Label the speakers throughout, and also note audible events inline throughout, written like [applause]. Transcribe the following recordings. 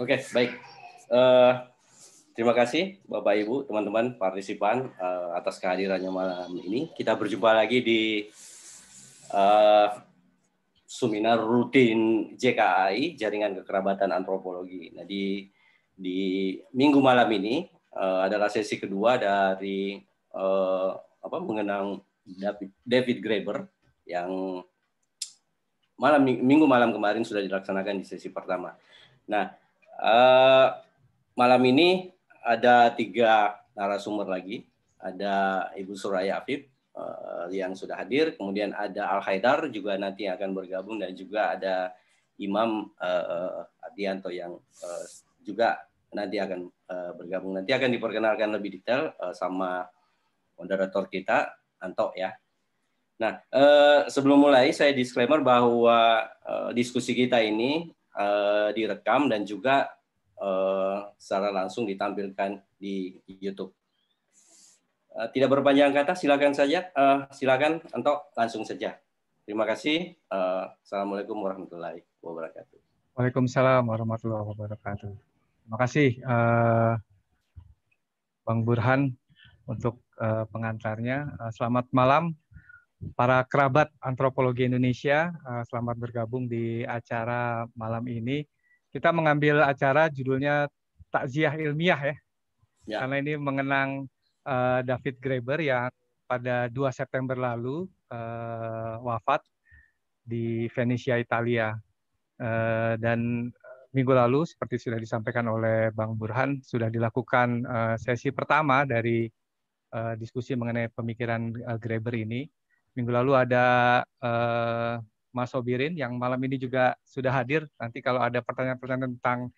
Speaker 1: Oke, okay, baik. Uh, terima kasih Bapak Ibu, teman-teman partisipan uh, atas kehadirannya malam ini. Kita berjumpa lagi di uh, seminar rutin JKI Jaringan Kekerabatan Antropologi. Nah, di di minggu malam ini uh, adalah sesi kedua dari uh, apa mengenang David, David Graeber yang malam minggu malam kemarin sudah dilaksanakan di sesi pertama. Nah, Uh, malam ini ada tiga narasumber lagi. Ada Ibu Suraya Afif uh, eh, yang sudah hadir, kemudian ada Al Haidar juga nanti akan bergabung dan juga ada Imam uh, Adianto yang uh, juga nanti akan uh, bergabung. Nanti akan diperkenalkan lebih detail uh, sama moderator kita Anto ya. Nah, eh, sebelum mulai saya disclaimer bahwa eh, diskusi kita ini Eh, direkam dan juga eh, secara langsung ditampilkan di YouTube. Eh, tidak berpanjang kata, silakan saja, silakan untuk langsung saja. Terima kasih. Assalamualaikum warahmatullahi wabarakatuh.
Speaker 2: Waalaikumsalam warahmatullahi wabarakatuh. Terima kasih Bang Burhan untuk pengantarnya. selamat malam para kerabat antropologi Indonesia. Eh, selamat bergabung di acara malam ini. Kita mengambil acara judulnya Takziah Ilmiah ya, ya. karena ini mengenang eh, David Graeber yang pada 2 September lalu eh, wafat di Venesia, Italia. dan minggu lalu, seperti sudah disampaikan oleh Bang Burhan, sudah dilakukan sesi pertama dari diskusi mengenai pemikiran uh, Graeber ini Minggu lalu ada uh, Mas Sobirin yang malam ini juga sudah hadir. Nanti kalau ada pertanyaan-pertanyaan tentang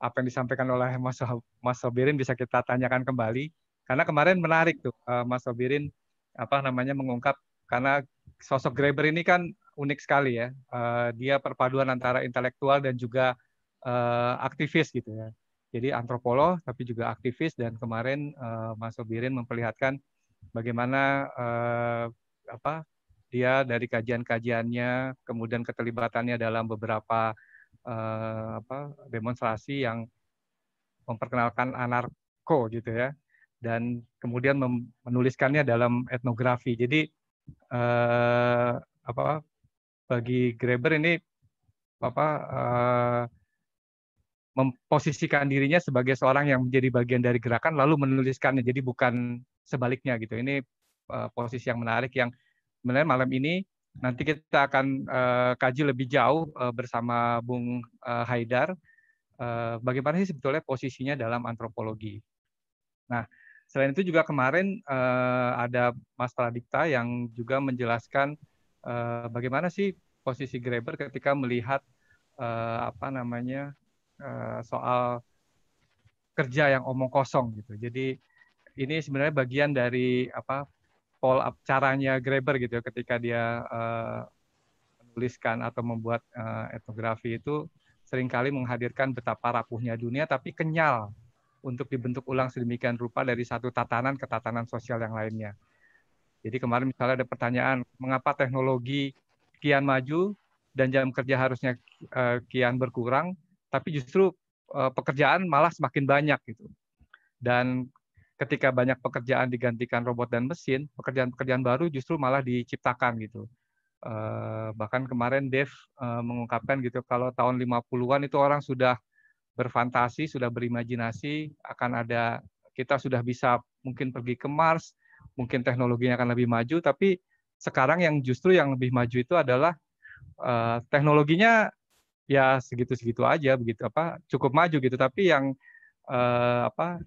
Speaker 2: apa yang disampaikan oleh Mas, Mas Sobirin bisa kita tanyakan kembali. Karena kemarin menarik tuh uh, Mas Sobirin apa namanya mengungkap karena sosok Graeber ini kan unik sekali ya. Uh, dia perpaduan antara intelektual dan juga uh, aktivis gitu ya. Jadi antropolog tapi juga aktivis dan kemarin Mas Sobirin memperlihatkan bagaimana apa dia dari kajian-kajiannya kemudian keterlibatannya dalam beberapa eh, apa demonstrasi yang memperkenalkan anarko gitu ya dan kemudian menuliskannya dalam etnografi jadi eh, apa bagi Graeber ini apa eh, memposisikan dirinya sebagai seorang yang menjadi bagian dari gerakan lalu menuliskannya jadi bukan sebaliknya gitu ini Eh, posisi yang menarik yang sebenarnya malam ini nanti kita akan uh, kaji lebih jauh uh, bersama Bung uh, Haidar uh, bagaimana sih sebetulnya posisinya dalam antropologi. Nah, selain itu juga kemarin uh, ada Mas Pradipta yang juga menjelaskan uh, bagaimana sih posisi Graeber ketika melihat uh, apa namanya uh, soal kerja yang omong kosong gitu. Jadi ini sebenarnya bagian dari apa follow up caranya Graeber gitu ya, ketika dia uh, menuliskan atau membuat uh, etnografi itu seringkali menghadirkan betapa rapuhnya dunia tapi kenyal untuk dibentuk ulang sedemikian rupa dari satu tatanan ke tatanan sosial yang lainnya. Jadi kemarin misalnya ada pertanyaan, mengapa teknologi kian maju dan jam kerja harusnya eh, kian berkurang, tapi justru pekerjaan malah semakin banyak gitu. Dan ketika banyak pekerjaan digantikan robot dan mesin, pekerjaan-pekerjaan baru justru malah diciptakan gitu. Uh, bahkan kemarin Dev uh, mengungkapkan gitu kalau tahun 50-an itu orang sudah berfantasi, sudah berimajinasi akan ada kita sudah bisa mungkin pergi ke Mars, mungkin teknologinya akan lebih maju, tapi sekarang yang justru yang lebih maju itu adalah uh, teknologinya ya segitu-segitu aja begitu apa cukup maju gitu, tapi yang apa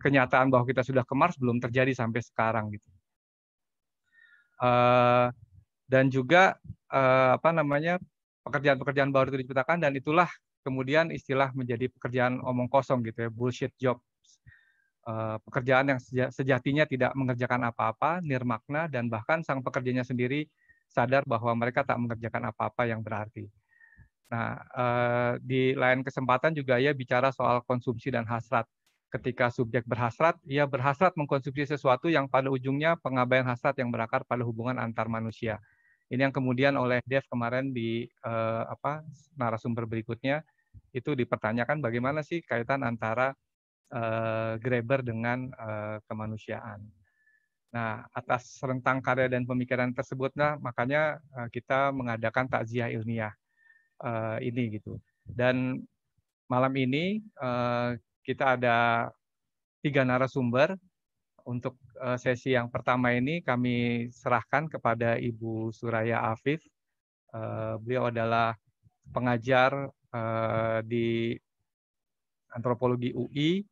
Speaker 2: kenyataan bahwa kita sudah ke Mars belum terjadi sampai sekarang gitu. Uh, dan juga uh, apa namanya pekerjaan-pekerjaan baru itu diciptakan dan itulah kemudian istilah menjadi pekerjaan omong kosong gitu ya bullshit job eh, pekerjaan yang sejatinya tidak mengerjakan apa-apa nirmakna dan bahkan sang pekerjanya sendiri sadar bahwa mereka tak mengerjakan apa-apa yang berarti. Nah, di lain kesempatan juga ya bicara soal konsumsi dan hasrat. Ketika subjek berhasrat, ia berhasrat mengkonsumsi sesuatu yang pada ujungnya pengabaian hasrat yang berakar pada hubungan antar manusia. Ini yang kemudian oleh Dev kemarin di eh, apa narasumber berikutnya itu dipertanyakan bagaimana sih kaitan antara eh, Graeber dengan eh, kemanusiaan. Nah, atas rentang karya dan pemikiran tersebut, nah makanya eh, kita mengadakan takziah ilmiah eh, ini gitu. Dan malam ini eh, kita ada tiga narasumber. Untuk eh, sesi yang pertama ini kami serahkan kepada Ibu Suraya Afif. Eh, beliau adalah pengajar eh, di antropologi UI.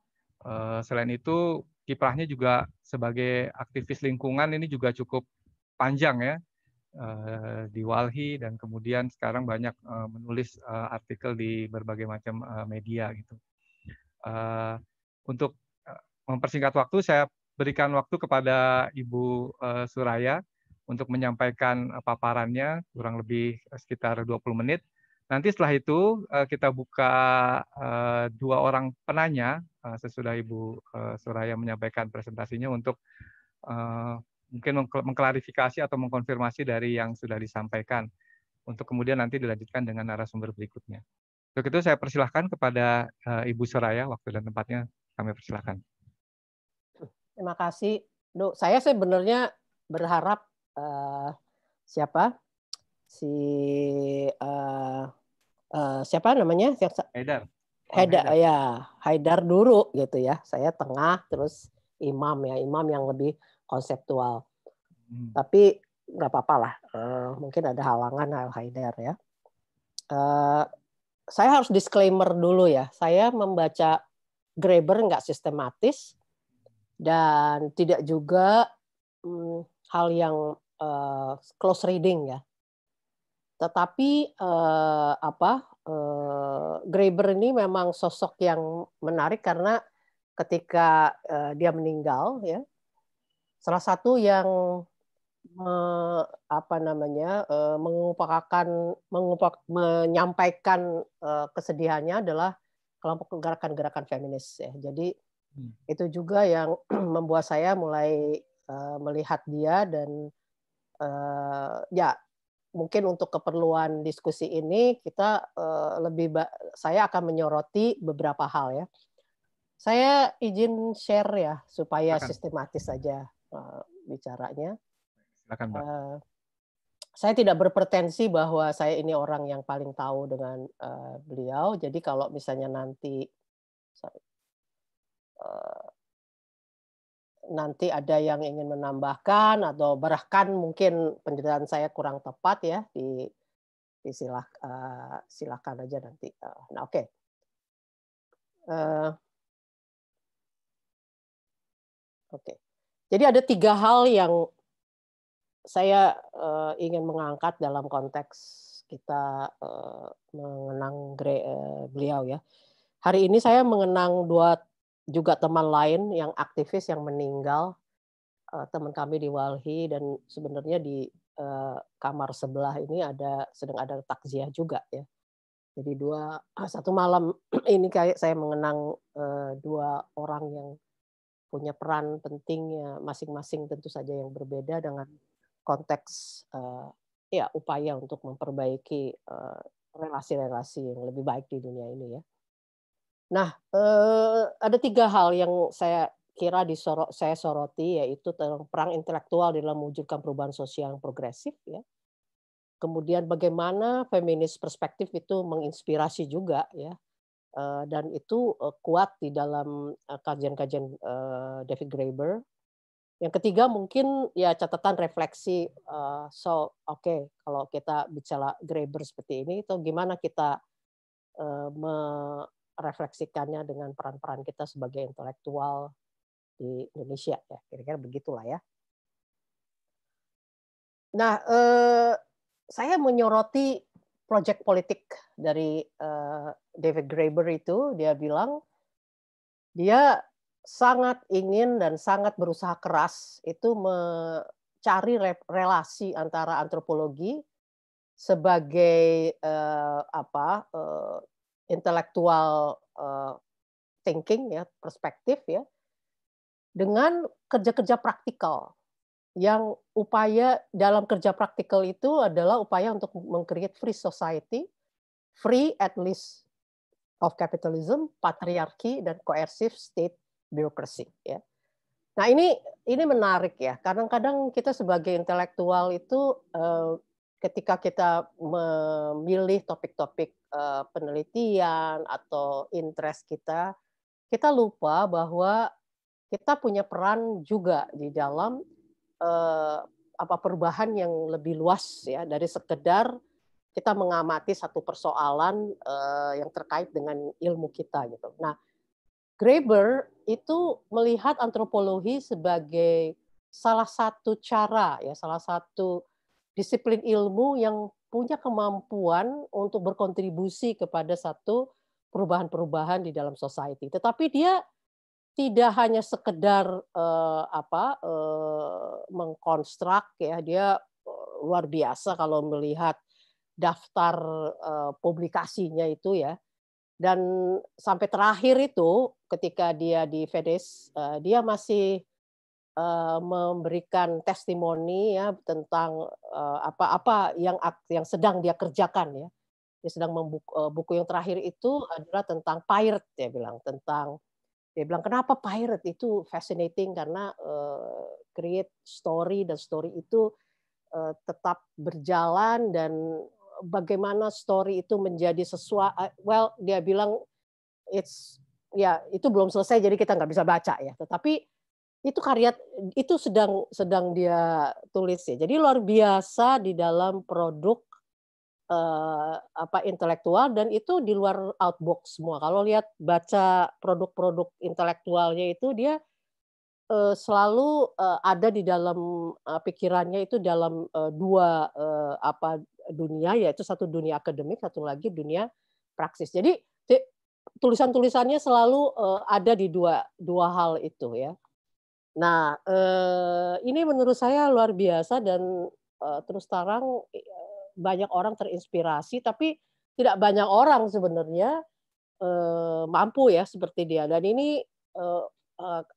Speaker 2: Selain itu, kiprahnya juga sebagai aktivis lingkungan ini juga cukup panjang ya di Walhi dan kemudian sekarang banyak menulis artikel di berbagai macam media gitu. Eh, untuk eh, mempersingkat waktu, saya berikan waktu kepada Ibu eh, Suraya untuk menyampaikan paparannya kurang lebih sekitar 20 menit. Nanti setelah itu kita buka dua orang penanya sesudah Ibu Suraya menyampaikan presentasinya untuk mungkin mengklarifikasi atau mengkonfirmasi dari yang sudah disampaikan untuk kemudian nanti dilanjutkan dengan narasumber berikutnya. Untuk itu saya persilahkan kepada uh, Ibu Soraya waktu dan tempatnya kami persilahkan.
Speaker 3: Terima kasih. Do, saya sebenarnya berharap uh, siapa si uh, uh, siapa namanya? Haidar. Oh, Haidar, Haidar, ya Haidar dulu gitu ya. Saya tengah terus imam ya imam yang lebih konseptual. Hmm. Tapi nggak apa-apa lah. Uh, mungkin ada halangan Al Haidar ya. Uh, saya harus disclaimer dulu ya. Saya membaca Grabber nggak sistematis dan tidak juga hmm, hal yang uh, close reading ya. Tetapi uh, apa uh, Graeber ini memang sosok yang menarik karena ketika uh, dia meninggal ya salah satu yang me, apa namanya uh, eh, mengupakakan mengupak menyampaikan eh, kesedihannya adalah kelompok gerakan-gerakan feminis ya. Jadi hmm. itu juga yang [clears throat] membuat saya mulai eh, melihat dia dan ya mungkin untuk keperluan diskusi ini kita uh, lebih saya akan menyoroti beberapa hal ya. Saya izin share ya supaya sistematis saja bicaranya. Silakan, Pak. Uh, eh, saya tidak berpretensi bahwa saya ini orang yang paling tahu dengan uh, beliau. Jadi kalau misalnya nanti sorry, uh, nanti ada yang ingin menambahkan atau berahkan mungkin penjelasan saya kurang tepat ya di, silah, uh, silakan aja nanti. Uh, nah oke. Okay. Uh, oke. Okay. Jadi ada tiga hal yang saya uh, ingin mengangkat dalam konteks kita uh, mengenang gre, uh, beliau ya. Hari ini saya mengenang dua juga teman lain yang aktivis yang meninggal uh, teman kami di Walhi dan sebenarnya di uh, kamar sebelah ini ada sedang ada takziah juga ya. Jadi dua [clears throat] satu malam [clears throat] ini kayak saya mengenang uh, dua orang yang punya peran pentingnya masing-masing tentu saja yang berbeda dengan konteks uh, ya upaya untuk memperbaiki eh, relasi-relasi uh, yang lebih baik di dunia ini ya. Nah, uh, ada tiga hal yang saya kira disorot saya soroti yaitu tentang perang intelektual dalam mewujudkan perubahan sosial yang progresif ya. Kemudian bagaimana feminis perspektif itu menginspirasi juga ya. dan itu kuat di dalam kajian-kajian David Graeber yang ketiga mungkin ya catatan refleksi. Uh, eh, so oke okay, kalau kita bicara grabber seperti ini, itu gimana kita uh, merefleksikannya dengan peran-peran kita sebagai intelektual di Indonesia ya kira-kira begitulah ya. Nah uh, saya menyoroti proyek politik dari uh, David Graeber itu dia bilang dia sangat ingin dan sangat berusaha keras itu mencari relasi antara antropologi sebagai uh, apa uh, intelektual uh, thinking ya perspektif ya dengan kerja-kerja praktikal yang upaya dalam kerja praktikal itu adalah upaya untuk mengcreate free society free at least of capitalism patriarki dan coercive state birokrasi ya. Nah, ini ini menarik ya. Kadang-kadang kita sebagai intelektual itu eh, ketika kita memilih topik-topik eh, penelitian atau interest kita, kita lupa bahwa kita punya peran juga di dalam eh, apa perubahan yang lebih luas ya dari sekedar kita mengamati satu persoalan yang terkait dengan ilmu kita gitu. Nah, Graeber itu melihat antropologi sebagai salah satu cara ya salah satu disiplin ilmu yang punya kemampuan untuk berkontribusi kepada satu perubahan-perubahan di dalam society. Tetapi dia tidak hanya sekedar uh, apa uh, mengkonstruk ya dia eh, luar biasa kalau melihat daftar uh, publikasinya itu ya dan sampai terakhir itu ketika dia di Fedes, eh, dia masih eh, memberikan testimoni ya tentang apa-apa eh, yang yang sedang dia kerjakan ya dia sedang membuku buku yang terakhir itu adalah tentang pirate dia bilang tentang dia bilang kenapa pirate itu fascinating karena uh, create story dan story itu uh, tetap berjalan dan bagaimana story itu menjadi sesuai eh, well dia bilang it's ya itu belum selesai jadi kita nggak bisa baca ya tetapi itu karya itu sedang sedang dia tulis ya jadi luar biasa di dalam produk uh, apa intelektual dan itu di luar outbox semua kalau lihat baca produk-produk intelektualnya itu dia uh, selalu uh, ada di dalam uh, pikirannya itu dalam uh, dua uh, apa dunia yaitu satu dunia akademik satu lagi dunia praksis jadi tulisan-tulisannya selalu eh, ada di dua dua hal itu ya nah eh, ini menurut saya luar biasa dan eh, terus terang banyak orang terinspirasi tapi tidak banyak orang sebenarnya mampu ya seperti dia dan ini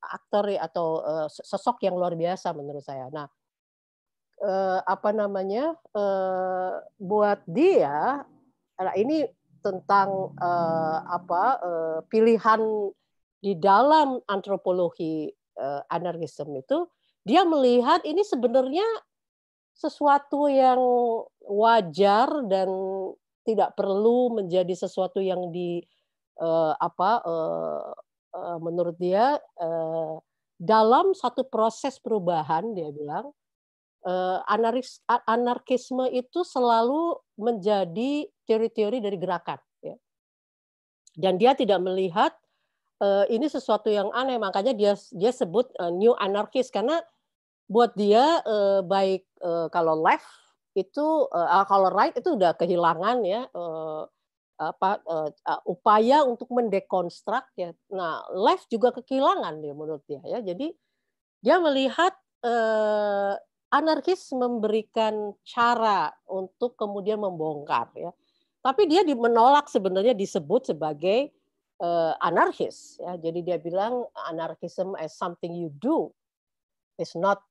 Speaker 3: aktor atau sosok yang luar biasa menurut saya nah eh, apa namanya eh, buat dia nah, ini tentang eh, apa eh, pilihan di dalam antropologi eh, anarkisme itu dia melihat ini sebenarnya sesuatu yang wajar dan tidak perlu menjadi sesuatu yang di eh, apa eh, eh menurut dia eh, dalam satu proses perubahan dia bilang Eh, anarkis, anarkisme itu selalu menjadi teori-teori dari gerakan. Ya. Dan dia tidak melihat eh, ini sesuatu yang aneh, makanya dia dia sebut eh, new anarkis karena buat dia baik kalau left itu ah, kalau right itu udah kehilangan ya apa ah, upaya untuk mendekonstruk ya. Nah, left juga kekilangan dia menurut dia ya. Jadi dia melihat anarkis memberikan cara untuk kemudian membongkar ya. Tapi dia menolak sebenarnya disebut sebagai uh, anarkis ya. Jadi dia bilang anarkisme as something you do. is not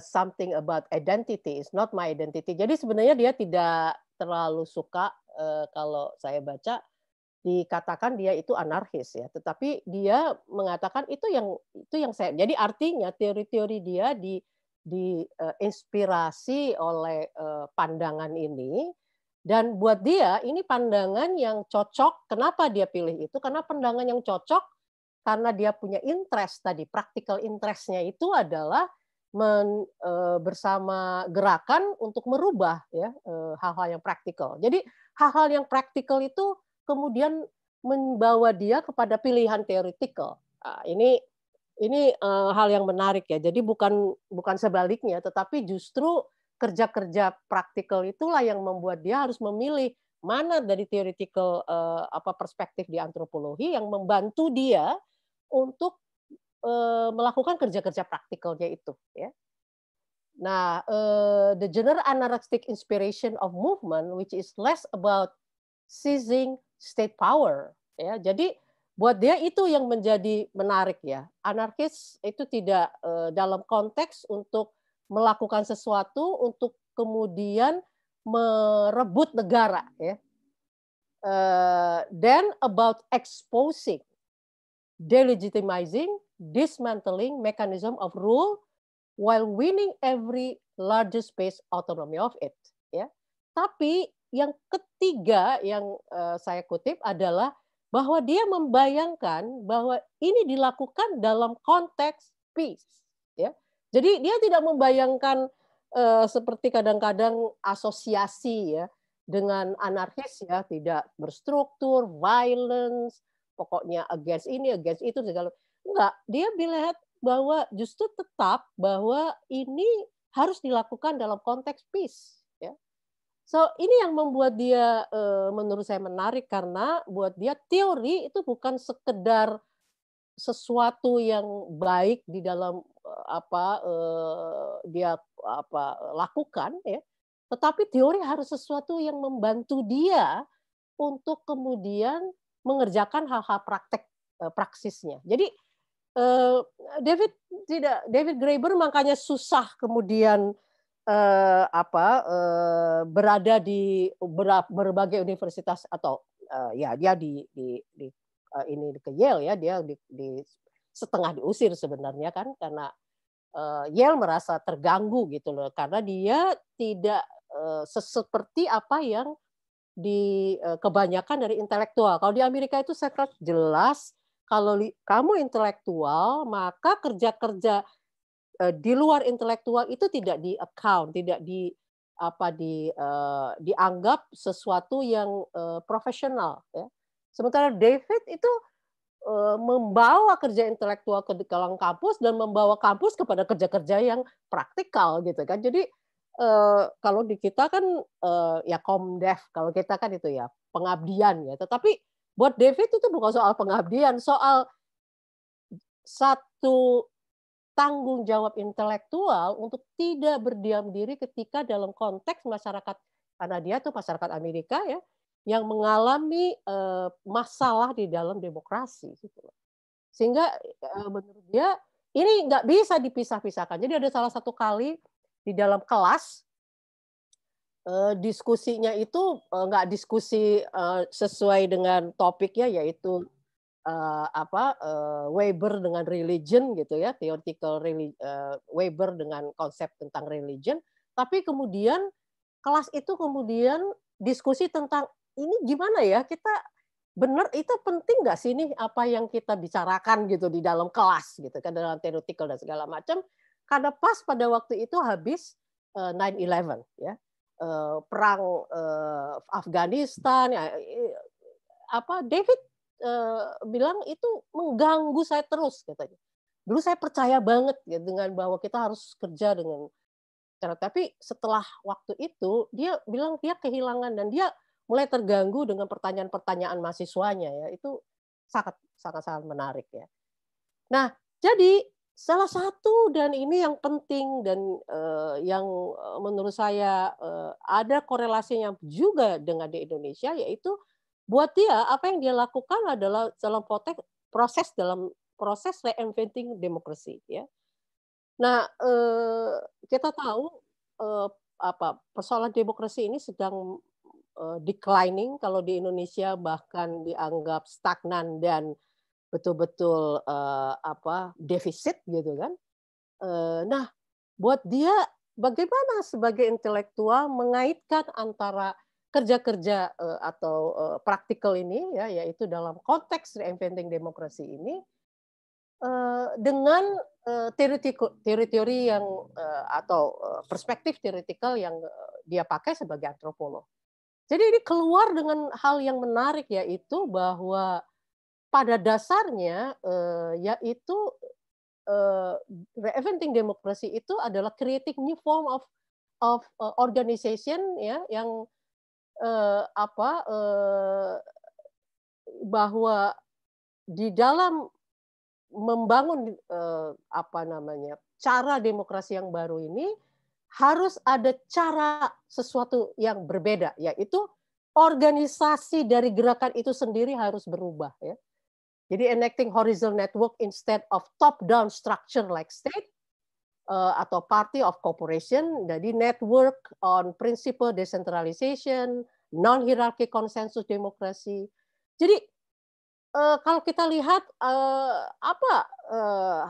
Speaker 3: something about identity. is not my identity. Jadi sebenarnya dia tidak terlalu suka uh, kalau saya baca dikatakan dia itu anarkis ya tetapi dia mengatakan itu yang itu yang saya jadi artinya teori-teori dia di diinspirasi eh, oleh eh, pandangan ini dan buat dia ini pandangan yang cocok. Kenapa dia pilih itu? Karena pandangan yang cocok karena dia punya interest tadi, practical interestnya itu adalah men, e, bersama gerakan untuk merubah ya hal-hal e, yang praktikal. Jadi hal-hal yang praktikal itu kemudian membawa dia kepada pilihan teoretikal. Nah, ini ini uh, hal yang menarik ya. Jadi bukan bukan sebaliknya, tetapi justru kerja-kerja praktikal itulah yang membuat dia harus memilih mana dari theoretical uh, apa perspektif di antropologi yang membantu dia untuk uh, melakukan kerja-kerja praktikalnya itu ya. Nah, uh, the general anarchistic inspiration of movement which is less about seizing state power ya. Jadi buat dia itu yang menjadi menarik ya. Anarkis itu tidak eh, dalam konteks untuk melakukan sesuatu untuk kemudian merebut negara ya. Uh, then about exposing, delegitimizing, dismantling mechanism of rule while winning every largest space autonomy of it ya. Tapi yang ketiga yang eh, saya kutip adalah bahwa dia membayangkan bahwa ini dilakukan dalam konteks peace ya jadi dia tidak membayangkan eh, seperti kadang-kadang asosiasi ya dengan anarkis ya tidak berstruktur violence pokoknya against ini against itu segala enggak dia melihat bahwa justru tetap bahwa ini harus dilakukan dalam konteks peace So ini yang membuat dia eh, menurut saya menarik karena buat dia teori itu bukan sekedar sesuatu yang baik di dalam eh, apa eh, dia apa lakukan ya, tetapi teori harus sesuatu yang membantu dia untuk kemudian mengerjakan hal-hal praktek praksisnya. Jadi David tidak David Graeber makanya susah kemudian eh, apa eh, berada di berbagai universitas atau eh, ya dia di, di, di eh, ini ke Yale ya dia di, di setengah diusir sebenarnya kan karena eh, Yale merasa terganggu gitu loh karena dia tidak eh, seperti apa yang di eh, kebanyakan dari intelektual. Kalau di Amerika itu sekret jelas kalau kamu intelektual maka kerja-kerja Eh, di luar intelektual itu tidak di account, tidak di apa di uh, dianggap sesuatu yang uh, profesional ya. Sementara David itu uh, membawa kerja intelektual ke dalam kampus dan membawa kampus kepada kerja-kerja yang praktikal gitu kan. Jadi uh, kalau di kita kan uh, ya komdev kalau kita kan itu ya pengabdian ya. Tetapi buat David itu bukan soal pengabdian, soal satu tanggung jawab intelektual untuk tidak berdiam diri ketika dalam konteks masyarakat karena dia tuh masyarakat Amerika ya yang mengalami eh, masalah di dalam demokrasi gitu Sehingga eh, menurut dia ini nggak bisa dipisah-pisahkan. Jadi ada salah satu kali di dalam kelas eh, diskusinya itu nggak diskusi sesuai dengan topiknya yaitu uh, apa uh, Weber dengan religion gitu ya theoretical uh, Weber dengan konsep tentang religion tapi kemudian kelas itu kemudian diskusi tentang ini gimana ya kita benar itu penting nggak sih nih apa yang kita bicarakan gitu di dalam kelas gitu kan dalam theoretical dan segala macam karena pas pada waktu itu habis uh, 9/11 ya uh, perang uh, Afghanistan ya, apa David Eh, bilang itu mengganggu saya terus katanya. Dulu saya percaya banget ya dengan bahwa kita harus kerja dengan cara tapi setelah waktu itu dia bilang dia kehilangan dan dia mulai terganggu dengan pertanyaan-pertanyaan mahasiswanya ya. Itu sangat sangat sangat menarik ya. Nah, jadi salah satu dan ini yang penting dan uh, yang eh, menurut saya uh, ada korelasinya juga dengan di Indonesia yaitu buat dia apa yang dia lakukan adalah dalam proses dalam proses reinventing demokrasi ya nah eh, kita tahu eh, apa persoalan demokrasi ini sedang eh, declining kalau di Indonesia bahkan dianggap stagnan dan betul-betul eh, apa defisit gitu kan eh, nah buat dia bagaimana sebagai intelektual mengaitkan antara kerja-kerja uh, atau uh, praktikal ini ya yaitu dalam konteks reinventing demokrasi ini uh, dengan teori-teori yang atau perspektif teoretikal yang dia pakai sebagai antropolog. Jadi ini keluar dengan hal yang menarik yaitu bahwa pada dasarnya yaitu reinventing demokrasi itu adalah creating new form of of organization ya yang eh, apa eh, bahwa di dalam membangun eh, apa namanya cara demokrasi yang baru ini harus ada cara sesuatu yang berbeda yaitu organisasi dari gerakan itu sendiri harus berubah ya. Jadi enacting horizontal network instead of top down structure like state uh, atau Party of Cooperation, jadi Network on Principle Decentralization, Non-Hierarchy Consensus Demokrasi. Jadi uh, kalau kita lihat uh, apa uh,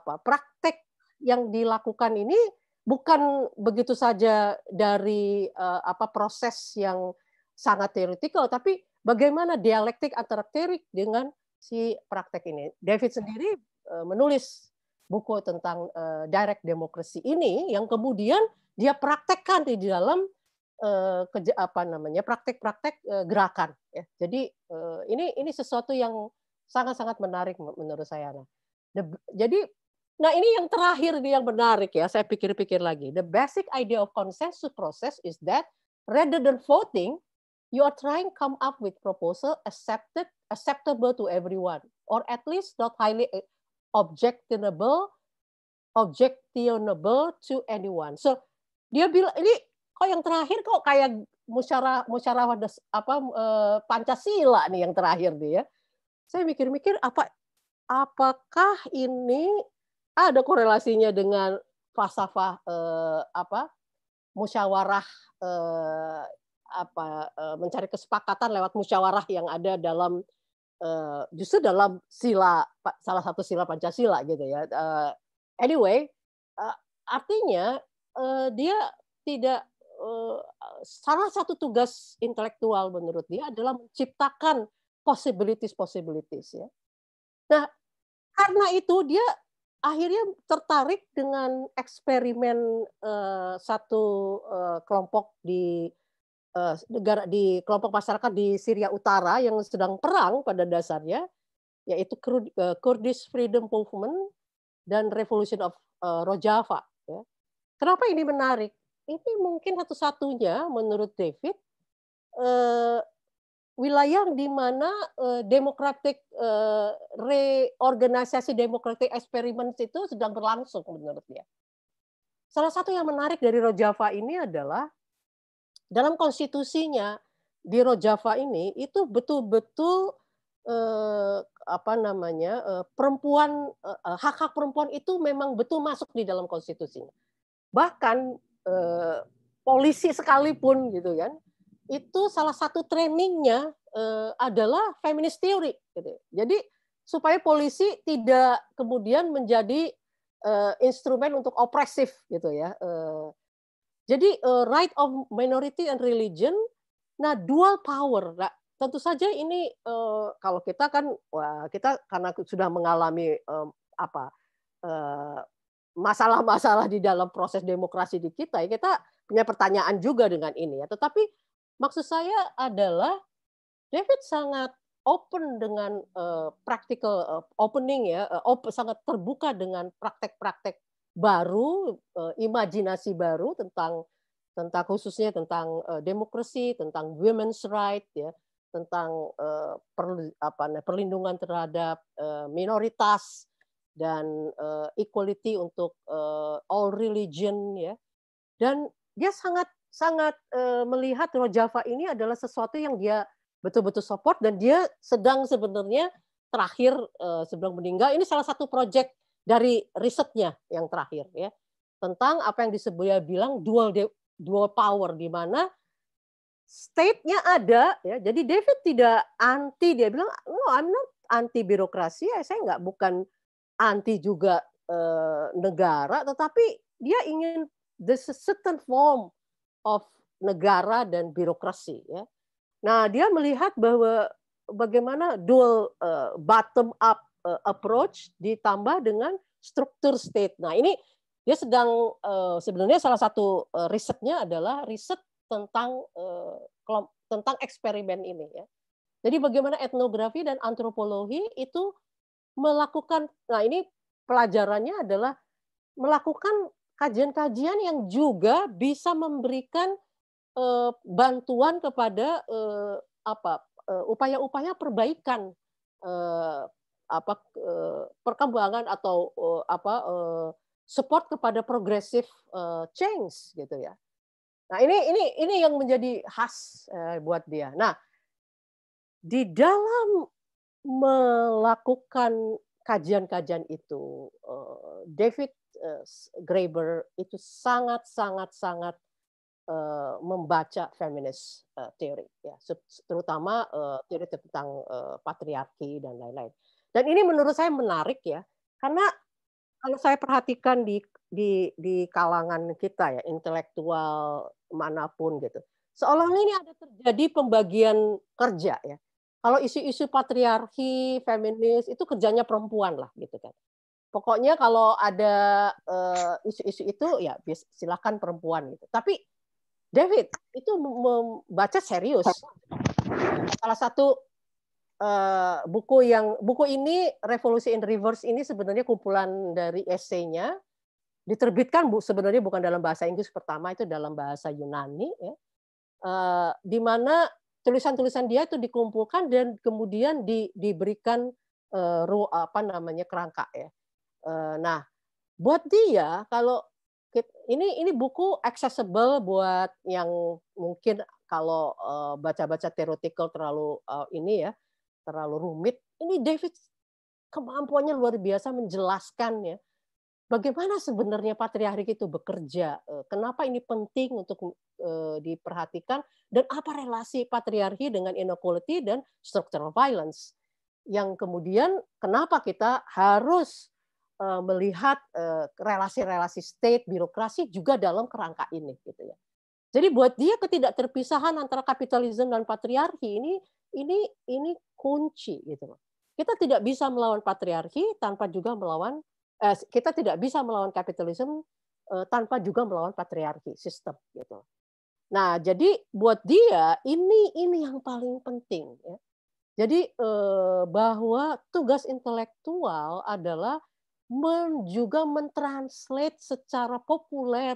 Speaker 3: apa praktek yang dilakukan ini bukan begitu saja dari uh, apa proses yang sangat teoretikal, tapi bagaimana dialektik antara teorik dengan si praktek ini. David sendiri menulis buku tentang uh, direct demokrasi ini yang kemudian dia praktekkan di dalam uh, apa namanya praktek-praktek uh, gerakan ya. Jadi uh, ini ini sesuatu yang sangat-sangat menarik menurut saya. Nah, the, jadi nah ini yang terakhir yang menarik ya. Saya pikir-pikir lagi. The basic idea of consensus process is that rather than voting, you are trying come up with proposal accepted acceptable to everyone or at least not highly objectionable, objectionable to anyone. So dia bilang ini kok yang terakhir kok kayak musyarah musyarah apa eh, Pancasila nih yang terakhir dia. Ya. Saya mikir-mikir apa apakah ini ada korelasinya dengan falsafah eh, apa musyawarah eh, apa eh, mencari kesepakatan lewat musyawarah yang ada dalam Eh, justru dalam sila salah satu sila Pancasila gitu ya. Uh, anyway, uh, artinya uh, dia tidak uh, salah satu tugas intelektual menurut dia adalah menciptakan possibilities possibilities ya. Nah, karena itu dia akhirnya tertarik dengan eksperimen uh, satu uh, kelompok di Eh, negara di kelompok masyarakat di Syria Utara yang sedang perang pada dasarnya yaitu eh, Kurdish Freedom Movement dan Revolution of eh, Rojava. Ya. Kenapa ini menarik? Ini mungkin satu-satunya menurut David wilayah di mana demokratik reorganisasi demokratik eksperimen itu sedang berlangsung menurutnya. Salah satu yang menarik dari Rojava ini adalah dalam konstitusinya di Rojava ini itu betul-betul eh, apa namanya eh, perempuan eh, hak hak perempuan itu memang betul masuk di dalam konstitusinya bahkan eh, polisi sekalipun gitu kan itu salah satu trainingnya eh, adalah feminist theory gitu. jadi supaya polisi tidak kemudian menjadi eh, instrumen untuk opresif gitu ya eh, jadi uh, right of minority and religion, nah dual power. Nah, tentu saja ini uh, kalau kita kan wah, kita karena sudah mengalami um, apa masalah eh, masalah-masalah di dalam proses demokrasi di kita ya kita punya pertanyaan juga dengan ini ya tetapi maksud saya adalah David sangat open dengan uh, practical uh, opening ya uh, open, sangat terbuka dengan praktek-praktek baru, eh, imajinasi baru tentang tentang khususnya tentang eh, demokrasi, tentang women's right ya, tentang uh, eh, per, apa perlindungan terhadap minoritas dan equality untuk all religion ya. Dan dia sangat sangat melihat bahwa Java ini adalah sesuatu yang dia betul-betul support dan dia sedang sebenarnya terakhir sebelum meninggal ini salah satu proyek dari risetnya yang terakhir ya tentang apa yang disebut bilang dual dual power di mana state-nya ada ya. Jadi David tidak anti dia bilang no I'm not anti birokrasi ya saya nggak bukan anti juga eh, negara tetapi dia ingin the certain form of negara dan birokrasi ya. Nah, dia melihat bahwa bagaimana dual uh, bottom up Eh, approach ditambah dengan struktur state. Nah, ini dia sedang eh, sebenarnya salah satu eh, risetnya adalah riset tentang tentang eksperimen ini ya. Jadi bagaimana etnografi dan antropologi itu melakukan nah ini pelajarannya adalah melakukan kajian-kajian yang juga bisa memberikan bantuan kepada apa upaya-upaya perbaikan apa eh, perkembangan atau eh, apa eh, support kepada progressive change gitu ya. Nah, ini ini ini yang menjadi khas buat dia. Nah, di dalam melakukan kajian-kajian itu David Graeber itu sangat sangat sangat membaca feminist teori ya terutama teori tentang patriarki dan lain-lain. Dan ini menurut saya menarik ya, karena kalau saya perhatikan di di di kalangan kita ya intelektual manapun gitu, seolah-olah ini ada terjadi pembagian kerja ya. Kalau isu-isu patriarki, feminis itu kerjanya perempuan lah gitu kan. Pokoknya kalau ada eh, isu-isu uh, itu ya silahkan perempuan gitu. Tapi David itu membaca serius. Salah satu Eh, buku yang buku ini Revolusi in Reverse ini sebenarnya kumpulan dari esainya diterbitkan bu sebenarnya bukan dalam bahasa Inggris pertama itu dalam bahasa Yunani ya uh, di mana tulisan-tulisan dia itu dikumpulkan dan kemudian di, diberikan uh, ru apa namanya kerangka ya uh, nah buat dia kalau ini ini buku accessible buat yang mungkin kalau baca-baca uh, terlalu uh, ini ya terlalu rumit. Ini David kemampuannya luar biasa menjelaskan ya bagaimana sebenarnya patriarki itu bekerja, eh, kenapa ini penting untuk eh, diperhatikan, dan apa relasi patriarki dengan inequality dan structural violence. Yang kemudian kenapa kita harus eh, melihat relasi-relasi state, birokrasi juga dalam kerangka ini. gitu ya. Jadi buat dia ketidakterpisahan antara kapitalisme dan patriarki ini ini ini kunci gitu loh. Kita tidak bisa melawan patriarki tanpa juga melawan eh, kita tidak bisa melawan kapitalisme eh, tanpa juga melawan patriarki sistem gitu. Nah, jadi buat dia ini ini yang paling penting ya. Jadi eh, bahwa tugas intelektual adalah men, juga mentranslate secara populer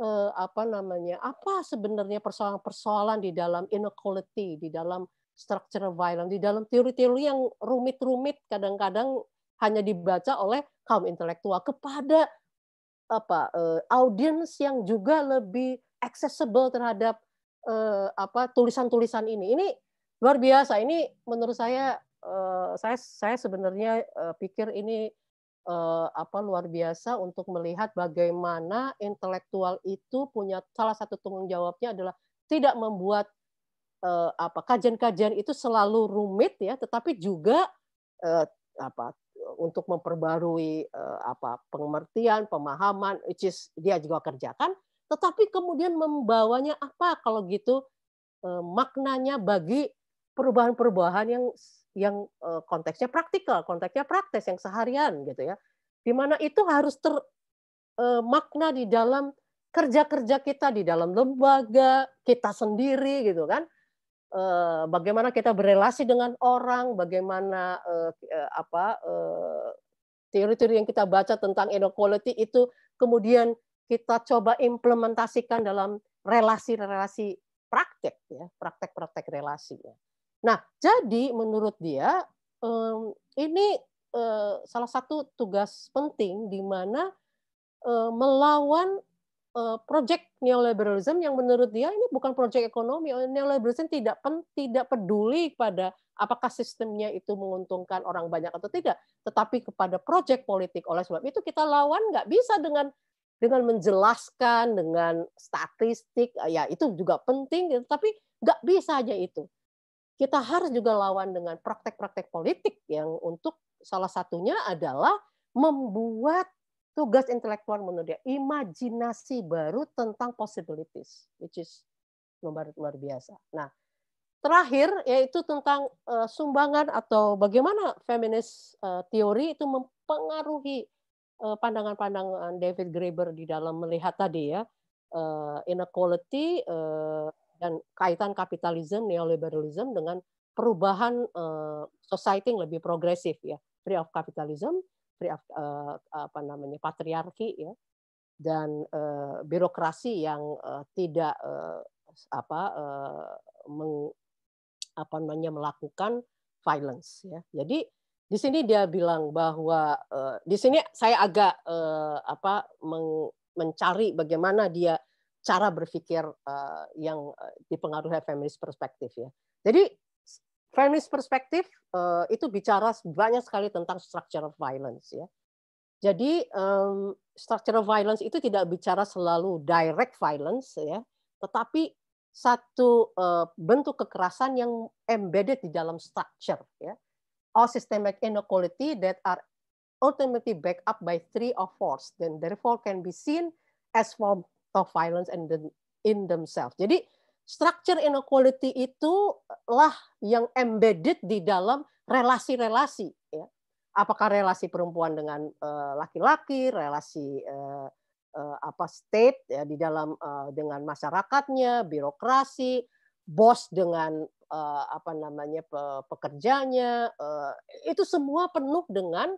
Speaker 3: eh, apa namanya apa sebenarnya persoalan-persoalan di dalam inequality di dalam structural violence di dalam teori-teori yang rumit-rumit kadang-kadang hanya dibaca oleh kaum intelektual kepada apa uh, eh, audiens yang juga lebih accessible terhadap uh, apa tulisan-tulisan ini. Ini luar biasa. Ini menurut saya uh, saya saya sebenarnya uh, pikir ini uh, apa luar biasa untuk melihat bagaimana intelektual itu punya salah satu tanggung jawabnya adalah tidak membuat eh, apa kajian-kajian itu selalu rumit ya, tetapi juga eh, apa untuk memperbarui eh, apa pengertian, pemahaman, which is dia juga kerjakan, tetapi kemudian membawanya apa kalau gitu eh, maknanya bagi perubahan-perubahan yang yang eh, konteksnya praktikal, konteksnya praktis yang seharian gitu ya. Di mana itu harus ter eh, makna di dalam kerja-kerja kita di dalam lembaga kita sendiri gitu kan Eh, bagaimana kita berrelasi dengan orang, bagaimana eh, eh, apa teori-teori yang kita baca tentang inequality itu kemudian kita coba implementasikan dalam relasi-relasi praktek ya, praktek-praktek relasi ya. Nah, jadi menurut dia ini salah satu tugas penting di mana melawan Proyek eh, project neoliberalism yang menurut dia ini bukan proyek ekonomi. Eh, neoliberalism tidak pen, tidak peduli pada apakah sistemnya itu menguntungkan orang banyak atau tidak, tetapi kepada proyek politik. Oleh sebab itu kita lawan nggak bisa dengan dengan menjelaskan dengan statistik eh, ya itu juga penting gitu, tapi nggak bisa aja itu kita harus juga lawan dengan praktek-praktek politik yang untuk salah satunya adalah membuat tugas intelektual menurut dia imajinasi baru tentang possibilities which is luar, luar biasa. Nah, terakhir yaitu tentang uh, sumbangan atau bagaimana feminis uh, teori itu mempengaruhi eh, pandangan-pandangan uh, David Graeber di dalam melihat tadi ya uh, inequality uh, dan kaitan kapitalisme neoliberalisme dengan perubahan uh, society yang lebih progresif ya free of capitalism Eh, eh, apa namanya patriarki ya dan uh, birokrasi yang uh, tidak uh, apa uh, meng, apa namanya melakukan violence ya. Jadi di sini dia bilang bahwa uh, di sini saya agak uh, apa meng, mencari bagaimana dia cara berpikir uh, yang dipengaruhi feminist perspektif ya. Jadi feminist perspektif uh, itu bicara banyak sekali tentang structural violence ya. Jadi um, structural violence itu tidak bicara selalu direct violence ya, tetapi satu uh, bentuk kekerasan yang embedded di dalam structure ya. All systemic inequality that are ultimately backed up by three or four then therefore can be seen as form of violence and in themselves. Jadi structure inequality itulah yang embedded di dalam relasi-relasi ya. Apakah relasi perempuan dengan eh, laki-laki, uh, relasi uh, uh, apa state ya di dalam uh, dengan masyarakatnya, birokrasi, bos dengan uh, apa namanya pe pekerjanya, uh, itu semua penuh dengan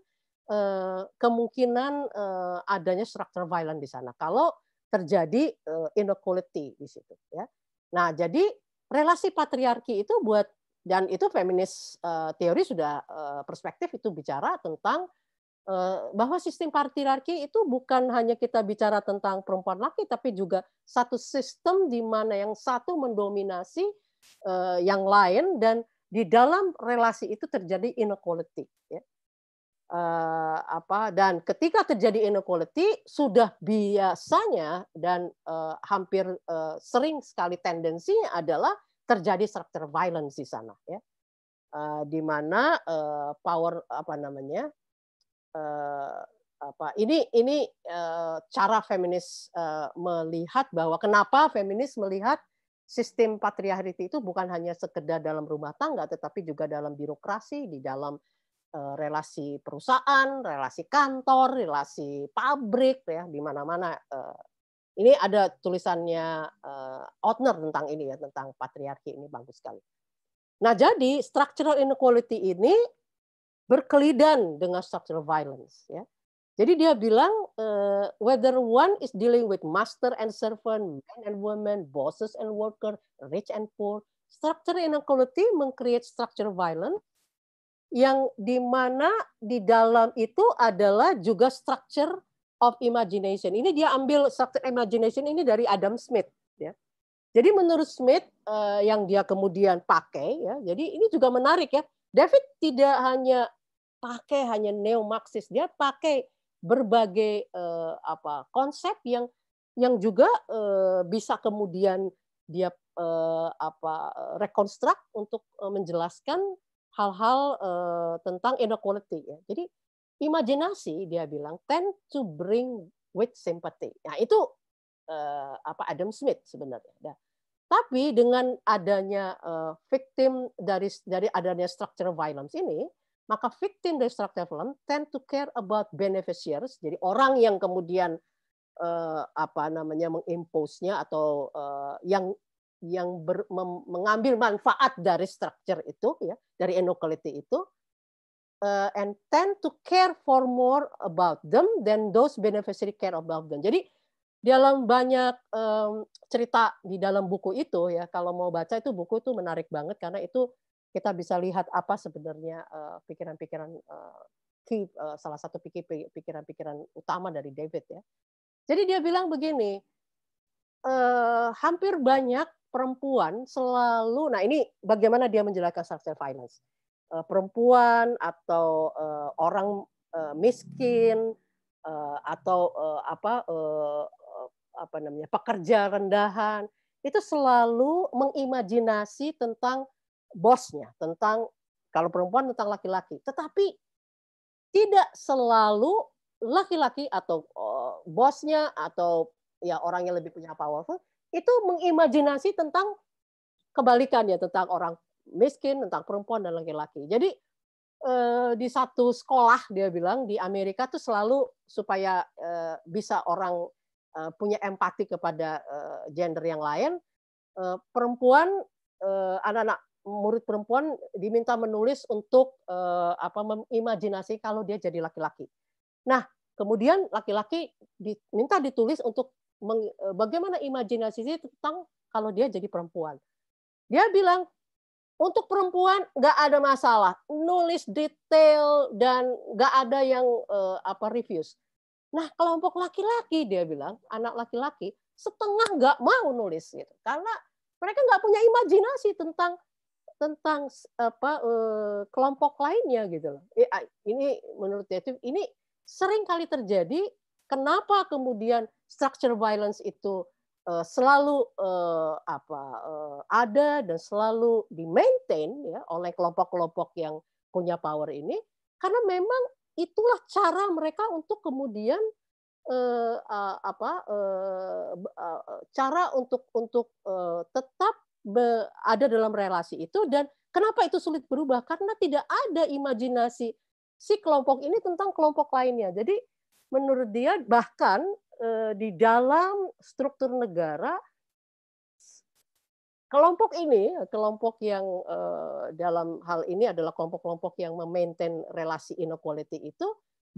Speaker 3: uh, kemungkinan uh, adanya structure violence di sana. Kalau terjadi inequality di situ ya Nah, jadi relasi patriarki itu buat dan itu feminis eh, teori sudah eh, perspektif itu bicara tentang eh, bahwa sistem patriarki itu bukan hanya kita bicara tentang perempuan laki tapi juga satu sistem di mana yang satu mendominasi yang lain dan di dalam relasi itu terjadi inequality ya uh, apa dan ketika terjadi inequality sudah biasanya dan uh, hampir uh, sering sekali tendensinya adalah terjadi structure violence di sana ya uh, di mana uh, power apa namanya uh, apa ini ini uh, cara feminis uh, melihat bahwa kenapa feminis melihat sistem patriarki itu bukan hanya sekedar dalam rumah tangga tetapi juga dalam birokrasi di dalam Eh, relasi perusahaan, relasi kantor, relasi pabrik ya di mana-mana. Eh, ini ada tulisannya eh, Otner tentang ini ya tentang patriarki ini bagus sekali. Nah jadi structural inequality ini berkelidan dengan structural violence ya. Jadi dia bilang uh, whether one is dealing with master and servant, men and women, bosses and worker, rich and poor, structural inequality mengcreate structural violence yang di mana di dalam itu adalah juga structure of imagination. Ini dia ambil structure imagination ini dari Adam Smith. Ya. Jadi menurut Smith uh, yang dia kemudian pakai, ya, jadi ini juga menarik ya. David tidak hanya pakai hanya neo Marxis, dia pakai berbagai uh, apa konsep yang yang juga uh, bisa kemudian dia uh, apa rekonstruk untuk menjelaskan hal-hal uh, tentang inequality. Ya. Jadi imajinasi dia bilang tend to bring with sympathy. Nah itu uh, apa Adam Smith sebenarnya. Nah, tapi dengan adanya uh, victim dari dari adanya structural violence ini, maka victim dari structural violence tend to care about beneficiaries. Jadi orang yang kemudian uh, apa namanya mengimpose-nya atau uh, yang yang ber, mem, mengambil manfaat dari structure itu ya dari inequality itu uh, and tend to care for more about them than those beneficiary care about them. Jadi dalam banyak um, cerita di dalam buku itu ya kalau mau baca itu buku itu menarik banget karena itu kita bisa lihat apa sebenarnya eh, pikiran-pikiran uh, uh, key, uh, salah satu pikiran-pikiran utama dari David ya. Jadi dia bilang begini, uh, hampir banyak perempuan selalu, nah ini bagaimana dia menjelaskan structural finance. Eh, perempuan atau eh, orang eh, miskin atau apa apa namanya pekerja rendahan itu selalu mengimajinasi tentang bosnya, tentang kalau perempuan tentang laki-laki. Tetapi tidak selalu laki-laki atau bosnya atau ya orang yang lebih punya powerful itu mengimajinasi tentang kebalikan ya tentang orang miskin, tentang perempuan dan laki-laki. Jadi eh, di satu sekolah dia bilang di Amerika tuh selalu supaya eh, bisa orang eh, punya empati kepada gender yang lain, perempuan anak-anak murid perempuan diminta menulis untuk apa mengimajinasi kalau dia jadi laki-laki. Nah, kemudian laki-laki diminta ditulis untuk E, bagaimana imajinasi tentang kalau dia jadi perempuan. Dia bilang untuk perempuan nggak ada masalah, nulis detail dan nggak ada yang uh, apa reviews. Nah kelompok laki-laki dia bilang anak laki-laki setengah nggak mau nulis gitu karena mereka nggak punya imajinasi tentang tentang apa uh, kelompok lainnya gitu loh. Ini menurut Detif ini sering kali terjadi. Kenapa kemudian structure violence itu uh, selalu uh, apa uh, ada dan selalu di maintain ya oleh kelompok-kelompok yang punya power ini karena memang itulah cara mereka untuk kemudian uh, uh, apa uh, uh, cara untuk untuk uh, tetap be, ada dalam relasi itu dan kenapa itu sulit berubah karena tidak ada imajinasi si kelompok ini tentang kelompok lainnya jadi menurut dia bahkan Eh, di dalam struktur negara kelompok ini, kelompok yang eh, dalam hal ini adalah kelompok-kelompok yang memaintain relasi inequality itu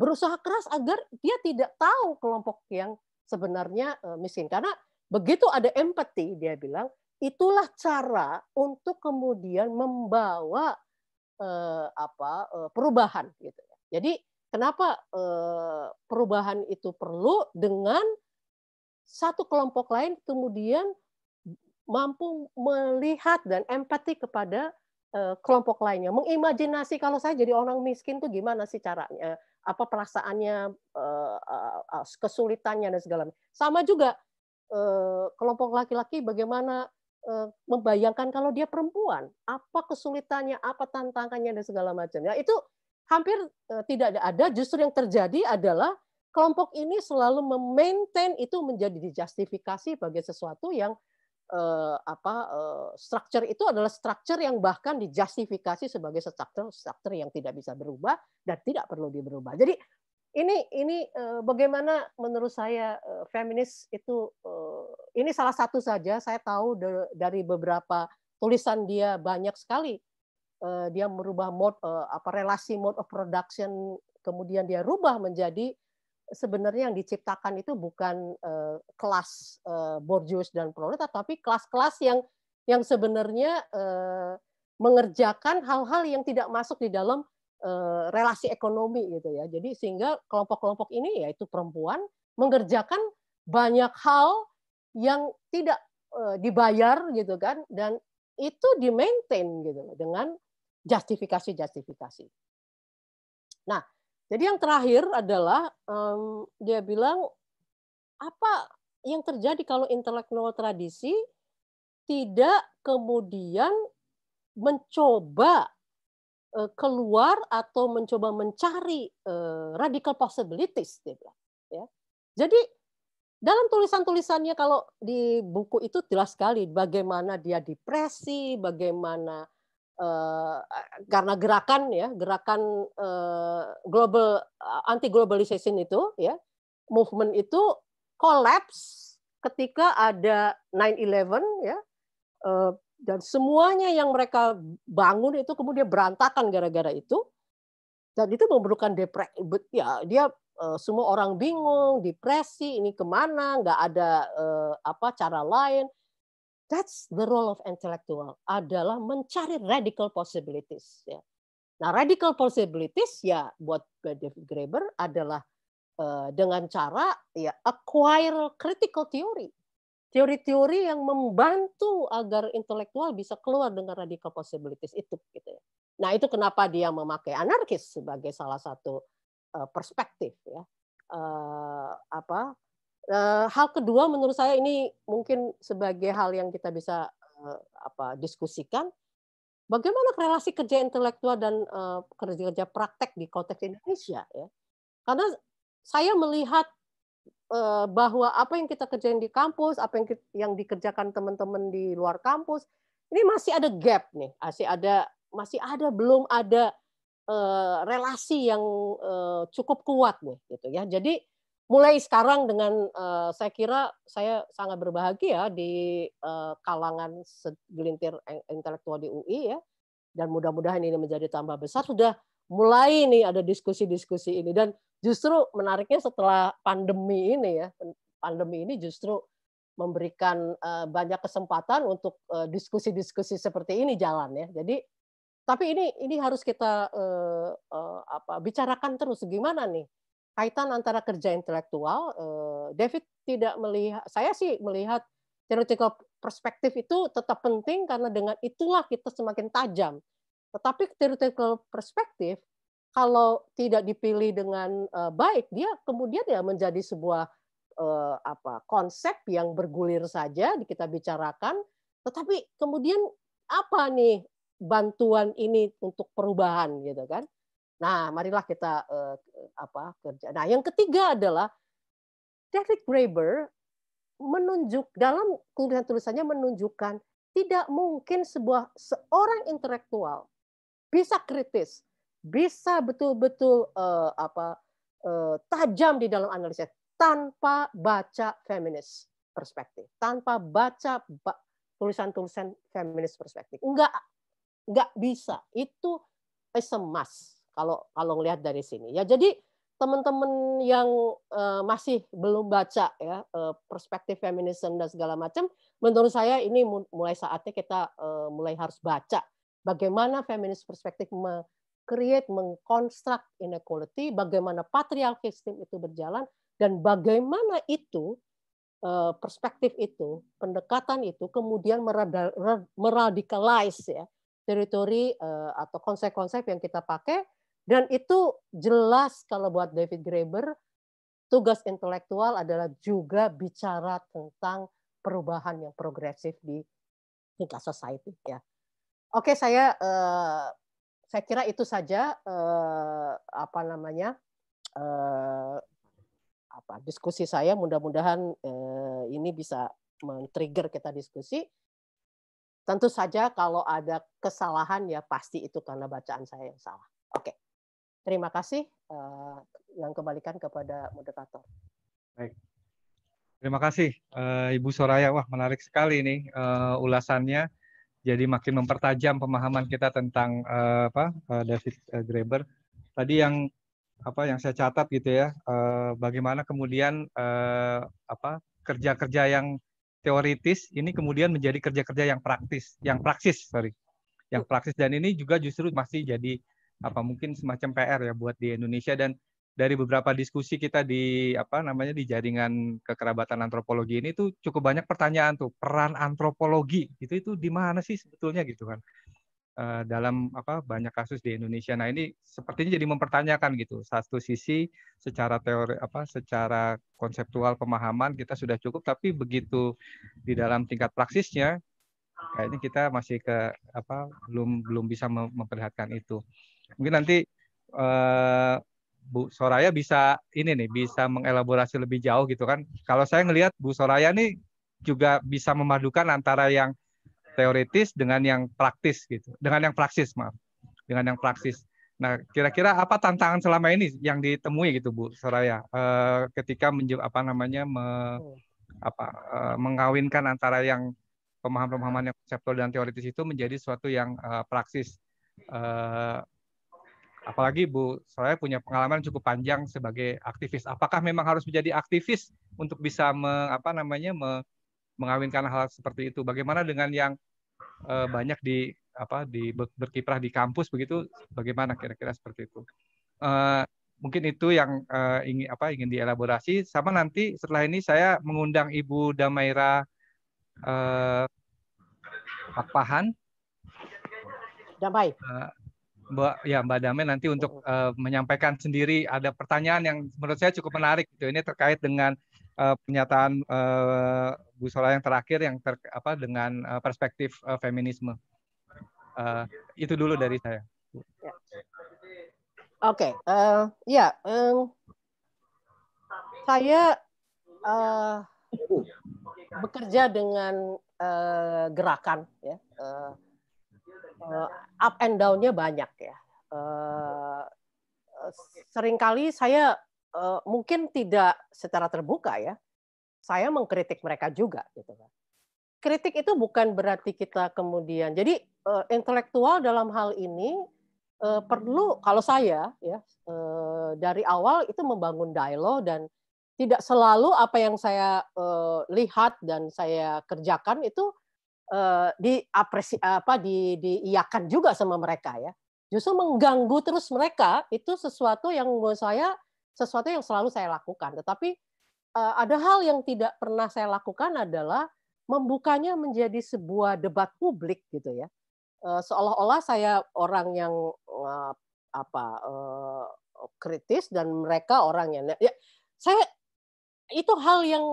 Speaker 3: berusaha keras agar dia tidak tahu kelompok yang sebenarnya eh, miskin. Karena begitu ada empati, dia bilang, itulah cara untuk kemudian membawa apa perubahan gitu. Ya. Jadi Kenapa eh, perubahan itu perlu dengan satu kelompok lain kemudian mampu melihat dan empati kepada eh, kelompok lainnya, mengimajinasi kalau saya jadi orang miskin tuh gimana sih caranya, apa perasaannya, eh, kesulitannya dan segala macam. Sama juga kelompok laki-laki bagaimana membayangkan kalau dia perempuan, apa kesulitannya, apa tantangannya dan segala macam. Ya itu hampir e, tidak ada, justru yang terjadi adalah kelompok ini selalu memaintain itu menjadi justifikasi bagi sesuatu yang uh, apa uh, structure itu adalah structure yang bahkan dijustifikasi sebagai structure structure yang tidak bisa berubah dan tidak perlu diubah. Jadi ini ini uh, bagaimana menurut saya uh, feminis itu uh, ini salah satu saja saya tahu dari beberapa tulisan dia banyak sekali Eh, dia merubah mode eh, apa relasi mode of production kemudian dia rubah menjadi sebenarnya yang diciptakan itu bukan uh, kelas uh, borjuis dan proletar tapi kelas-kelas yang yang sebenarnya uh, mengerjakan hal-hal yang tidak masuk di dalam uh, relasi ekonomi gitu ya. Jadi sehingga kelompok-kelompok ini yaitu perempuan mengerjakan banyak hal yang tidak uh, dibayar gitu kan dan itu di maintain gitu dengan justifikasi-justifikasi. Nah, jadi yang terakhir adalah um, dia bilang apa yang terjadi kalau intelektual tradisi tidak kemudian mencoba eh, keluar atau mencoba mencari eh, radical possibilities dia bilang ya. Jadi dalam tulisan-tulisannya kalau di buku itu jelas sekali bagaimana dia depresi, bagaimana Eh, karena gerakan ya gerakan uh, global eh, anti globalization itu ya movement itu collapse ketika ada 9/11 ya uh, dan semuanya yang mereka bangun itu kemudian berantakan gara-gara itu dan itu memerlukan depresi ya dia semua orang bingung depresi ini kemana nggak ada eh, apa cara lain That's the role of intellectual adalah mencari radical possibilities. Ya. Nah, radical possibilities ya buat Graeber adalah uh, dengan cara ya acquire critical theory, teori-teori yang membantu agar intelektual bisa keluar dengan radical possibilities itu gitu ya. Nah, itu kenapa dia memakai anarkis sebagai salah satu uh, perspektif ya. Uh, apa Eh, hal kedua menurut saya ini mungkin sebagai hal yang kita bisa eh, apa diskusikan bagaimana relasi kerja intelektual dan eh, kerja-kerja praktek di konteks Indonesia ya. Karena saya melihat bahwa apa yang kita kerjain di kampus, apa yang yang dikerjakan teman-teman di luar kampus, ini masih ada gap nih, masih ada masih ada belum ada relasi yang cukup kuat nih gitu ya. Jadi mulai sekarang dengan uh, saya kira saya sangat berbahagia di uh, kalangan segelintir intelektual di UI ya dan mudah-mudahan ini menjadi tambah besar sudah mulai nih ada diskusi-diskusi ini dan justru menariknya setelah pandemi ini ya pandemi ini justru memberikan uh, banyak kesempatan untuk diskusi-diskusi uh, seperti ini jalan ya jadi tapi ini ini harus kita uh, uh, apa bicarakan terus gimana nih kaitan antara kerja intelektual, eh, David tidak melihat, saya sih melihat theoretical perspektif itu tetap penting karena dengan itulah kita semakin tajam. Tetapi theoretical perspektif kalau tidak dipilih dengan eh, baik, dia kemudian ya menjadi sebuah eh, apa konsep yang bergulir saja kita bicarakan. Tetapi kemudian apa nih bantuan ini untuk perubahan gitu kan? Nah, marilah kita uh, apa kerja. Nah, yang ketiga adalah Derek Graeber menunjuk dalam tulisan tulisannya menunjukkan tidak mungkin sebuah seorang intelektual bisa kritis, bisa betul-betul uh, apa uh, tajam di dalam analisis tanpa baca feminis perspektif, tanpa baca tulisan-tulisan feminis perspektif. Enggak enggak bisa. Itu semas kalau kalau lihat dari sini ya jadi teman-teman yang uh, masih belum baca ya uh, perspektif feminisme dan segala macam menurut saya ini mulai saatnya kita uh, mulai harus baca bagaimana feminis perspektif create mengkonstruk inequality bagaimana patriarki sistem itu berjalan dan bagaimana itu perspektif itu pendekatan itu kemudian meradikalize ya teritori atau konsep-konsep yang kita pakai dan itu jelas kalau buat David Graeber, tugas intelektual adalah juga bicara tentang perubahan yang progresif di tingkat society ya. Oke, saya uh, saya kira itu saja uh, apa namanya? uh, apa diskusi saya mudah-mudahan uh, ini bisa men-trigger kita diskusi. Tentu saja kalau ada kesalahan ya pasti itu karena bacaan saya yang salah. Oke. Okay. Terima kasih eh, yang kembalikan kepada moderator.
Speaker 4: Baik.
Speaker 2: Terima kasih eh, Ibu Soraya. Wah, menarik sekali ini eh, ulasannya. Jadi makin mempertajam pemahaman kita tentang apa David Graeber. Tadi yang apa yang saya catat gitu ya, bagaimana kemudian apa kerja-kerja yang teoritis ini kemudian menjadi kerja-kerja yang praktis, yang praksis, sorry, yang praksis. dan ini juga justru masih jadi apa mungkin semacam PR ya buat di Indonesia dan dari beberapa diskusi kita di apa namanya di jaringan kekerabatan antropologi ini tuh cukup banyak pertanyaan tuh peran antropologi itu itu di mana sih sebetulnya gitu kan eh, dalam apa banyak kasus di Indonesia. Nah ini sepertinya jadi mempertanyakan gitu. Satu sisi secara teori apa secara konseptual pemahaman kita sudah cukup, tapi begitu di dalam tingkat praksisnya kayaknya kita masih ke apa belum belum bisa memperlihatkan itu. Mungkin nanti uh, Bu Soraya bisa ini nih bisa mengelaborasi lebih jauh gitu kan. Kalau saya ngelihat Bu Soraya nih juga bisa memadukan antara yang teoritis dengan yang praktis gitu. Dengan yang praksis maaf. Dengan yang praksis. Nah, kira-kira apa tantangan selama ini yang ditemui gitu Bu Soraya eh, ketika menjawab apa namanya me, apa eh, mengawinkan antara yang pemahaman-pemahaman yang konseptual dan teoritis itu menjadi suatu yang eh, praksis eh, Apalagi Bu saya punya pengalaman cukup panjang sebagai aktivis. Apakah memang harus menjadi aktivis untuk bisa me, apa namanya mengawinkan hal seperti itu? Bagaimana dengan yang eh, banyak di apa di berkiprah di kampus begitu? Bagaimana kira-kira seperti itu? Eh, mungkin itu yang eh, ingin apa ingin dielaborasi sama nanti setelah ini saya mengundang Ibu Damaira uh, Pahan Damai uh, Mbak ya Mbak Damen nanti untuk uh, menyampaikan sendiri ada pertanyaan yang menurut saya cukup menarik gitu. Ini terkait dengan uh, pernyataan uh, Bu Sola yang terakhir yang ter, apa dengan uh, perspektif uh, feminisme. Uh, itu dulu dari saya.
Speaker 4: Ya.
Speaker 3: Oke, okay. uh, ya, um, saya uh, bekerja dengan uh, gerakan ya. Uh, uh, up and down-nya banyak ya. Uh, seringkali saya uh, mungkin tidak secara terbuka ya. Saya mengkritik mereka juga gitu kan. Kritik itu bukan berarti kita kemudian. Jadi uh, intelektual dalam hal ini uh, perlu kalau saya ya uh, dari awal itu membangun dialog dan tidak selalu apa yang saya uh, lihat dan saya kerjakan itu Eh, diapresi apa di diiakan juga sama mereka ya. Justru mengganggu terus mereka itu sesuatu yang menurut saya sesuatu yang selalu saya lakukan. Tetapi eh, ada hal yang tidak pernah saya lakukan adalah membukanya menjadi sebuah debat publik gitu ya. Eh, seolah-olah saya orang yang apa kritis dan mereka orang yang ya, saya itu hal yang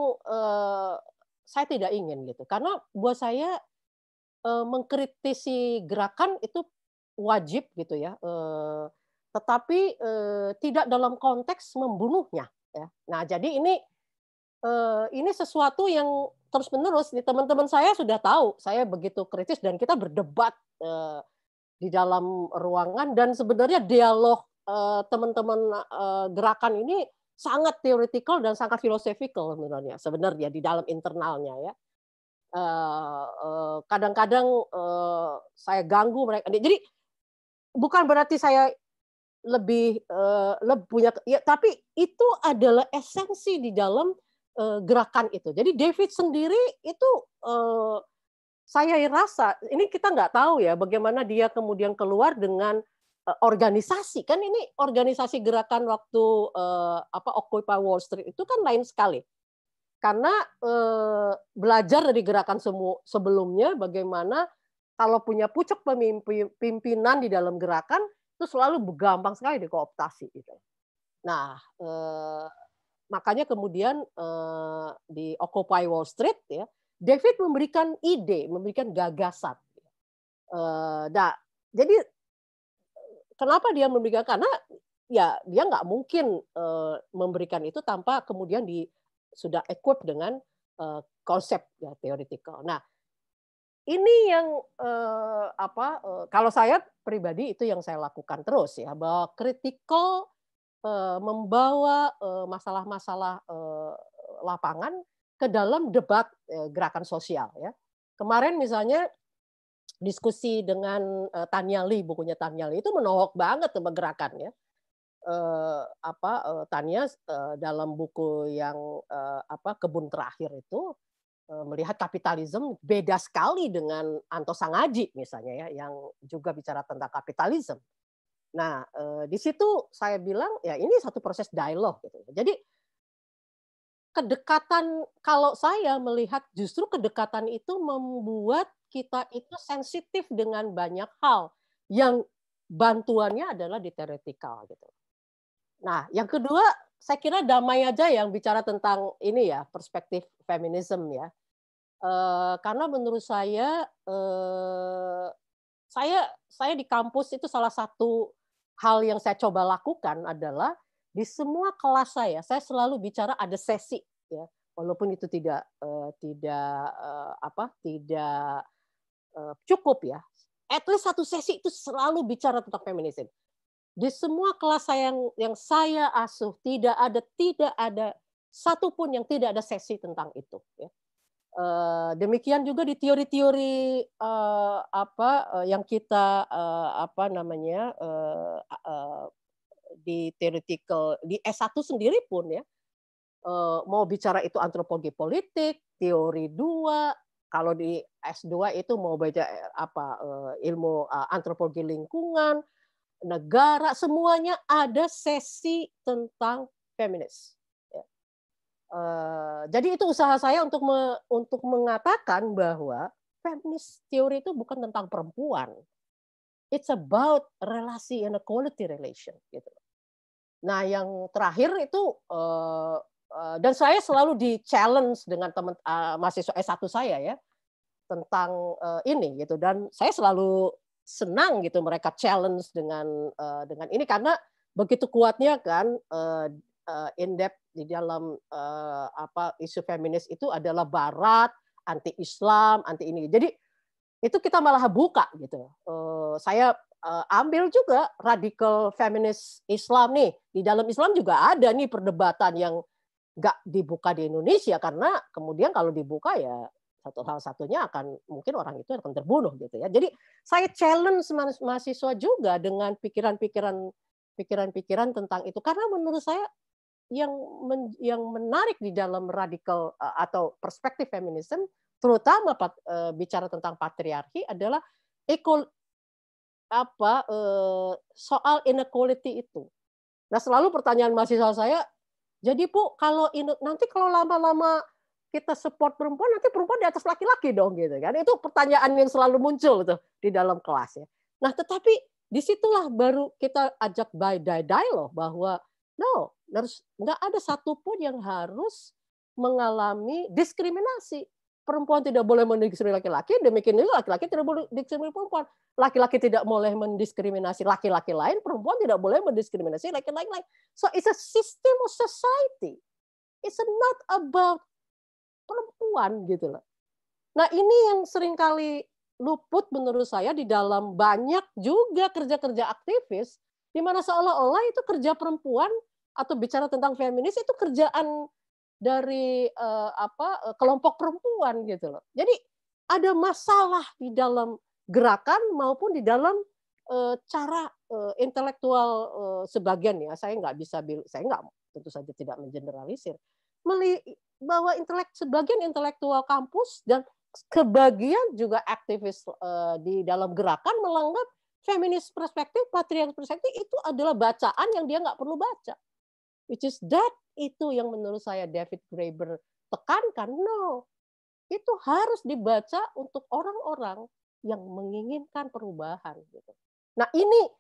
Speaker 3: saya tidak ingin gitu karena buat saya eh, mengkritisi gerakan itu wajib gitu ya eh, tetapi eh, tidak dalam konteks membunuhnya ya nah jadi ini ini sesuatu yang terus menerus di teman-teman saya sudah tahu saya begitu kritis dan kita berdebat di dalam ruangan dan sebenarnya dialog teman-teman gerakan ini sangat teoretikal dan sangat filosofikal sebenarnya sebenarnya di dalam internalnya ya eh, eh, kadang-kadang eh, saya ganggu mereka jadi bukan berarti saya lebih lebih punya ya tapi itu adalah esensi di dalam gerakan itu jadi David sendiri itu saya rasa ini kita nggak tahu ya bagaimana dia kemudian keluar dengan Eh, organisasi kan ini organisasi gerakan waktu uh, apa Occupy Wall Street itu kan lain sekali karena uh, belajar dari gerakan semua sebelumnya bagaimana kalau punya pucuk pemimpin pimpinan di dalam gerakan itu selalu gampang sekali dikooptasi gitu. Nah uh, makanya kemudian uh, di Occupy Wall Street ya David memberikan ide memberikan gagasan. uh, nah, jadi Kenapa dia memberikan? Karena ya dia nggak mungkin uh, memberikan itu tanpa kemudian di sudah equip dengan uh, konsep ya teoretikal. Nah, ini yang uh, apa uh, kalau saya pribadi itu yang saya lakukan terus ya bahwa kritikal uh, membawa masalah-masalah uh, uh, lapangan ke dalam debat uh, gerakan sosial ya kemarin misalnya diskusi dengan uh, eh, Tanya Lee, bukunya Tanya Lee itu menohok banget pergerakannya. Uh, apa uh, eh, Tanya uh, dalam buku yang uh, apa kebun terakhir itu uh, melihat kapitalisme beda sekali dengan Anto Sangaji misalnya ya yang juga bicara tentang kapitalisme. Nah, di situ saya bilang ya ini satu proses dialog gitu. Jadi kedekatan kalau saya melihat justru kedekatan itu membuat kita itu sensitif dengan banyak hal yang bantuannya adalah di teoretikal gitu. Nah, yang kedua saya kira damai aja yang bicara tentang ini ya perspektif feminisme ya. E, karena menurut saya e, saya saya di kampus itu salah satu hal yang saya coba lakukan adalah di semua kelas saya saya selalu bicara ada sesi ya walaupun itu tidak uh, tidak uh, apa tidak Eh, cukup ya. At least satu sesi itu selalu bicara tentang feminisme. Di semua kelas saya yang, yang saya asuh tidak ada tidak ada satupun yang tidak ada sesi tentang itu. Ya. Eh, demikian juga di teori-teori eh, apa yang kita apa namanya di theoretical di S1 sendiri pun ya mau bicara itu antropologi politik, teori dua. Kalau di S2 itu mau baca eh, apa eh, ilmu eh, antropologi lingkungan, negara, semuanya ada sesi tentang feminis. Ya. Jadi itu usaha saya untuk untuk mengatakan bahwa feminis teori itu bukan tentang perempuan, it's about relasi and equality relation gitu. Nah, yang terakhir itu Eh, dan saya selalu di challenge dengan teman uh, eh, mahasiswa eh, S1 saya ya tentang uh, ini gitu dan saya selalu senang gitu mereka challenge dengan uh, dengan ini karena begitu kuatnya kan uh, uh, in depth di dalam uh, apa isu feminis itu adalah barat anti Islam anti ini jadi itu kita malah buka gitu uh, saya uh, ambil juga radikal feminis Islam nih di dalam Islam juga ada nih perdebatan yang nggak dibuka di Indonesia karena kemudian kalau dibuka ya satu hal satunya akan mungkin orang itu akan terbunuh gitu ya. Jadi saya challenge mahasiswa juga dengan pikiran-pikiran pikiran-pikiran tentang itu karena menurut saya yang men, yang menarik di dalam radikal eh, atau perspektif feminisme terutama pat, e, bicara tentang patriarki adalah equal apa e, soal inequality itu. Nah, selalu pertanyaan mahasiswa saya jadi Bu, kalau ini, nanti kalau lama-lama kita support perempuan, nanti perempuan di atas laki-laki dong gitu kan. Itu pertanyaan yang selalu muncul tuh di dalam kelas ya. Nah, tetapi disitulah baru kita ajak by loh bahwa no, harus nggak ada satupun yang harus mengalami diskriminasi perempuan tidak boleh mendiskriminasi laki-laki, demikian juga laki-laki tidak boleh mendiskriminasi perempuan. Laki-laki tidak boleh mendiskriminasi laki-laki lain, perempuan tidak boleh mendiskriminasi laki-laki lain. So it's a system of society. It's not about perempuan gitu loh. Nah ini yang seringkali luput menurut saya di dalam banyak juga kerja-kerja aktivis di mana seolah-olah itu kerja perempuan atau bicara tentang feminis itu kerjaan dari uh, apa eh, kelompok perempuan gitu loh. Jadi ada masalah di dalam gerakan maupun di dalam uh, cara uh, intelektual uh, sebagian ya. Saya nggak bisa saya nggak tentu saja tidak mengeneralisir bahwa intelek sebagian intelektual kampus dan kebagian juga aktivis uh, di dalam gerakan melanggar feminis perspektif, patriarkis perspektif itu adalah bacaan yang dia nggak perlu baca Which is that itu yang menurut saya David Graeber tekankan. No, itu harus dibaca untuk orang-orang yang menginginkan perubahan. Gitu. Nah ini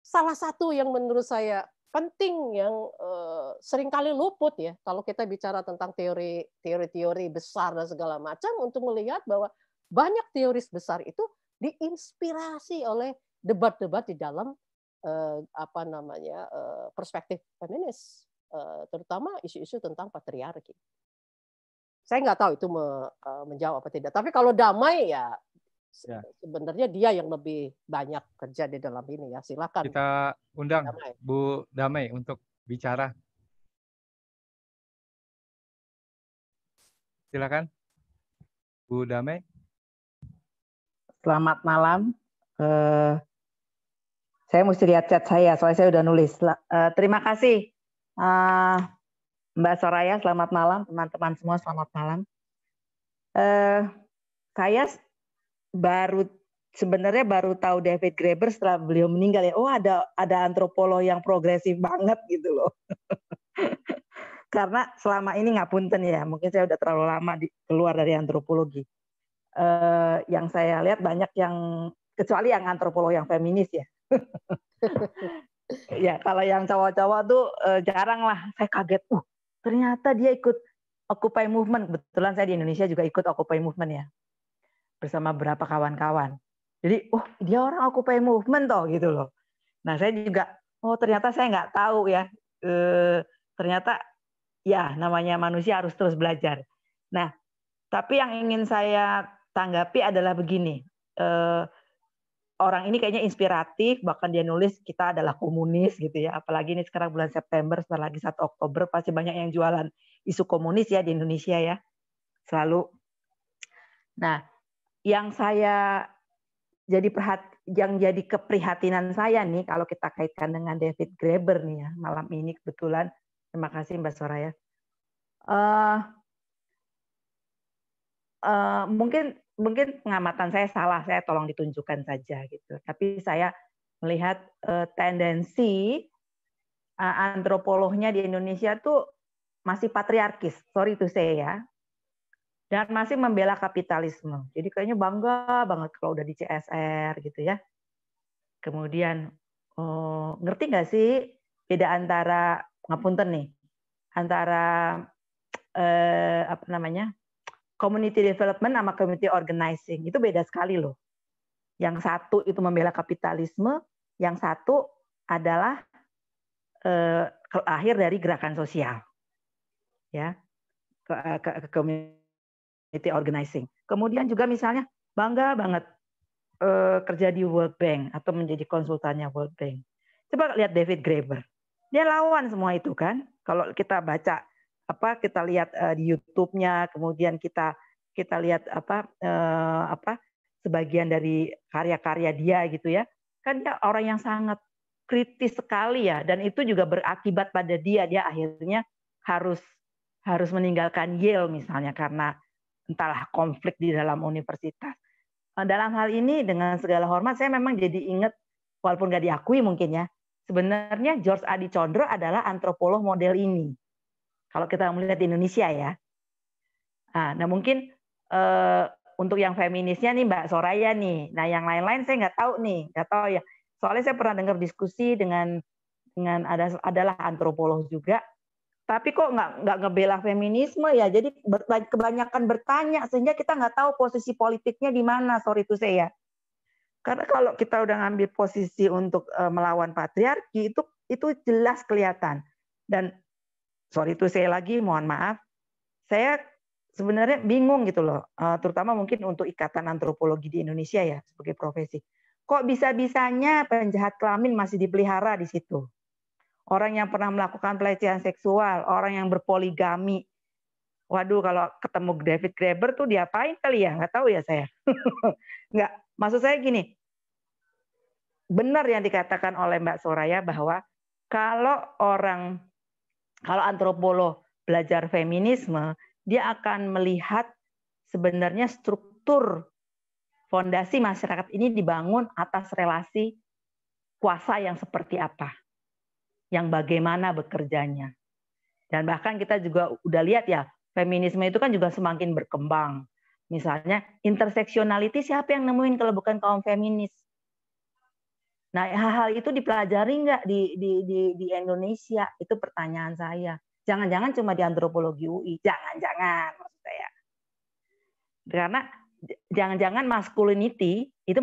Speaker 3: salah satu yang menurut saya penting yang uh, seringkali luput ya kalau kita bicara tentang teori teori-teori besar dan segala macam untuk melihat bahwa banyak teoris besar itu diinspirasi oleh debat-debat di dalam uh, apa namanya uh, perspektif feminis Eh, terutama isu-isu tentang patriarki. Saya nggak tahu itu eh, menjawab apa tidak. Tapi kalau damai ya, ya sebenarnya dia yang lebih banyak kerja di dalam ini ya. Silakan.
Speaker 2: Kita undang damai. Bu Damai untuk bicara. Silakan. Bu Damai.
Speaker 5: Selamat malam. Uh, saya mesti lihat chat saya, soalnya saya udah nulis. terima kasih Uh, Mbak Soraya, selamat malam. Teman-teman semua, selamat malam. Uh, saya baru sebenarnya baru tahu David Graeber setelah beliau meninggal ya. Oh ada ada antropolog yang progresif banget gitu loh. [laughs] Karena selama ini nggak punten ya, mungkin saya udah terlalu lama di, keluar dari antropologi. Uh, yang saya lihat banyak yang kecuali yang antropolog yang feminis ya. [laughs] ya kalau yang cowok-cowok tuh uh, jarang lah saya kaget uh ternyata dia ikut Occupy Movement kebetulan saya di Indonesia juga ikut Occupy Movement ya bersama beberapa kawan-kawan jadi uh, dia orang Occupy Movement toh gitu loh nah saya juga oh ternyata saya nggak tahu ya uh, ternyata ya namanya manusia harus terus belajar nah tapi yang ingin saya tanggapi adalah begini uh, orang ini kayaknya inspiratif, bahkan dia nulis kita adalah komunis gitu ya. Apalagi ini sekarang bulan September, setelah lagi 1 Oktober pasti banyak yang jualan isu komunis ya di Indonesia ya. Selalu. Nah, yang saya jadi perhat yang jadi keprihatinan saya nih kalau kita kaitkan dengan David Graeber nih ya malam ini kebetulan terima kasih Mbak Soraya. Uh, eh, uh, eh, mungkin mungkin pengamatan saya salah, saya tolong ditunjukkan saja gitu. Tapi saya melihat uh, tendensi uh, eh, antropolognya di Indonesia tuh masih patriarkis, sorry to saya, ya, dan masih membela kapitalisme. Jadi kayaknya bangga banget kalau udah di CSR gitu ya. Kemudian oh, ngerti nggak sih beda antara ngapunten nih antara eh, apa namanya community development sama community organizing itu beda sekali loh. Yang satu itu membela kapitalisme, yang satu adalah eh, akhir dari gerakan sosial, ya ke, eh, ke, ke community organizing. Kemudian juga misalnya bangga banget eh, kerja di World Bank atau menjadi konsultannya World Bank. Coba lihat David Graeber, dia lawan semua itu kan. Kalau kita baca apa kita lihat uh, di YouTube-nya, kemudian kita kita lihat apa uh, apa sebagian dari karya-karya dia gitu ya. Kan dia orang yang sangat kritis sekali ya dan itu juga berakibat pada dia dia akhirnya harus harus meninggalkan Yale misalnya karena entahlah konflik di dalam universitas. Eh, dalam hal ini dengan segala hormat saya memang jadi ingat walaupun nggak diakui mungkin ya sebenarnya George Adi Chondro adalah antropolog model ini. Kalau kita melihat di Indonesia ya. Ah, nah, mungkin eh, untuk yang feminisnya nih Mbak Soraya nih. Nah yang lain-lain saya nggak tahu nih, nggak tahu ya. Soalnya saya pernah dengar diskusi dengan dengan ada adalah antropolog juga. Tapi kok nggak nggak ngebela feminisme ya. Jadi kebanyakan bertanya sehingga kita nggak tahu posisi politiknya di mana. Sorry itu saya. Ya. Karena kalau kita udah ngambil posisi untuk eh, melawan patriarki itu itu jelas kelihatan dan sorry itu saya lagi, mohon maaf, saya sebenarnya bingung gitu loh, eh, terutama mungkin untuk ikatan antropologi di Indonesia ya sebagai profesi. Kok bisa-bisanya penjahat kelamin masih dipelihara di situ? Orang yang pernah melakukan pelecehan seksual, orang yang berpoligami. Waduh, kalau ketemu David Graeber tuh diapain kali ya? Nggak tahu ya saya. [laughs] Nggak, maksud saya gini, benar yang dikatakan oleh Mbak Soraya bahwa kalau orang kalau antropolog belajar feminisme, dia akan melihat sebenarnya struktur fondasi masyarakat ini dibangun atas relasi kuasa yang seperti apa, yang bagaimana bekerjanya. Dan bahkan kita juga udah lihat ya, feminisme itu kan juga semakin berkembang. Misalnya interseksionality siapa yang nemuin kalau bukan kaum feminis? Nah, hal-hal itu dipelajari nggak di, di, di, di Indonesia? Itu pertanyaan saya. Jangan-jangan cuma di antropologi UI. Jangan-jangan maksud saya. Karena jangan-jangan masculinity, itu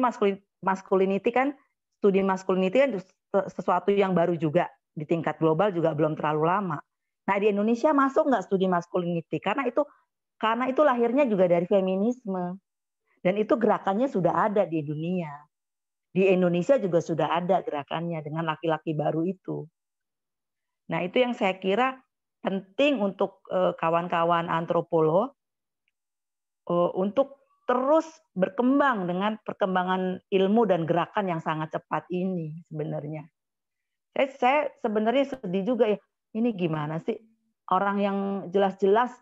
Speaker 5: masculinity, kan, studi masculinity kan sesuatu yang baru juga. Di tingkat global juga belum terlalu lama. Nah, di Indonesia masuk nggak studi masculinity? Karena itu karena itu lahirnya juga dari feminisme. Dan itu gerakannya sudah ada di dunia di Indonesia juga sudah ada gerakannya dengan laki-laki baru itu. Nah, itu yang saya kira penting untuk eh, kawan-kawan antropolog eh, untuk terus berkembang dengan perkembangan ilmu dan gerakan yang sangat cepat ini sebenarnya. Saya, saya sebenarnya sedih juga ya. Ini gimana sih orang yang jelas-jelas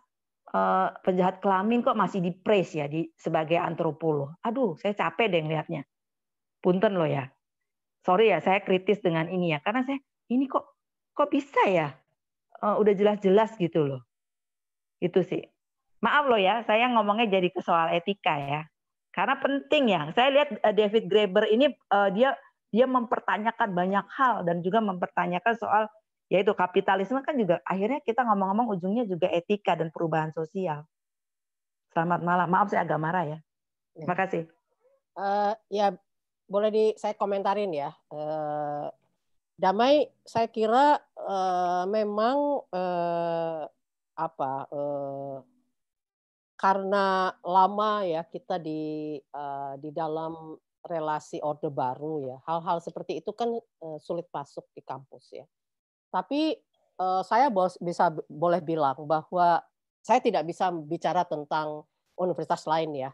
Speaker 5: eh, penjahat kelamin kok masih dipres ya di sebagai antropolo. Aduh, saya capek deh ngelihatnya punten loh ya. Sorry ya, saya kritis dengan ini ya. Karena saya, ini kok kok bisa ya? Uh, udah jelas-jelas gitu loh. Itu sih. Maaf loh ya, saya ngomongnya jadi ke soal etika ya. Karena penting ya. Saya lihat eh, David Graeber ini uh, dia dia mempertanyakan banyak hal dan juga mempertanyakan soal yaitu kapitalisme kan juga akhirnya kita ngomong-ngomong ujungnya juga etika dan perubahan sosial. Selamat malam. Maaf saya agak marah ya. Terima kasih.
Speaker 3: Uh, ya boleh di saya komentarin ya. Eh, damai saya kira eh, memang eh, apa eh, karena lama ya kita di eh, di dalam relasi orde baru ya. Hal-hal seperti itu kan eh, sulit masuk di kampus ya. Tapi eh, saya bos, bisa boleh bilang bahwa saya tidak bisa bicara tentang universitas lain ya.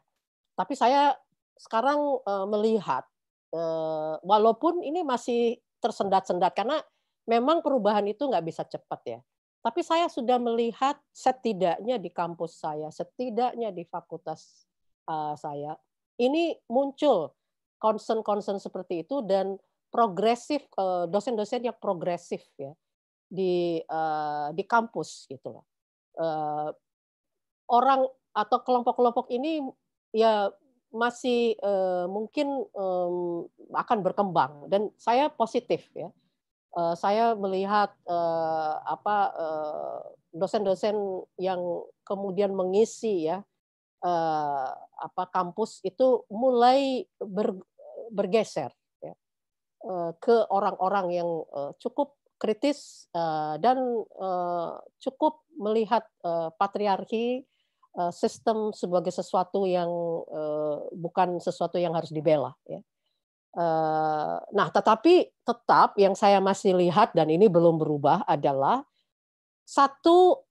Speaker 3: Tapi saya sekarang eh, melihat Eh, walaupun ini masih tersendat-sendat karena memang perubahan itu nggak bisa cepat ya. Tapi saya sudah melihat setidaknya di kampus saya, setidaknya di fakultas uh, saya, ini muncul concern-concern seperti itu dan progresif eh, dosen-dosen yang progresif ya di uh, di kampus gitu loh. Uh, orang atau kelompok-kelompok ini ya masih uh, mungkin um, akan berkembang dan saya positif ya. Uh, saya melihat uh, apa dosen-dosen uh, yang kemudian mengisi ya uh, apa kampus itu mulai ber, bergeser ya, uh, ke orang-orang yang uh, cukup kritis uh, dan uh, cukup melihat uh, patriarki Eh, sistem sebagai sesuatu yang eh, bukan sesuatu yang harus dibela. Ya. Eh, nah, tetapi tetap yang saya masih lihat dan ini belum berubah adalah satu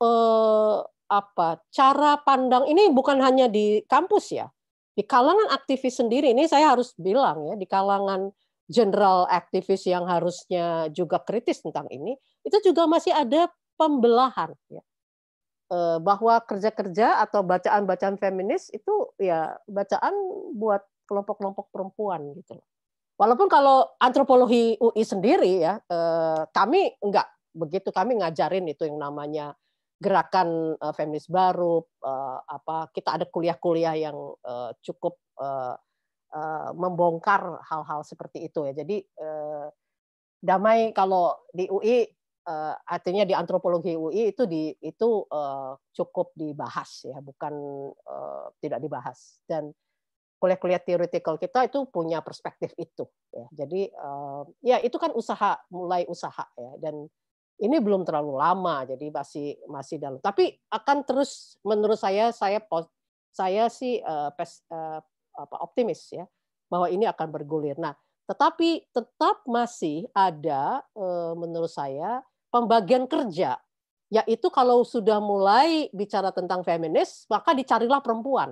Speaker 3: apa cara pandang ini bukan hanya di kampus ya, di kalangan aktivis sendiri ini saya harus bilang ya di kalangan general aktivis yang harusnya juga kritis tentang ini itu juga masih ada pembelahan ya Eh, bahwa kerja-kerja atau bacaan-bacaan feminis itu ya bacaan buat kelompok-kelompok perempuan gitu loh. Walaupun kalau antropologi UI sendiri ya eh, kami enggak begitu kami ngajarin itu yang namanya gerakan eh, feminis baru apa kita ada kuliah-kuliah yang cukup membongkar hal-hal seperti itu ya. Jadi damai kalau di UI uh, artinya di antropologi UI itu di itu uh, cukup dibahas ya bukan uh, tidak dibahas dan kuliah-kuliah teoretikal kita itu punya perspektif itu ya jadi uh, ya itu kan usaha mulai usaha ya dan ini belum terlalu lama jadi masih masih dalam tapi akan terus menurut saya saya saya sih uh, pes, uh, apa, optimis ya bahwa ini akan bergulir nah tetapi tetap masih ada menurut saya pembagian kerja, yaitu kalau sudah mulai bicara tentang feminis, maka dicarilah perempuan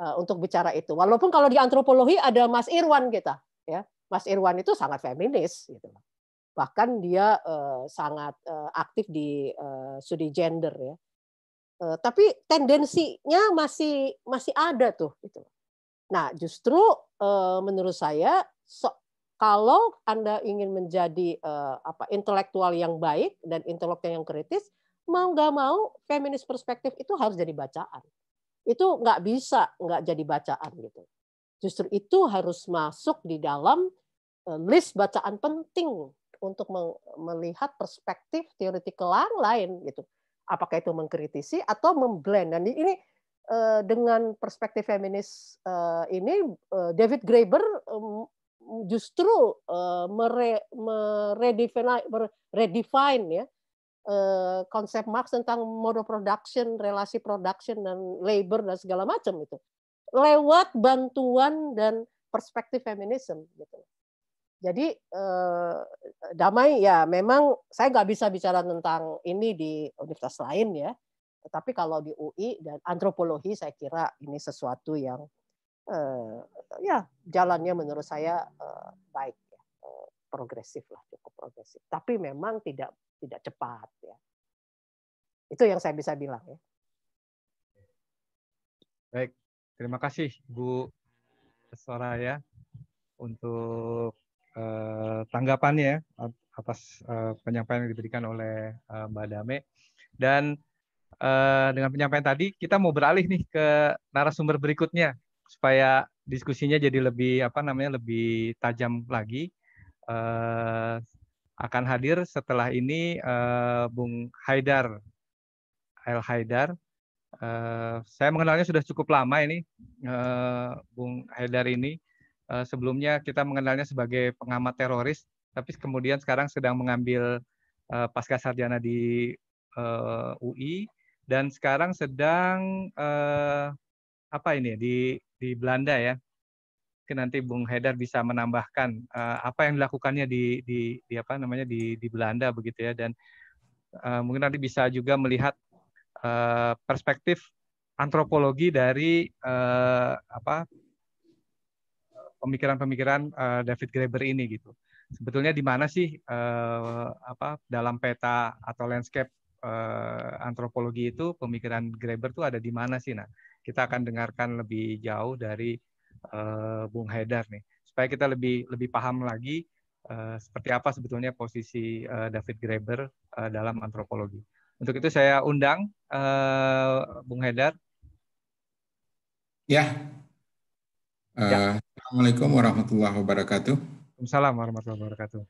Speaker 3: eh, untuk bicara itu. Walaupun kalau di antropologi ada Mas Irwan kita, ya Mas Irwan itu sangat feminis, gitu. bahkan dia uh, sangat uh, aktif di uh, studi gender ya. Uh, tapi tendensinya masih masih ada tuh, gitu. Nah justru uh, menurut saya so, kalau Anda ingin menjadi uh, apa intelektual yang baik dan intelektual yang kritis, mau nggak mau feminis perspektif itu harus jadi bacaan. Itu nggak bisa nggak jadi bacaan gitu. Justru itu harus masuk di dalam eh, list bacaan penting untuk melihat perspektif teoretikalan lain gitu. Apakah itu mengkritisi atau memblend dan ini eh, dengan perspektif feminis ini David Graeber justru uh, mere, meredefine, meredefine ya uh, konsep Marx tentang mode production, relasi production dan labor dan segala macam itu lewat bantuan dan perspektif feminisme gitu. Jadi uh, damai ya memang saya nggak bisa bicara tentang ini di universitas lain ya. tapi kalau di UI dan antropologi saya kira ini sesuatu yang Eh, ya jalannya menurut saya eh, baik ya eh, progresif lah cukup progresif tapi memang tidak tidak cepat ya itu yang saya bisa bilang ya
Speaker 2: baik terima kasih Bu Soraya untuk uh, tanggapannya ya, atas uh, penyampaian yang diberikan oleh uh, Mbak Dame dan uh, dengan penyampaian tadi kita mau beralih nih ke narasumber berikutnya supaya diskusinya jadi lebih apa namanya lebih tajam lagi eh, akan hadir setelah ini eh, Bung Haidar El Haidar. Eh, saya mengenalnya sudah cukup lama ini eh, Bung Haidar ini. Eh, sebelumnya kita mengenalnya sebagai pengamat teroris, tapi kemudian sekarang sedang mengambil eh, pasca sarjana di eh, UI dan sekarang sedang eh, apa ini di di Belanda ya. Mungkin nanti Bung Hedar bisa menambahkan uh, apa yang dilakukannya di, di, di apa namanya di, di Belanda begitu ya dan uh, mungkin nanti bisa juga melihat uh, perspektif antropologi dari uh, apa pemikiran-pemikiran uh, David Graeber ini gitu. Sebetulnya di mana sih uh, apa dalam peta atau landscape uh, antropologi itu pemikiran Graeber itu ada di mana sih? Nah, kita akan dengarkan lebih jauh dari uh, Bung Haidar nih supaya kita lebih lebih paham lagi uh, seperti apa sebetulnya posisi uh, David Graeber uh, dalam antropologi. Untuk itu saya undang uh, Bung Haidar. Ya. Uh, ya. Assalamualaikum
Speaker 6: warahmatullahi wabarakatuh.
Speaker 2: Waalaikumsalam warahmatullahi wabarakatuh.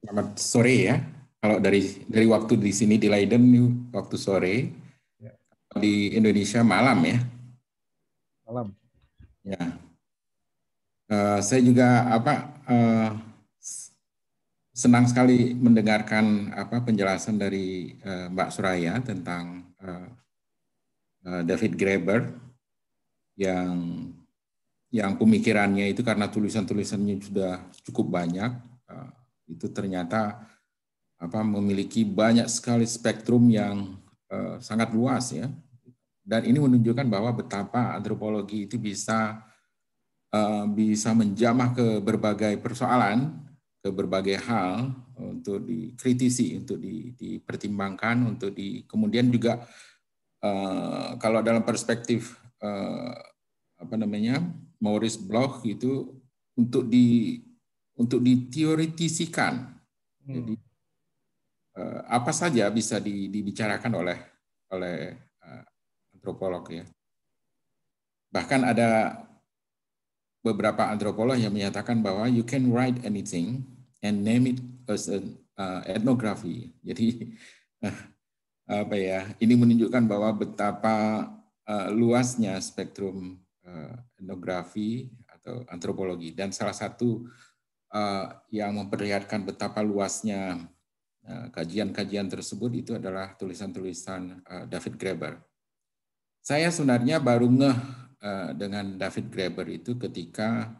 Speaker 6: Selamat sore ya. Kalau dari dari waktu di sini di Leiden waktu sore. Ya. Di Indonesia malam ya. Malam. Ya. Uh, saya juga apa uh, senang sekali mendengarkan apa penjelasan dari uh, Mbak Suraya tentang uh, uh, David Graeber yang yang pemikirannya itu karena tulisan-tulisannya sudah cukup banyak uh, itu ternyata apa memiliki banyak sekali spektrum yang uh, sangat luas ya dan ini menunjukkan bahwa betapa antropologi itu bisa uh, bisa menjamah ke berbagai persoalan, ke berbagai hal untuk dikritisi, untuk di, dipertimbangkan, untuk di kemudian juga uh, kalau dalam perspektif uh, apa namanya Maurice Bloch itu untuk di untuk di Hmm. Jadi apa saja bisa dibicarakan oleh oleh antropolog ya. Bahkan ada beberapa antropolog yang menyatakan bahwa you can write anything and name it as an uh, ethnography. Jadi eh, apa ya? Ini menunjukkan bahwa betapa uh, luasnya spektrum uh, etnografi atau antropologi dan salah satu uh, yang memperlihatkan betapa luasnya kajian-kajian tersebut itu adalah tulisan-tulisan David Graeber saya sebenarnya baru ngeh eh, dengan David Graeber itu ketika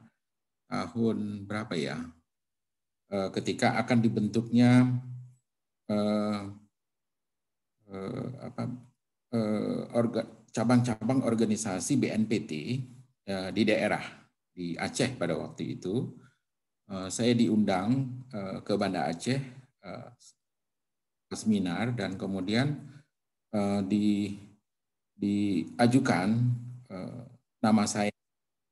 Speaker 6: tahun berapa ya? Eh, ketika akan dibentuknya eh, cabang-cabang organisasi BNPT di daerah di Aceh pada waktu itu saya diundang ke Banda Aceh ke seminar dan kemudian di diajukan eh, nama saya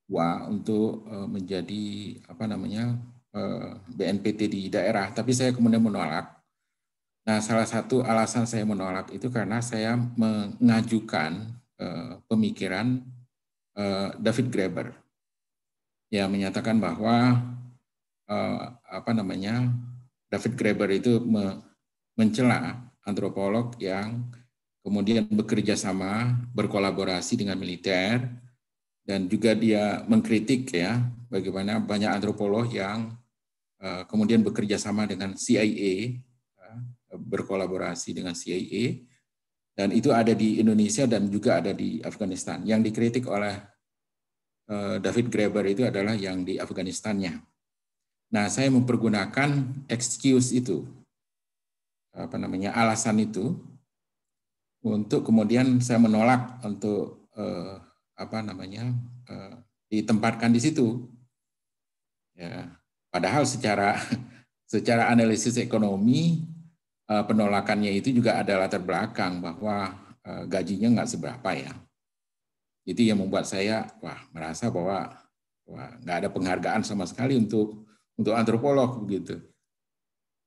Speaker 6: Wa untuk eh, menjadi apa namanya eh, BNPT di daerah, tapi saya kemudian menolak. Nah, salah satu alasan saya menolak itu karena saya mengajukan eh, pemikiran eh, David Graeber yang menyatakan bahwa eh, apa namanya David Graeber itu me mencela antropolog yang kemudian bekerja sama, berkolaborasi dengan militer, dan juga dia mengkritik ya bagaimana banyak antropolog yang uh, kemudian bekerja sama dengan CIA, uh, ya, berkolaborasi dengan CIA, dan itu ada di Indonesia dan juga ada di Afghanistan. Yang dikritik oleh uh, David Graeber itu adalah yang di Afghanistannya. Nah, saya mempergunakan excuse itu, apa namanya alasan itu untuk kemudian saya menolak untuk eh, apa namanya eh, ditempatkan di situ. Ya, padahal secara [laughs] secara analisis ekonomi eh, penolakannya itu juga adalah terbelakang bahwa eh, gajinya nggak seberapa ya. Itu yang membuat saya wah merasa bahwa wah nggak ada penghargaan sama sekali untuk untuk antropolog begitu.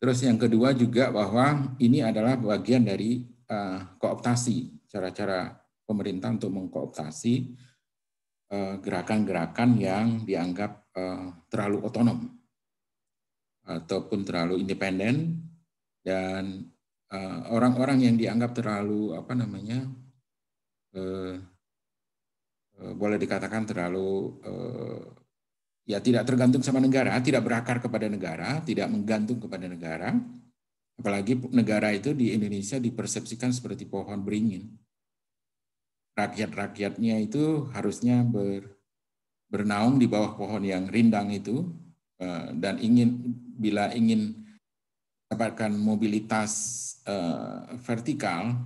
Speaker 6: Terus yang kedua juga bahwa ini adalah bagian dari Eh, kooptasi, cara-cara pemerintah untuk mengkooptasi eh, gerakan-gerakan yang dianggap eh, terlalu otonom ataupun terlalu independen dan orang-orang yang dianggap terlalu apa namanya boleh dikatakan terlalu ya tidak tergantung sama negara, tidak berakar kepada negara, tidak menggantung kepada negara, Apalagi negara itu di Indonesia dipersepsikan seperti pohon beringin. Rakyat-rakyatnya itu harusnya ber, bernaung di bawah pohon yang rindang itu eh, dan ingin bila ingin mendapatkan mobilitas eh, vertikal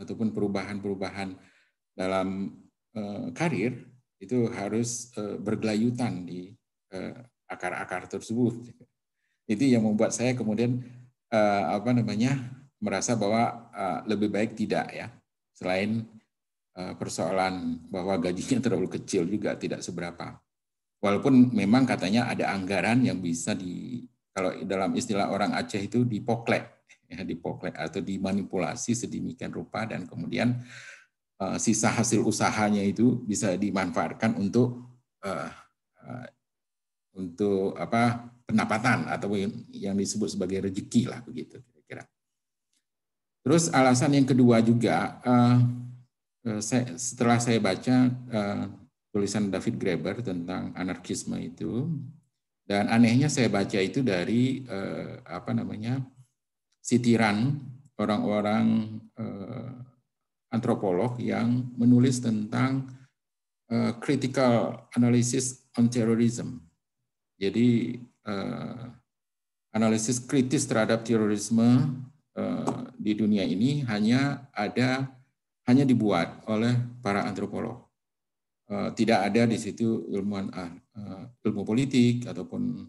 Speaker 6: ataupun perubahan-perubahan dalam eh, karir itu harus bergelayutan di akar-akar tersebut. Itu yang membuat saya kemudian uh, apa namanya merasa bahwa uh, lebih baik tidak ya selain uh, persoalan bahwa gajinya [laughs] terlalu kecil juga tidak seberapa walaupun memang katanya ada anggaran yang bisa di kalau dalam istilah orang Aceh itu dipoklet [laughs] ya dipoklet atau dimanipulasi sedemikian rupa dan kemudian uh, sisa hasil usahanya itu bisa dimanfaatkan untuk uh, uh, untuk apa pendapatan atau yang disebut sebagai rezeki lah begitu kira-kira. Terus alasan yang kedua juga eh, eh, setelah saya baca eh, tulisan David Graeber tentang anarkisme itu dan anehnya saya baca itu dari apa namanya sitiran orang-orang antropolog yang menulis tentang critical analysis on terrorism. Jadi Eh, analisis kritis terhadap terorisme eh, di dunia ini hanya ada hanya dibuat oleh para antropolog. Eh, tidak ada di situ ilmuwan ah, ilmu politik ataupun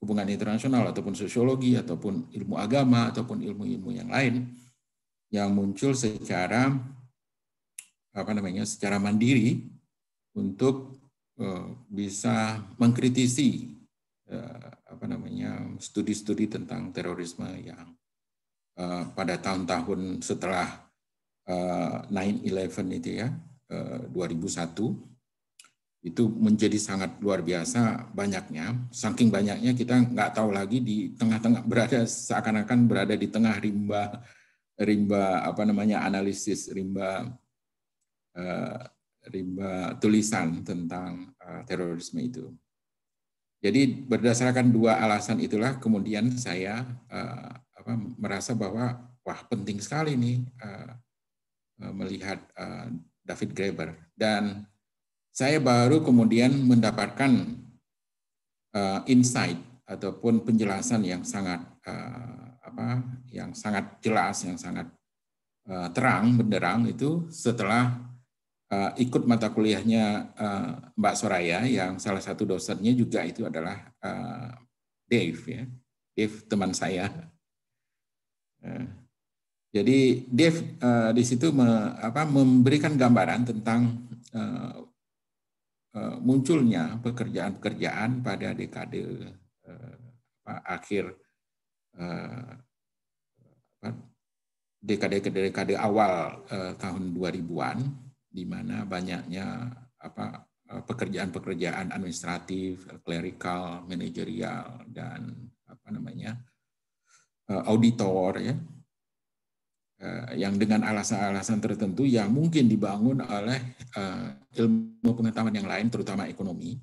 Speaker 6: hubungan internasional ataupun sosiologi ataupun ilmu agama ataupun ilmu-ilmu yang lain yang muncul secara apa namanya secara mandiri untuk Eh, bisa mengkritisi eh, apa namanya studi-studi tentang terorisme yang eh, pada tahun-tahun setelah 9/11 itu ya 2001 itu menjadi sangat luar biasa banyaknya. Saking banyaknya kita nggak tahu lagi di tengah-tengah berada seakan-akan berada di tengah rimba rimba apa namanya analisis rimba rimba tulisan tentang uh, terorisme itu. Jadi berdasarkan dua alasan itulah kemudian saya uh, apa, merasa bahwa wah penting sekali nih uh, melihat uh, David Graeber dan saya baru kemudian mendapatkan uh, insight ataupun penjelasan yang sangat uh, apa yang sangat jelas yang sangat uh, terang benderang itu setelah uh, ikut mata kuliahnya uh, Mbak Soraya yang salah satu dosennya juga itu adalah uh, Dave ya. Dave teman saya. Uh, jadi Dave uh, di situ me, apa, memberikan gambaran tentang uh, munculnya pekerjaan-pekerjaan pada dekade uh, akhir uh, dekade-dekade awal uh, tahun 2000-an di mana banyaknya apa eh, pekerjaan-pekerjaan administratif, clerical, manajerial dan apa namanya eh, auditor ya eh, yang dengan alasan-alasan tertentu yang mungkin dibangun oleh ilmu pengetahuan yang lain terutama ekonomi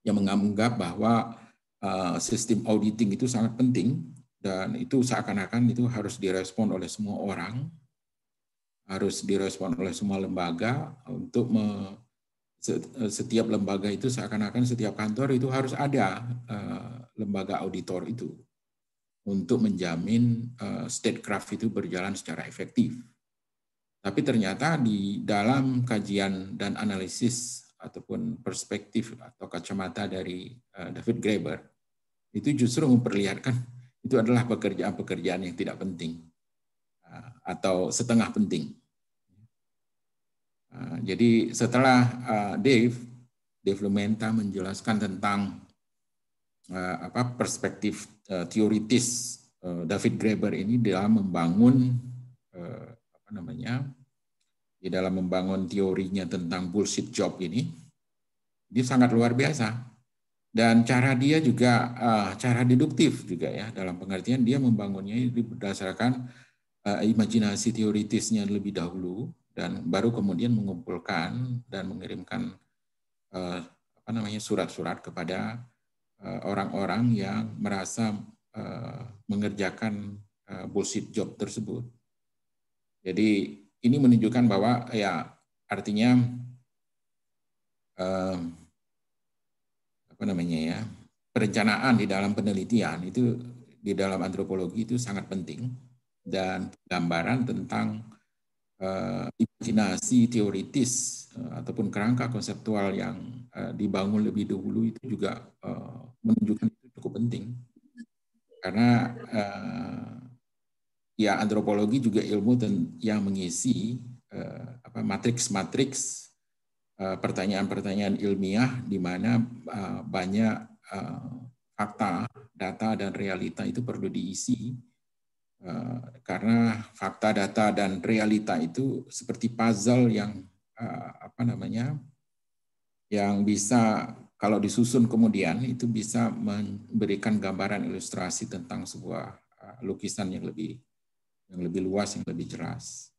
Speaker 6: yang menganggap bahwa sistem auditing itu sangat penting dan itu seakan-akan itu harus direspon oleh semua orang harus direspon oleh semua lembaga untuk me, setiap lembaga itu seakan-akan setiap kantor itu harus ada uh, lembaga auditor itu untuk menjamin uh, statecraft itu berjalan secara efektif. Tapi ternyata di dalam kajian dan analisis ataupun perspektif atau kacamata dari uh, David Graeber itu justru memperlihatkan itu adalah pekerjaan-pekerjaan yang tidak penting Ah, atau setengah penting. Ah, jadi setelah ah, Dave, Dave Lumenta menjelaskan tentang apa perspektif teoritis David Graeber ini dalam membangun apa namanya di dalam membangun teorinya tentang bullshit job ini ini sangat luar biasa dan cara dia juga cara deduktif juga ya dalam pengertian dia membangunnya ini berdasarkan Eh, imajinasi teoritisnya lebih dahulu dan baru kemudian mengumpulkan dan mengirimkan eh, apa namanya surat-surat kepada eh, orang-orang yang merasa mengerjakan bullshit job tersebut. Jadi ini menunjukkan bahwa ya artinya apa namanya ya perencanaan di dalam penelitian itu di dalam antropologi itu sangat penting dan gambaran tentang uh, imajinasi teoritis uh, ataupun kerangka konseptual yang uh, dibangun lebih dahulu itu juga uh, menunjukkan itu cukup penting karena uh, ya antropologi juga ilmu yang mengisi uh, apa matriks-matriks pertanyaan-pertanyaan ilmiah di mana banyak fakta, data dan realita itu perlu diisi Eh, karena fakta data dan realita itu seperti puzzle yang eh, apa namanya yang bisa kalau disusun kemudian itu bisa memberikan gambaran ilustrasi tentang sebuah eh, lukisan yang lebih yang lebih luas yang lebih jelas.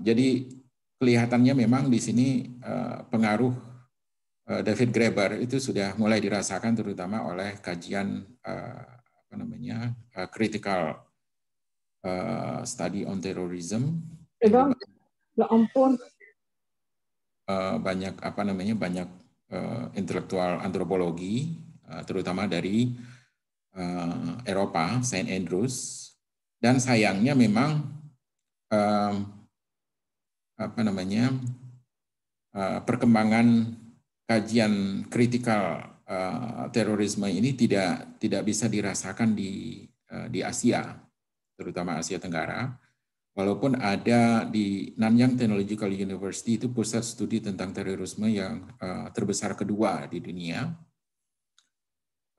Speaker 6: Jadi kelihatannya memang di sini pengaruh David Graeber itu sudah mulai dirasakan terutama oleh kajian apa namanya uh, critical uh, study on terrorism.
Speaker 7: Ya, ya ampun.
Speaker 6: Uh, banyak apa namanya banyak uh, intelektual antropologi, uh, terutama dari uh, Eropa, Saint Andrews. Dan sayangnya memang uh, apa namanya uh, perkembangan kajian kritikal. Eh, terorisme ini tidak tidak bisa dirasakan di eh, di Asia, terutama Asia Tenggara. Walaupun ada di Nanyang Technological University itu pusat studi tentang terorisme yang eh, terbesar kedua di dunia,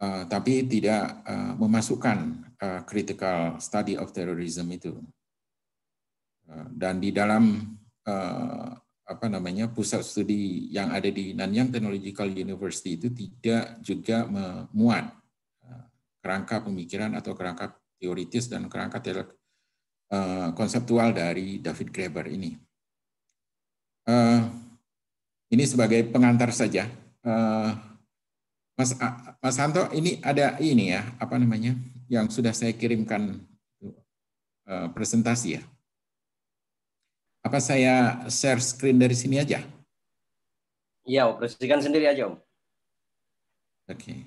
Speaker 6: tapi tidak memasukkan critical study of terrorism itu. dan di dalam apa namanya pusat studi yang ada di Nanyang Technological University itu tidak juga memuat uh, kerangka pemikiran atau kerangka teoritis dan kerangka teori, uh, konseptual dari David Graeber ini. Uh, ini sebagai pengantar saja. Mas Mas Hanto, ini ada ini ya apa namanya yang sudah saya kirimkan uh, presentasi ya. Apa saya share screen dari sini aja?
Speaker 1: Iya, operasikan sendiri aja, Om. Oke. Okay.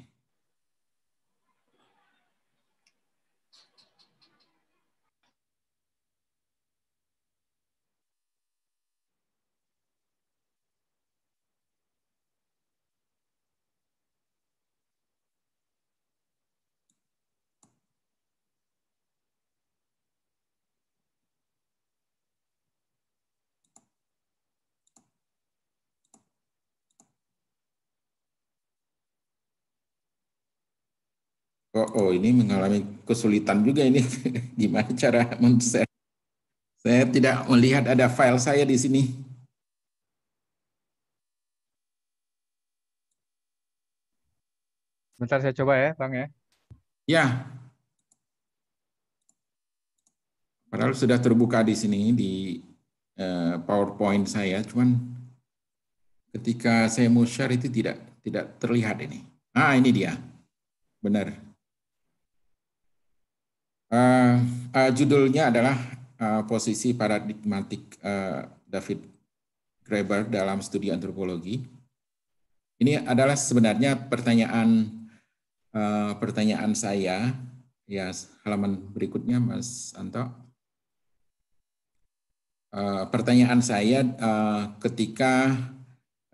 Speaker 6: Oh, oh ini mengalami kesulitan juga ini. [laughs] Gimana cara men share Saya tidak melihat ada file saya di sini.
Speaker 2: Bentar saya coba ya, Bang ya.
Speaker 6: Ya. Padahal sudah terbuka di sini di eh, PowerPoint saya, cuman ketika saya mau share itu tidak tidak terlihat ini. Ah, ini dia. Benar. Uh, uh, judulnya adalah uh, posisi paradigmatik uh, David Graeber dalam studi antropologi. Ini adalah sebenarnya pertanyaan uh, pertanyaan saya ya halaman berikutnya Mas Anto. Uh, pertanyaan saya uh, ketika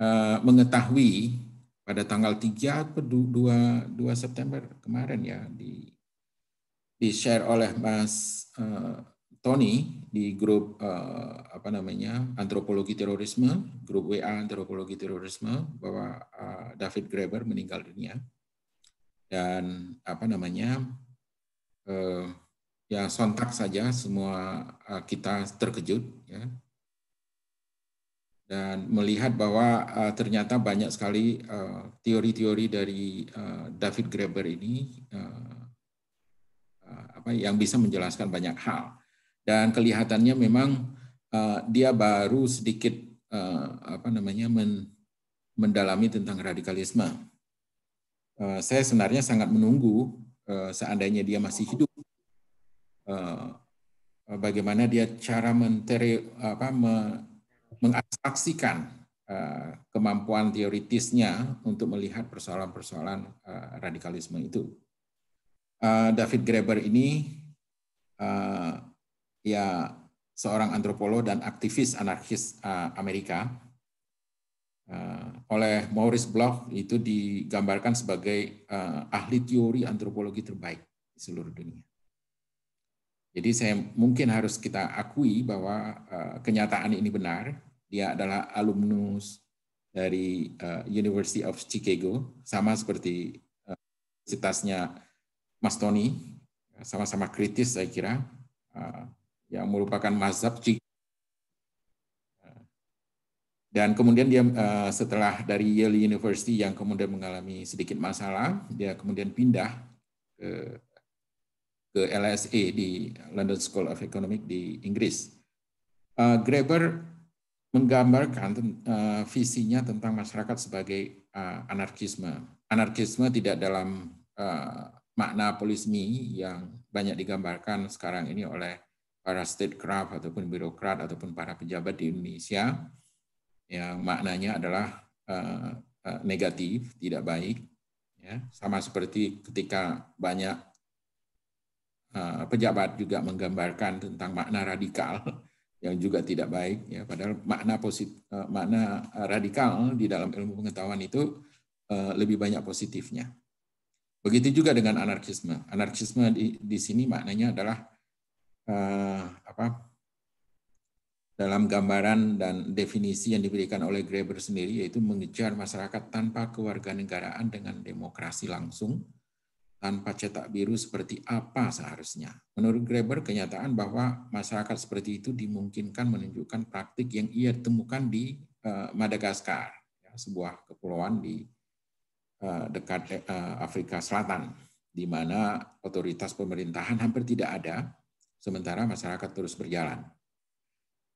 Speaker 6: uh, mengetahui pada tanggal 3 atau 2, 2 September kemarin ya di di-share oleh Mas uh, Tony di grup uh, apa namanya antropologi terorisme, grup WA antropologi terorisme bahwa uh, David Graeber meninggal dunia dan apa namanya uh, ya sontak saja semua uh, kita terkejut ya dan melihat bahwa uh, ternyata banyak sekali teori-teori uh, dari uh, David Graeber ini uh, apa yang bisa menjelaskan banyak hal. Dan kelihatannya memang uh, dia baru sedikit uh, apa namanya men, mendalami tentang radikalisme. Uh, saya sebenarnya sangat menunggu uh, seandainya dia masih hidup uh, bagaimana dia cara menteri apa me, mengabstraksikan kemampuan teoritisnya untuk melihat persoalan-persoalan radikalisme itu. Eh, David Graeber ini uh, ya seorang antropolog dan aktivis anarkis uh, Amerika. Uh, oleh Maurice Bloch itu digambarkan sebagai uh, ahli teori antropologi terbaik di seluruh dunia. Jadi saya mungkin harus kita akui bahwa uh, kenyataan ini benar. Dia adalah alumnus dari uh, University of Chicago, sama seperti uh, universitasnya Mas Tony, sama-sama kritis saya kira, eh, yang merupakan mazhab Cik. Dan kemudian dia eh, setelah dari Yale University yang kemudian mengalami sedikit masalah, dia kemudian pindah ke ke LSE di London School of Economics di Inggris. Eh, Graeber menggambarkan visinya tentang masyarakat sebagai anarkisme. Anarkisme tidak dalam makna polismi yang banyak digambarkan sekarang ini oleh para statecraft ataupun birokrat ataupun para pejabat di Indonesia yang maknanya adalah eh, eh, negatif, tidak baik. Ya, sama seperti ketika banyak eh, pejabat juga menggambarkan tentang makna radikal [laughs] yang juga tidak baik. Ya, padahal makna posit, makna radikal di dalam ilmu pengetahuan itu lebih banyak positifnya. Begitu juga dengan anarkisme. Anarkisme di, di sini maknanya adalah uh, apa? Dalam gambaran dan definisi yang diberikan oleh Graeber sendiri yaitu mengejar masyarakat tanpa kewarganegaraan dengan demokrasi langsung tanpa cetak biru seperti apa seharusnya. Menurut Graeber, kenyataan bahwa masyarakat seperti itu dimungkinkan menunjukkan praktik yang ia temukan di eh, Madagaskar, ya, sebuah kepulauan di Eh, dekat eh, Afrika Selatan, di mana otoritas pemerintahan hampir tidak ada, sementara masyarakat terus berjalan.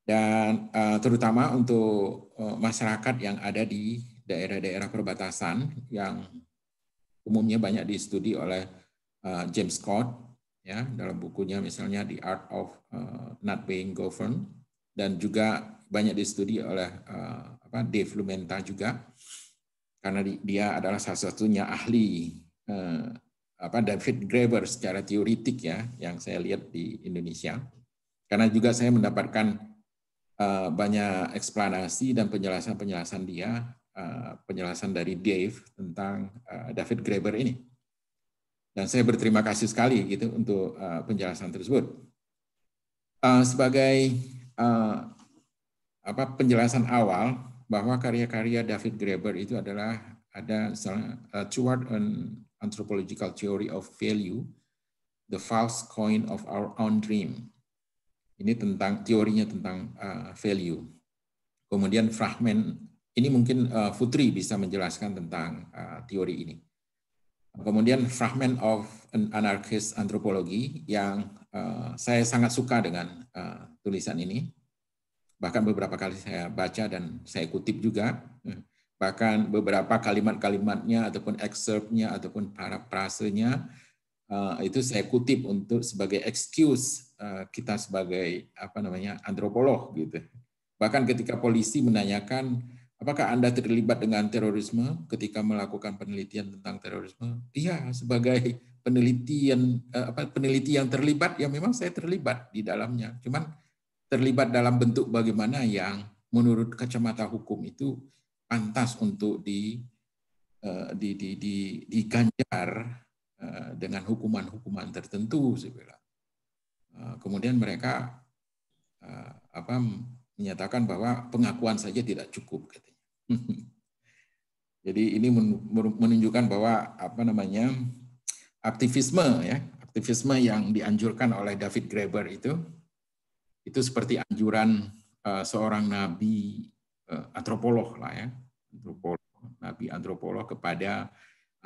Speaker 6: Dan eh, terutama untuk masyarakat yang ada di daerah-daerah perbatasan yang umumnya banyak disetujui oleh James Scott ya dalam bukunya misalnya The Art of Not Being Governed dan juga banyak disetujui oleh apa, Dave Lumenta juga karena dia adalah salah satunya ahli eh, apa David Graeber secara teoritik ya yang saya lihat di Indonesia. Karena juga saya mendapatkan eh, banyak eksplanasi dan penjelasan-penjelasan dia, eh, penjelasan dari Dave tentang David Graeber ini. Dan saya berterima kasih sekali gitu untuk penjelasan tersebut. sebagai apa penjelasan awal bahwa karya-karya David Graeber itu adalah ada uh, toward an anthropological theory of value, the false coin of our own dream. Ini tentang teorinya tentang uh, value. Kemudian fragmen ini mungkin uh, Putri bisa menjelaskan tentang uh, teori ini. Kemudian fragment of an anarchist anthropology yang uh, saya sangat suka dengan uh, tulisan ini bahkan beberapa kali saya baca dan saya kutip juga, eh, bahkan beberapa kalimat-kalimatnya ataupun excerptnya ataupun para prasenya eh, itu saya kutip untuk sebagai excuse eh, kita sebagai apa namanya antropolog gitu. Bahkan ketika polisi menanyakan apakah Anda terlibat dengan terorisme ketika melakukan penelitian tentang terorisme? Iya, sebagai penelitian apa peneliti yang terlibat ya memang saya terlibat di dalamnya. Cuman terlibat dalam bentuk bagaimana yang menurut kacamata hukum itu pantas untuk di eh, di di di diganjar eh, dengan hukuman-hukuman tertentu sebelah Kemudian mereka eh, apa menyatakan bahwa pengakuan saja tidak cukup katanya. [laughs] Jadi ini menunjukkan bahwa apa namanya aktivisme ya, aktivisme yang dianjurkan oleh David Graeber itu itu seperti anjuran eh, seorang nabi eh, antropolog lah ya, antropolog, nabi antropolog kepada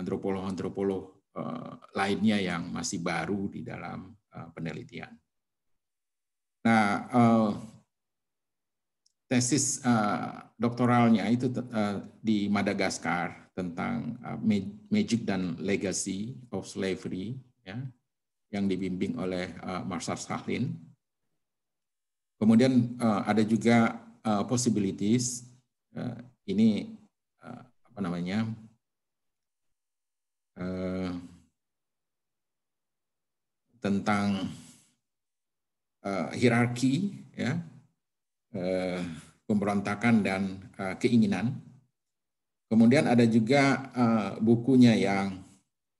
Speaker 6: antropolog-antropolog eh, lainnya yang masih baru di dalam penelitian. Nah, tesis doktoralnya itu di Madagaskar tentang magic dan legacy of slavery ya yang dibimbing oleh Marsar Sahlin Kemudian uh, ada juga uh, possibilities uh, ini uh, apa namanya uh, tentang uh, hierarki ya uh, pemberontakan dan uh, keinginan. Kemudian ada juga uh, bukunya yang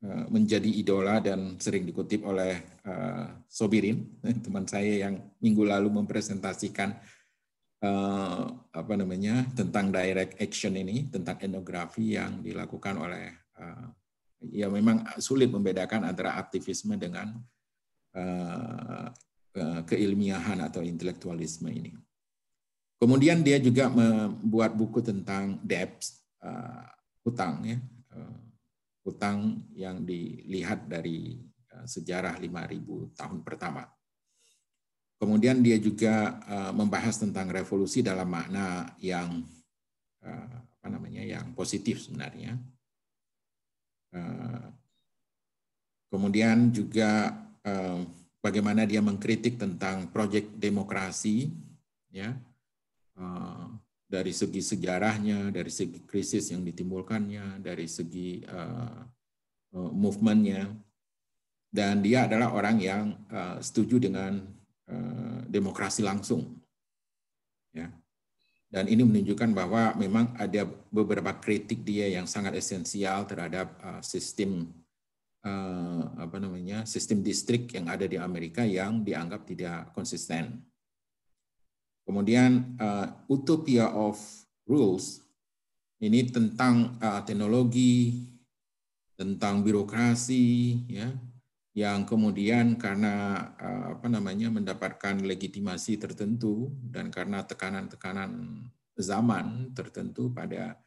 Speaker 6: Eh, menjadi idola dan sering dikutip oleh eh, Sobirin, [laughs] teman saya yang minggu lalu mempresentasikan eh, apa namanya tentang direct action ini, tentang etnografi yang dilakukan oleh ya memang sulit membedakan antara aktivisme dengan keilmiahan atau intelektualisme ini. Kemudian dia juga membuat buku tentang debts, hutang ya, utang yang dilihat dari eh, sejarah 5.000 tahun pertama. Kemudian dia juga eh, membahas tentang revolusi dalam makna yang eh, apa namanya yang positif sebenarnya. Kemudian juga bagaimana dia mengkritik tentang proyek demokrasi, ya dari segi sejarahnya, dari segi krisis yang ditimbulkannya, dari segi uh, movementnya, dan dia adalah orang yang uh, setuju dengan uh, demokrasi langsung, ya. Dan ini menunjukkan bahwa memang ada beberapa kritik dia yang sangat esensial terhadap uh, sistem uh, apa namanya sistem distrik yang ada di Amerika yang dianggap tidak konsisten Kemudian uh, Utopia of Rules ini tentang uh, teknologi, tentang birokrasi, ya, yang kemudian karena uh, apa namanya mendapatkan legitimasi tertentu dan karena tekanan-tekanan zaman tertentu pada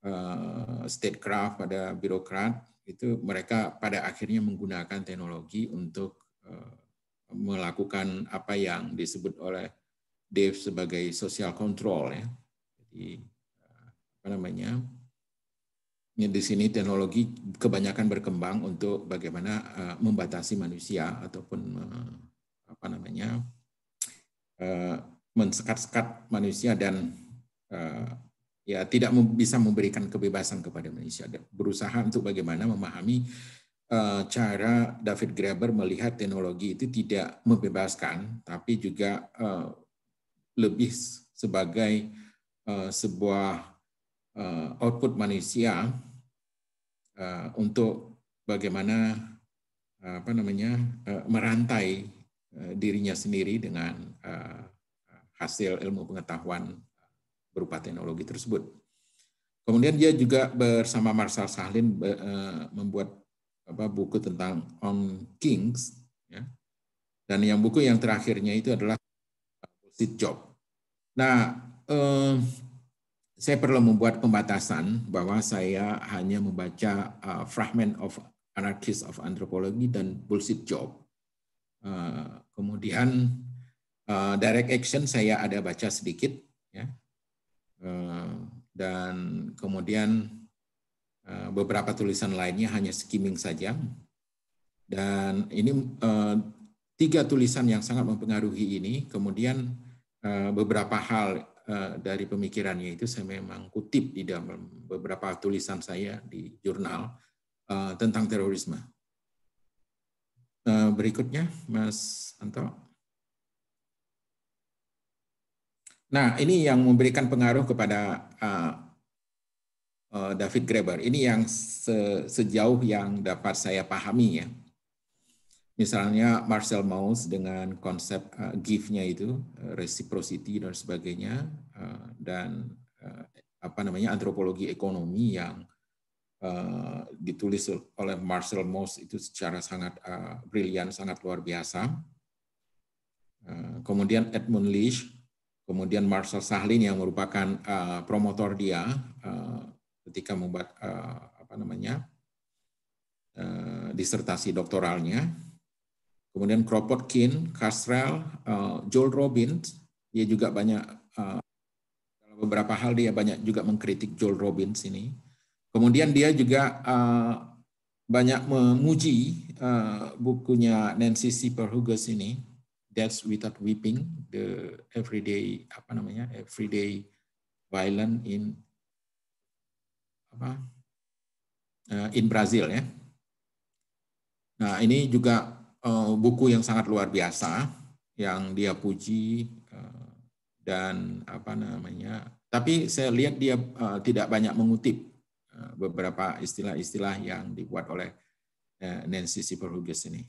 Speaker 6: uh, statecraft, pada birokrat, itu mereka pada akhirnya menggunakan teknologi untuk uh, melakukan apa yang disebut oleh Dave sebagai social control ya. Jadi apa namanya? ini ya, di sini teknologi kebanyakan berkembang untuk bagaimana eh, membatasi manusia ataupun eh, apa namanya? Uh, mensekat-sekat manusia dan ya tidak bisa memberikan kebebasan kepada manusia. Berusaha untuk bagaimana memahami cara David Graeber melihat teknologi itu tidak membebaskan, tapi juga lebih sebagai eh, sebuah eh, output manusia eh, untuk bagaimana apa namanya merantai dirinya sendiri dengan hasil ilmu pengetahuan berupa teknologi tersebut. Kemudian dia juga bersama Marshall Sahlin membuat apa, buku tentang On Kings, ya. dan yang buku yang terakhirnya itu adalah Bullshit Job. Nah, eh, saya perlu membuat pembatasan bahwa saya hanya membaca uh, fragment of Anarchist of Anthropology dan Bullshit Job. Uh, kemudian uh, direct action saya ada baca sedikit ya. Uh, dan kemudian uh, beberapa tulisan lainnya hanya skimming saja. Dan ini uh, tiga tulisan yang sangat mempengaruhi ini. Kemudian Eh, beberapa hal eh, dari pemikirannya itu saya memang kutip di dalam beberapa tulisan saya di jurnal eh, tentang terorisme. Berikutnya, Mas Anto. Nah, ini yang memberikan pengaruh kepada David Graeber. Ini yang sejauh yang dapat saya pahami ya Misalnya Marcel Mauss dengan konsep uh, give-nya itu, eh, reciprocity dan sebagainya, uh, dan uh, apa namanya antropologi ekonomi yang uh, ditulis oleh Marcel Mauss itu secara sangat uh, brilian, sangat luar biasa. Uh, kemudian Edmund Leach, kemudian Marcel Sahlin yang merupakan uh, promotor dia uh, ketika membuat uh, apa namanya uh, disertasi doktoralnya kemudian Kropotkin, Castrell, uh, Joel Robbins, dia juga banyak uh, beberapa hal dia banyak juga mengkritik Joel Robbins ini. Kemudian dia juga uh, banyak memuji uh, bukunya Nancy C. Hughes ini, Death Without Weeping, The Everyday apa namanya, Everyday Violence in apa uh, in Brazil ya. Nah ini juga Eh, buku yang sangat luar biasa yang dia puji eh, dan apa namanya tapi saya lihat dia eh, tidak banyak mengutip beberapa istilah-istilah yang dibuat oleh Nancy Sipperhuges ini.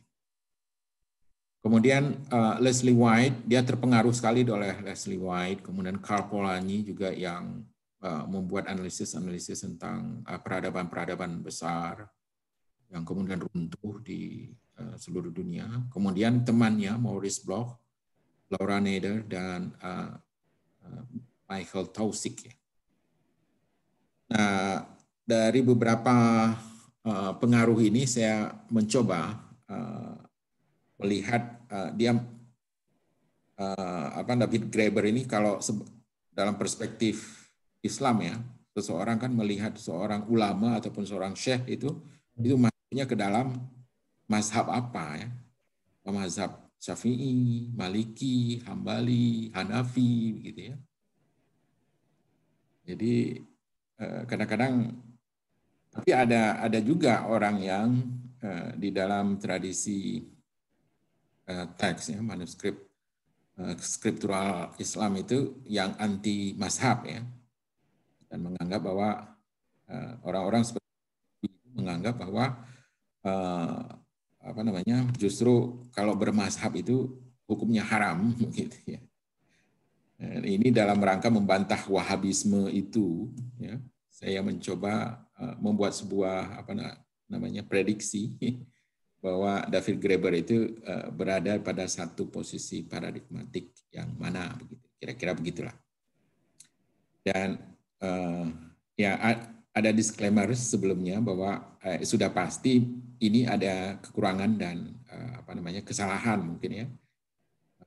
Speaker 6: Kemudian Leslie White, dia terpengaruh sekali oleh Leslie White, kemudian Karl Polanyi juga yang membuat analisis-analisis tentang peradaban-peradaban besar yang kemudian runtuh di Eh, seluruh dunia. Kemudian temannya Maurice Bloch, Laura Nader, dan uh, Michael Tausig. Ya. Nah, dari beberapa pengaruh ini saya mencoba melihat uh, dia apa David Graeber ini kalau dalam perspektif Islam ya seseorang kan melihat seorang ulama ataupun seorang syekh itu itu masuknya ke dalam mazhab apa ya. Mazhab Syafi'i, Maliki, Hambali, Hanafi gitu ya. Jadi eh, kadang-kadang tapi ada ada juga orang yang eh, di dalam tradisi eh, teks ya manuskrip skriptural Islam itu yang anti mazhab ya dan menganggap bahwa orang-orang seperti itu menganggap bahwa apa namanya justru kalau bermashab itu hukumnya haram [laughs] gitu ya. Dan ini dalam rangka membantah Wahabisme itu ya. Saya mencoba eh, membuat sebuah apa namanya prediksi [laughs] bahwa David Graeber itu eh, berada pada satu posisi paradigmatik yang mana begitu. Kira-kira begitulah. Dan eh, ya ada disclaimer sebelumnya bahwa eh, sudah pasti ini ada kekurangan dan eh, apa namanya kesalahan mungkin ya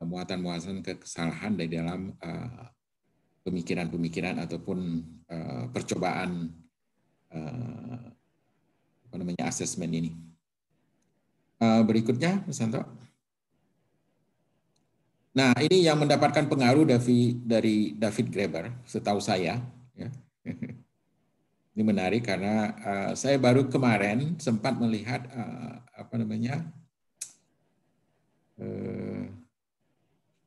Speaker 6: eh, muatan-muatan kesalahan dari dalam pemikiran eh, pemikiran-pemikiran ataupun eh, percobaan eh, apa namanya asesmen ini. Eh, berikutnya, Mas Santo. Nah, ini yang mendapatkan pengaruh dari David Graeber, setahu saya. Ya. [laughs] Ini menarik karena uh, saya baru kemarin sempat melihat uh, apa namanya uh,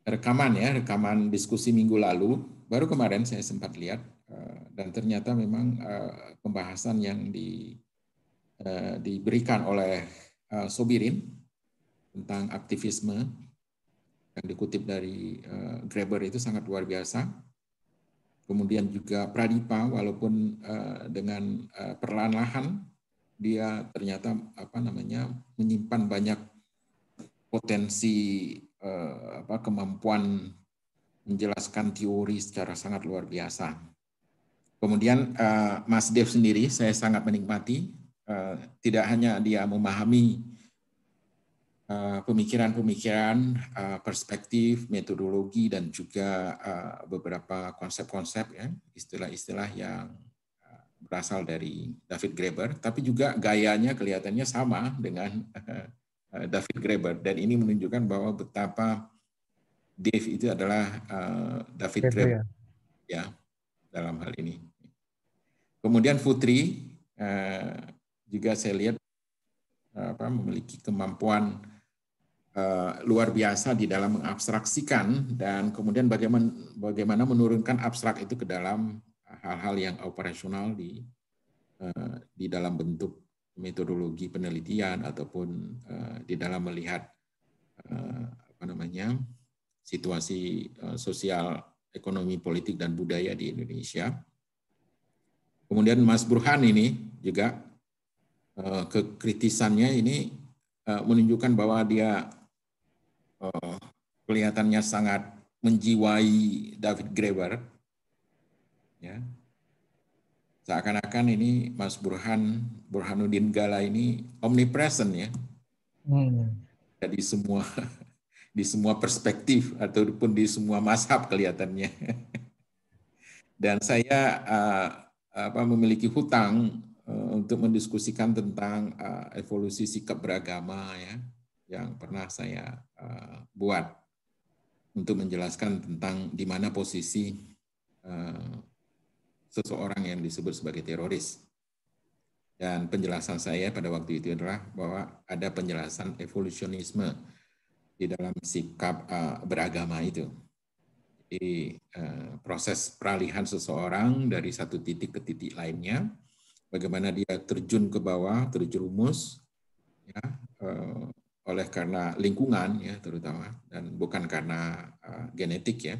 Speaker 6: rekaman ya rekaman diskusi minggu lalu. Baru kemarin saya sempat lihat uh, dan ternyata memang uh, pembahasan yang di, uh, diberikan oleh uh, Sobirin tentang aktivisme yang dikutip dari uh, Graeber itu sangat luar biasa kemudian juga Pradipa walaupun eh, dengan eh, perlahan-lahan dia ternyata apa namanya menyimpan banyak potensi eh, apa kemampuan menjelaskan teori secara sangat luar biasa. Kemudian Mas Dev sendiri saya sangat menikmati tidak hanya dia memahami Eh, pemikiran-pemikiran, eh, perspektif, metodologi, dan juga eh, beberapa konsep-konsep, ya, istilah-istilah yang berasal dari David Graeber, tapi juga gayanya kelihatannya sama dengan David Graeber, dan ini menunjukkan bahwa betapa Dave itu adalah David Graeber, ya. ya dalam hal ini. Kemudian Putri juga saya lihat apa memiliki kemampuan Eh, luar biasa di dalam mengabstraksikan dan kemudian bagaimana bagaimana menurunkan abstrak itu ke dalam hal-hal yang operasional di eh, di dalam bentuk metodologi penelitian ataupun eh, di dalam melihat apa namanya situasi sosial ekonomi politik dan budaya di Indonesia kemudian Mas Burhan ini juga kekritisannya ini menunjukkan bahwa dia kelihatannya sangat menjiwai David Graeber. Ya. Seakan-akan ini Mas Burhan Burhanuddin Gala ini omnipresent ya. Hmm. Jadi semua di semua perspektif ataupun di semua mazhab kelihatannya. Dan saya eh, apa memiliki hutang eh, untuk mendiskusikan tentang eh, evolusi sikap beragama ya yang pernah saya Eh, buat untuk menjelaskan tentang di mana posisi eh, seseorang yang disebut sebagai teroris. Dan penjelasan saya pada waktu itu adalah bahwa ada penjelasan evolusionisme di dalam sikap eh, beragama itu. Jadi proses peralihan seseorang dari satu titik ke titik lainnya, bagaimana dia terjun ke bawah, terjerumus, ya, oleh karena lingkungan ya terutama dan bukan karena uh, genetik ya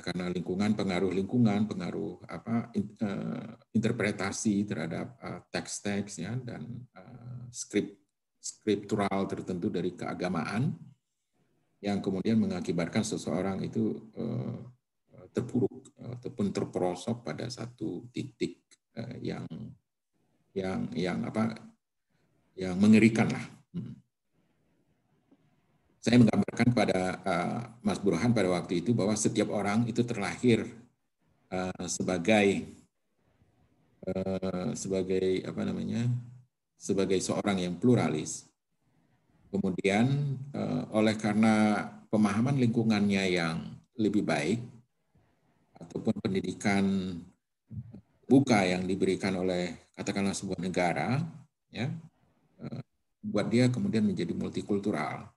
Speaker 6: karena lingkungan pengaruh lingkungan pengaruh apa in, uh, interpretasi terhadap uh, teks-teks ya dan uh, skrip skriptural tertentu dari keagamaan yang kemudian mengakibatkan seseorang itu uh, terpuruk ataupun terperosok pada satu titik uh, yang yang yang apa yang mengerikan lah. Hmm saya menggambarkan pada uh, Mas Burhan pada waktu itu bahwa setiap orang itu terlahir uh, sebagai uh, sebagai apa namanya sebagai seorang yang pluralis. Kemudian uh, oleh karena pemahaman lingkungannya yang lebih baik ataupun pendidikan buka yang diberikan oleh katakanlah sebuah negara, ya, uh, buat dia kemudian menjadi multikultural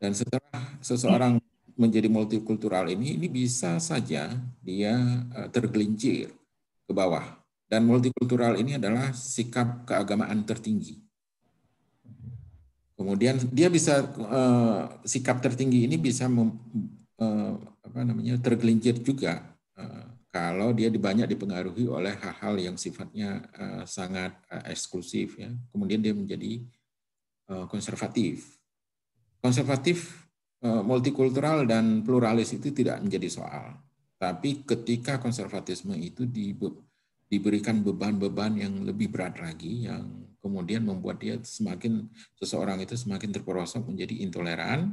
Speaker 6: dan setelah seseorang menjadi multikultural ini, ini bisa saja dia eh, tergelincir ke bawah. Dan multikultural ini adalah sikap keagamaan tertinggi. Kemudian dia bisa eh, sikap tertinggi ini bisa eh, apa namanya tergelincir juga kalau dia banyak dipengaruhi oleh hal-hal yang sifatnya sangat eksklusif ya. Kemudian dia menjadi konservatif konservatif, eh, multikultural, dan pluralis itu tidak menjadi soal. Tapi ketika konservatisme itu diberikan beban-beban yang lebih berat lagi, yang kemudian membuat dia semakin seseorang itu semakin terperosok menjadi intoleran,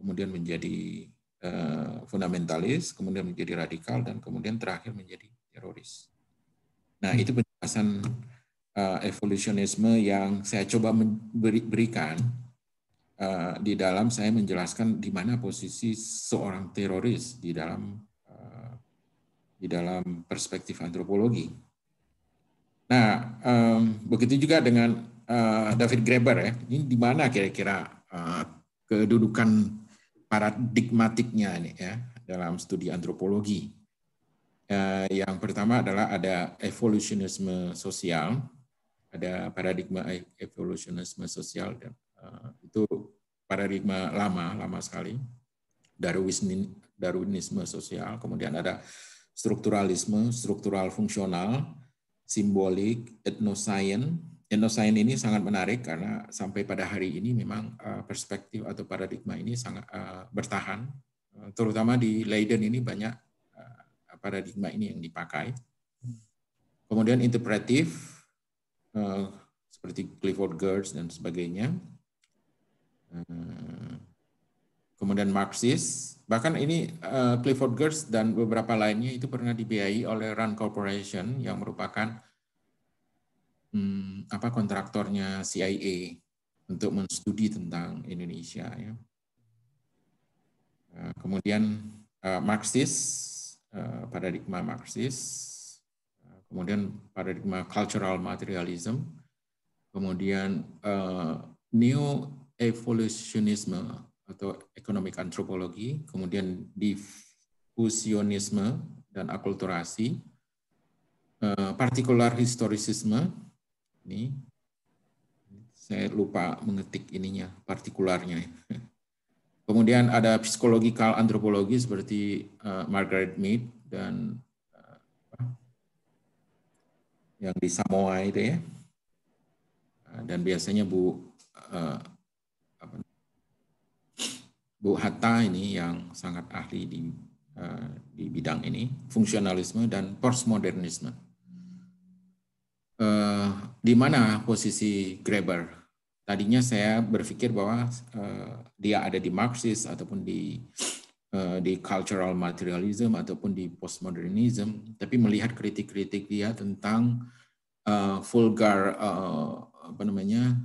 Speaker 6: kemudian menjadi eh, fundamentalis, kemudian menjadi radikal, dan kemudian terakhir menjadi teroris. Nah, itu penjelasan eh, evolusionisme yang saya coba berikan Eh, di dalam saya menjelaskan di mana posisi seorang teroris di dalam eh, di dalam perspektif antropologi. Nah, um, begitu juga dengan uh, David Graeber ya. Ini di mana kira-kira uh, kedudukan paradigmatiknya ini ya dalam studi antropologi. Uh, yang pertama adalah ada evolusionisme sosial, ada paradigma e-, evolusionisme sosial dan Eh, itu paradigma lama, lama sekali. Darwinisme sosial, kemudian ada strukturalisme, struktural fungsional, simbolik, etnosain. Etnosain ini sangat menarik karena sampai pada hari ini memang eh, perspektif atau paradigma ini sangat eh, bertahan. Terutama di Leiden ini banyak paradigma ini yang dipakai. Kemudian interpretif, seperti Clifford Geertz dan sebagainya. Hmm. kemudian Marxis, bahkan ini uh, Clifford Geertz dan beberapa lainnya itu pernah dibiayai oleh Rand Corporation yang merupakan hmm, apa kontraktornya CIA untuk menstudi tentang Indonesia ya. Eh, kemudian eh, Marxis uh, paradigma Marxis, uh, kemudian paradigma cultural materialism, kemudian uh, neo evolusionisme atau ekonomi antropologi, kemudian difusionisme dan akulturasi, eh, partikular historisisme, ini saya lupa mengetik ininya, partikularnya. [laughs] Kemudian ada psikologikal antropologi seperti eh, Margaret Mead dan eh, yang di Samoa itu ya. Dan biasanya Bu Bu Hatta ini yang sangat ahli di uh, di bidang ini, fungsionalisme dan postmodernisme. Uh, di mana posisi Graeber? Tadinya saya berpikir bahwa uh, dia ada di Marxis ataupun di uh, di cultural materialism ataupun di postmodernism, tapi melihat kritik-kritik dia tentang uh, vulgar uh, apa namanya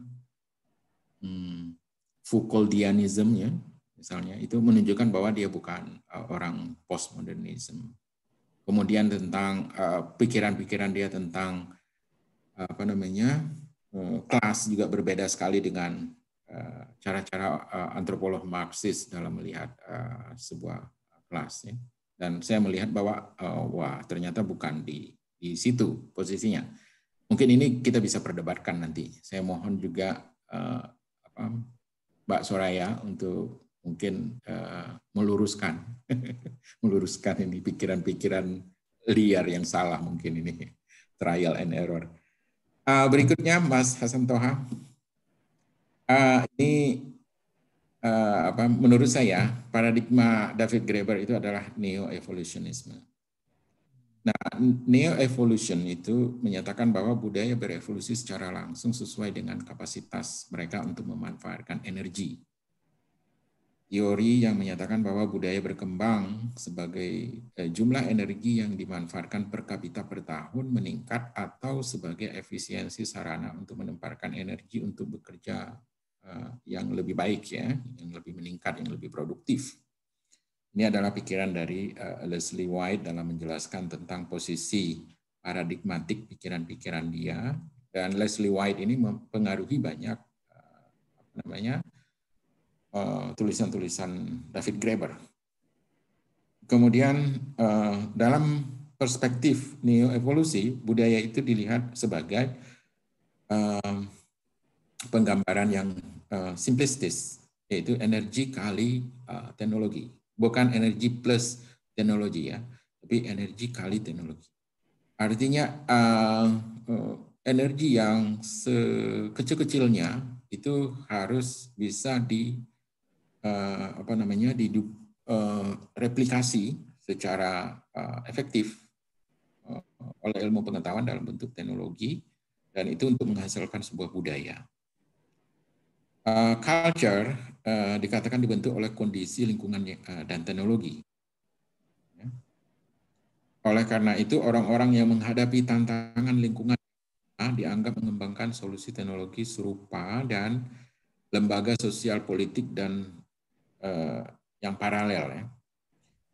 Speaker 6: hmm, Foucauldianism ya misalnya itu menunjukkan bahwa dia bukan uh, orang postmodernisme. Kemudian tentang uh, pikiran-pikiran uh, dia tentang uh, apa namanya uh, kelas juga berbeda sekali dengan uh, cara-cara uh, antropolog Marxis dalam melihat uh, sebuah kelas. Ya. Dan saya melihat bahwa uh, wah ternyata bukan di di situ posisinya. Mungkin ini kita bisa perdebatkan nanti. Saya mohon juga uh, apa, Mbak Soraya untuk mungkin uh, meluruskan [laughs] meluruskan ini pikiran-pikiran liar yang salah mungkin ini trial and error. Uh, berikutnya Mas Hasan Toha. Uh, ini uh, apa menurut saya paradigma David Graeber itu adalah neo evolutionisme. Nah, neo evolution itu menyatakan bahwa budaya berevolusi secara langsung sesuai dengan kapasitas mereka untuk memanfaatkan energi teori yang menyatakan bahwa budaya berkembang sebagai eh, jumlah energi yang dimanfaatkan per kapita per tahun meningkat atau sebagai efisiensi sarana untuk menempatkan energi untuk bekerja eh, yang lebih baik ya, yang lebih meningkat, yang lebih produktif. Ini adalah pikiran dari eh, Leslie White dalam menjelaskan tentang posisi paradigmatik pikiran-pikiran dia dan Leslie White ini mempengaruhi banyak apa namanya Eh, tulisan-tulisan uh, David Graeber. Kemudian uh, dalam perspektif neo evolusi budaya itu dilihat sebagai uh, penggambaran yang uh, simplistis, yaitu energi kali uh, teknologi. Bukan energi plus teknologi ya, tapi energi kali teknologi. Artinya uh, uh, energi yang sekecil-kecilnya itu harus bisa di uh, apa namanya di uh, eh, replikasi secara uh, efektif uh, oleh ilmu pengetahuan dalam bentuk teknologi dan itu untuk menghasilkan sebuah budaya. Uh, culture uh, dikatakan dibentuk oleh kondisi lingkungan uh, dan teknologi. Oleh karena itu orang-orang yang menghadapi tantangan lingkungan ah, dianggap mengembangkan solusi teknologi serupa dan lembaga sosial politik dan Eh, yang paralel ya.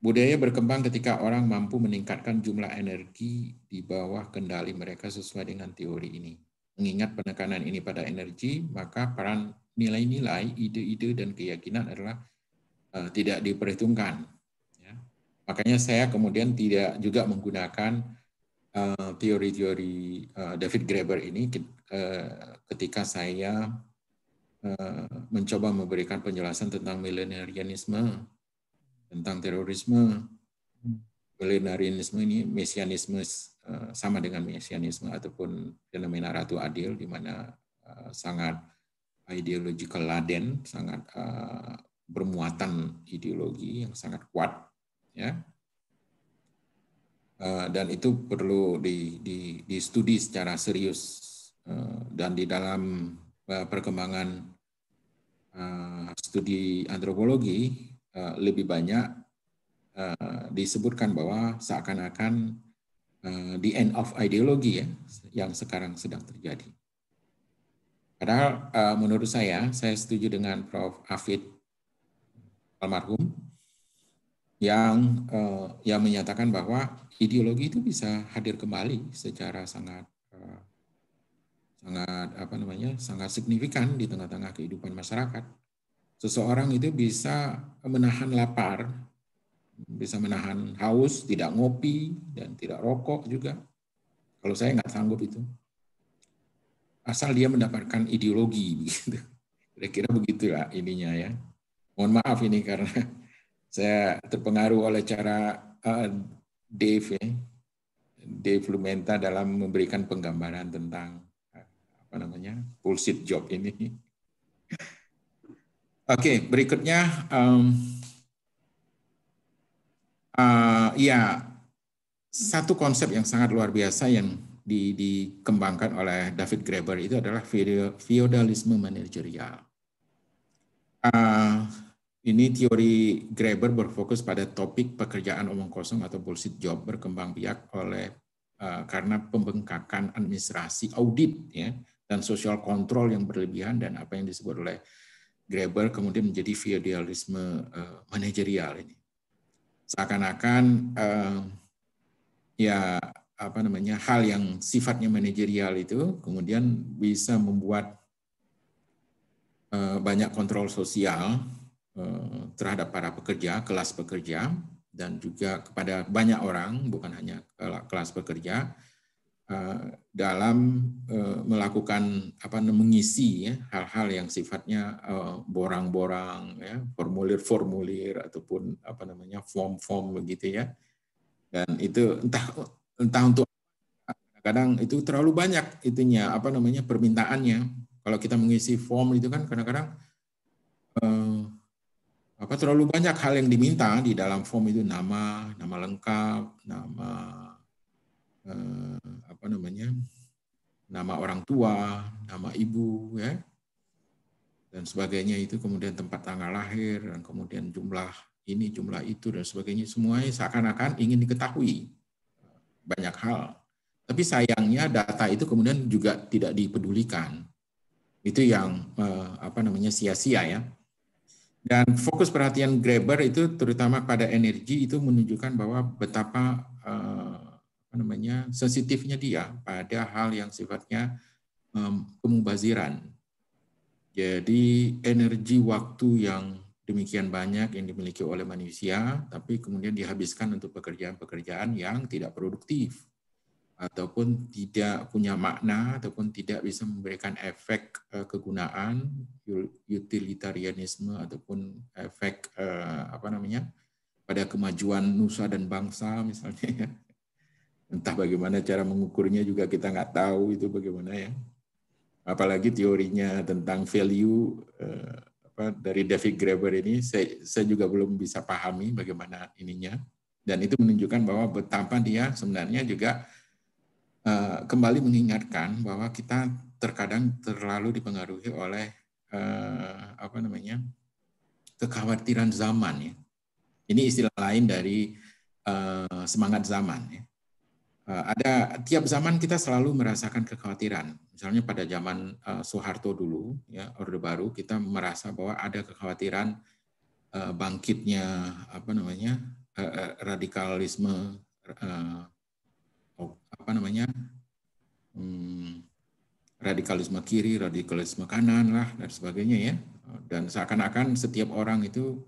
Speaker 6: Budaya berkembang ketika orang mampu meningkatkan jumlah energi di bawah kendali mereka sesuai dengan teori ini. Mengingat penekanan ini pada energi, maka peran nilai-nilai, ide-ide, dan keyakinan adalah uh, tidak diperhitungkan. Ya. Makanya saya kemudian tidak juga menggunakan eh, teori-teori uh, uh, David Graeber ini uh, ketika saya Eh, mencoba memberikan penjelasan tentang milenarianisme, tentang terorisme. Milenarianisme ini mesianisme eh, sama dengan mesianisme ataupun fenomena ratu adil di mana eh, sangat ideological laden, sangat bermuatan ideologi yang sangat kuat ya. dan itu perlu di, di, di studi secara serius dan di dalam perkembangan Eh, studi antropologi eh, lebih banyak eh, disebutkan bahwa seakan-akan the end of ideologi ya yang sekarang sedang terjadi. Padahal menurut saya, saya setuju dengan Prof. Afid almarhum yang yang menyatakan bahwa ideologi itu bisa hadir kembali secara sangat sangat apa namanya sangat signifikan di tengah-tengah kehidupan masyarakat. Seseorang itu bisa menahan lapar, bisa menahan haus, tidak ngopi dan tidak rokok juga. Kalau saya nggak sanggup itu, asal dia mendapatkan ideologi [laughs] begitu. Kira-kira begitulah ininya ya. Mohon maaf ini karena [laughs] saya terpengaruh oleh cara uh, Dave ya, Dave Lumenta dalam memberikan penggambaran tentang apa namanya bullshit job ini. Oke, okay, berikutnya um, uh, ya satu konsep yang sangat luar biasa yang di, dikembangkan oleh David Graeber itu adalah feodalisme manajerial. Uh, ini teori Graeber berfokus pada topik pekerjaan omong kosong atau bullshit job berkembang biak oleh uh, karena pembengkakan administrasi audit ya dan social control yang berlebihan dan apa yang disebut oleh Graeber kemudian menjadi feudalisme eh, manajerial ini. Seakan-akan eh, ya apa namanya hal yang sifatnya manajerial itu kemudian bisa membuat eh, banyak kontrol sosial terhadap para pekerja, kelas pekerja dan juga kepada banyak orang bukan hanya kelas pekerja Eh, dalam eh, melakukan apa mengisi hal ya, hal-hal yang sifatnya eh, borang-borang ya formulir-formulir ataupun apa namanya form-form begitu ya dan itu entah entah untuk kadang itu terlalu banyak itunya apa namanya permintaannya kalau kita mengisi form itu kan kadang-kadang eh, apa terlalu banyak hal yang diminta di dalam form itu nama nama lengkap nama apa namanya nama orang tua, nama ibu, ya dan sebagainya itu kemudian tempat tanggal lahir dan kemudian jumlah ini jumlah itu dan sebagainya semuanya seakan-akan ingin diketahui banyak hal. Tapi sayangnya data itu kemudian juga tidak dipedulikan. Itu yang eh, apa namanya sia-sia ya. Dan fokus perhatian grabber itu terutama pada energi itu menunjukkan bahwa betapa apa namanya sensitifnya dia pada hal yang sifatnya um, kemubaziran. Jadi energi waktu yang demikian banyak yang dimiliki oleh manusia, tapi kemudian dihabiskan untuk pekerjaan-pekerjaan yang tidak produktif ataupun tidak punya makna ataupun tidak bisa memberikan efek uh, kegunaan utilitarianisme ataupun efek uh, apa namanya pada kemajuan nusa dan bangsa misalnya ya. Entah bagaimana cara mengukurnya juga kita nggak tahu itu bagaimana ya. Apalagi teorinya tentang value eh, apa, dari David Graeber ini saya, saya juga belum bisa pahami bagaimana ininya. Dan itu menunjukkan bahwa betapa dia sebenarnya juga eh, kembali mengingatkan bahwa kita terkadang terlalu dipengaruhi oleh eh, apa namanya kekhawatiran zaman ya. Ini istilah lain dari uh, semangat zaman ya. Eh, ada tiap zaman kita selalu merasakan kekhawatiran. Misalnya pada zaman eh, Soeharto dulu, ya Orde Baru, kita merasa bahwa ada kekhawatiran eh, bangkitnya apa namanya radikalisme oh, apa namanya hmm, radikalisme kiri, radikalisme kanan lah dan sebagainya ya. Dan seakan-akan setiap orang itu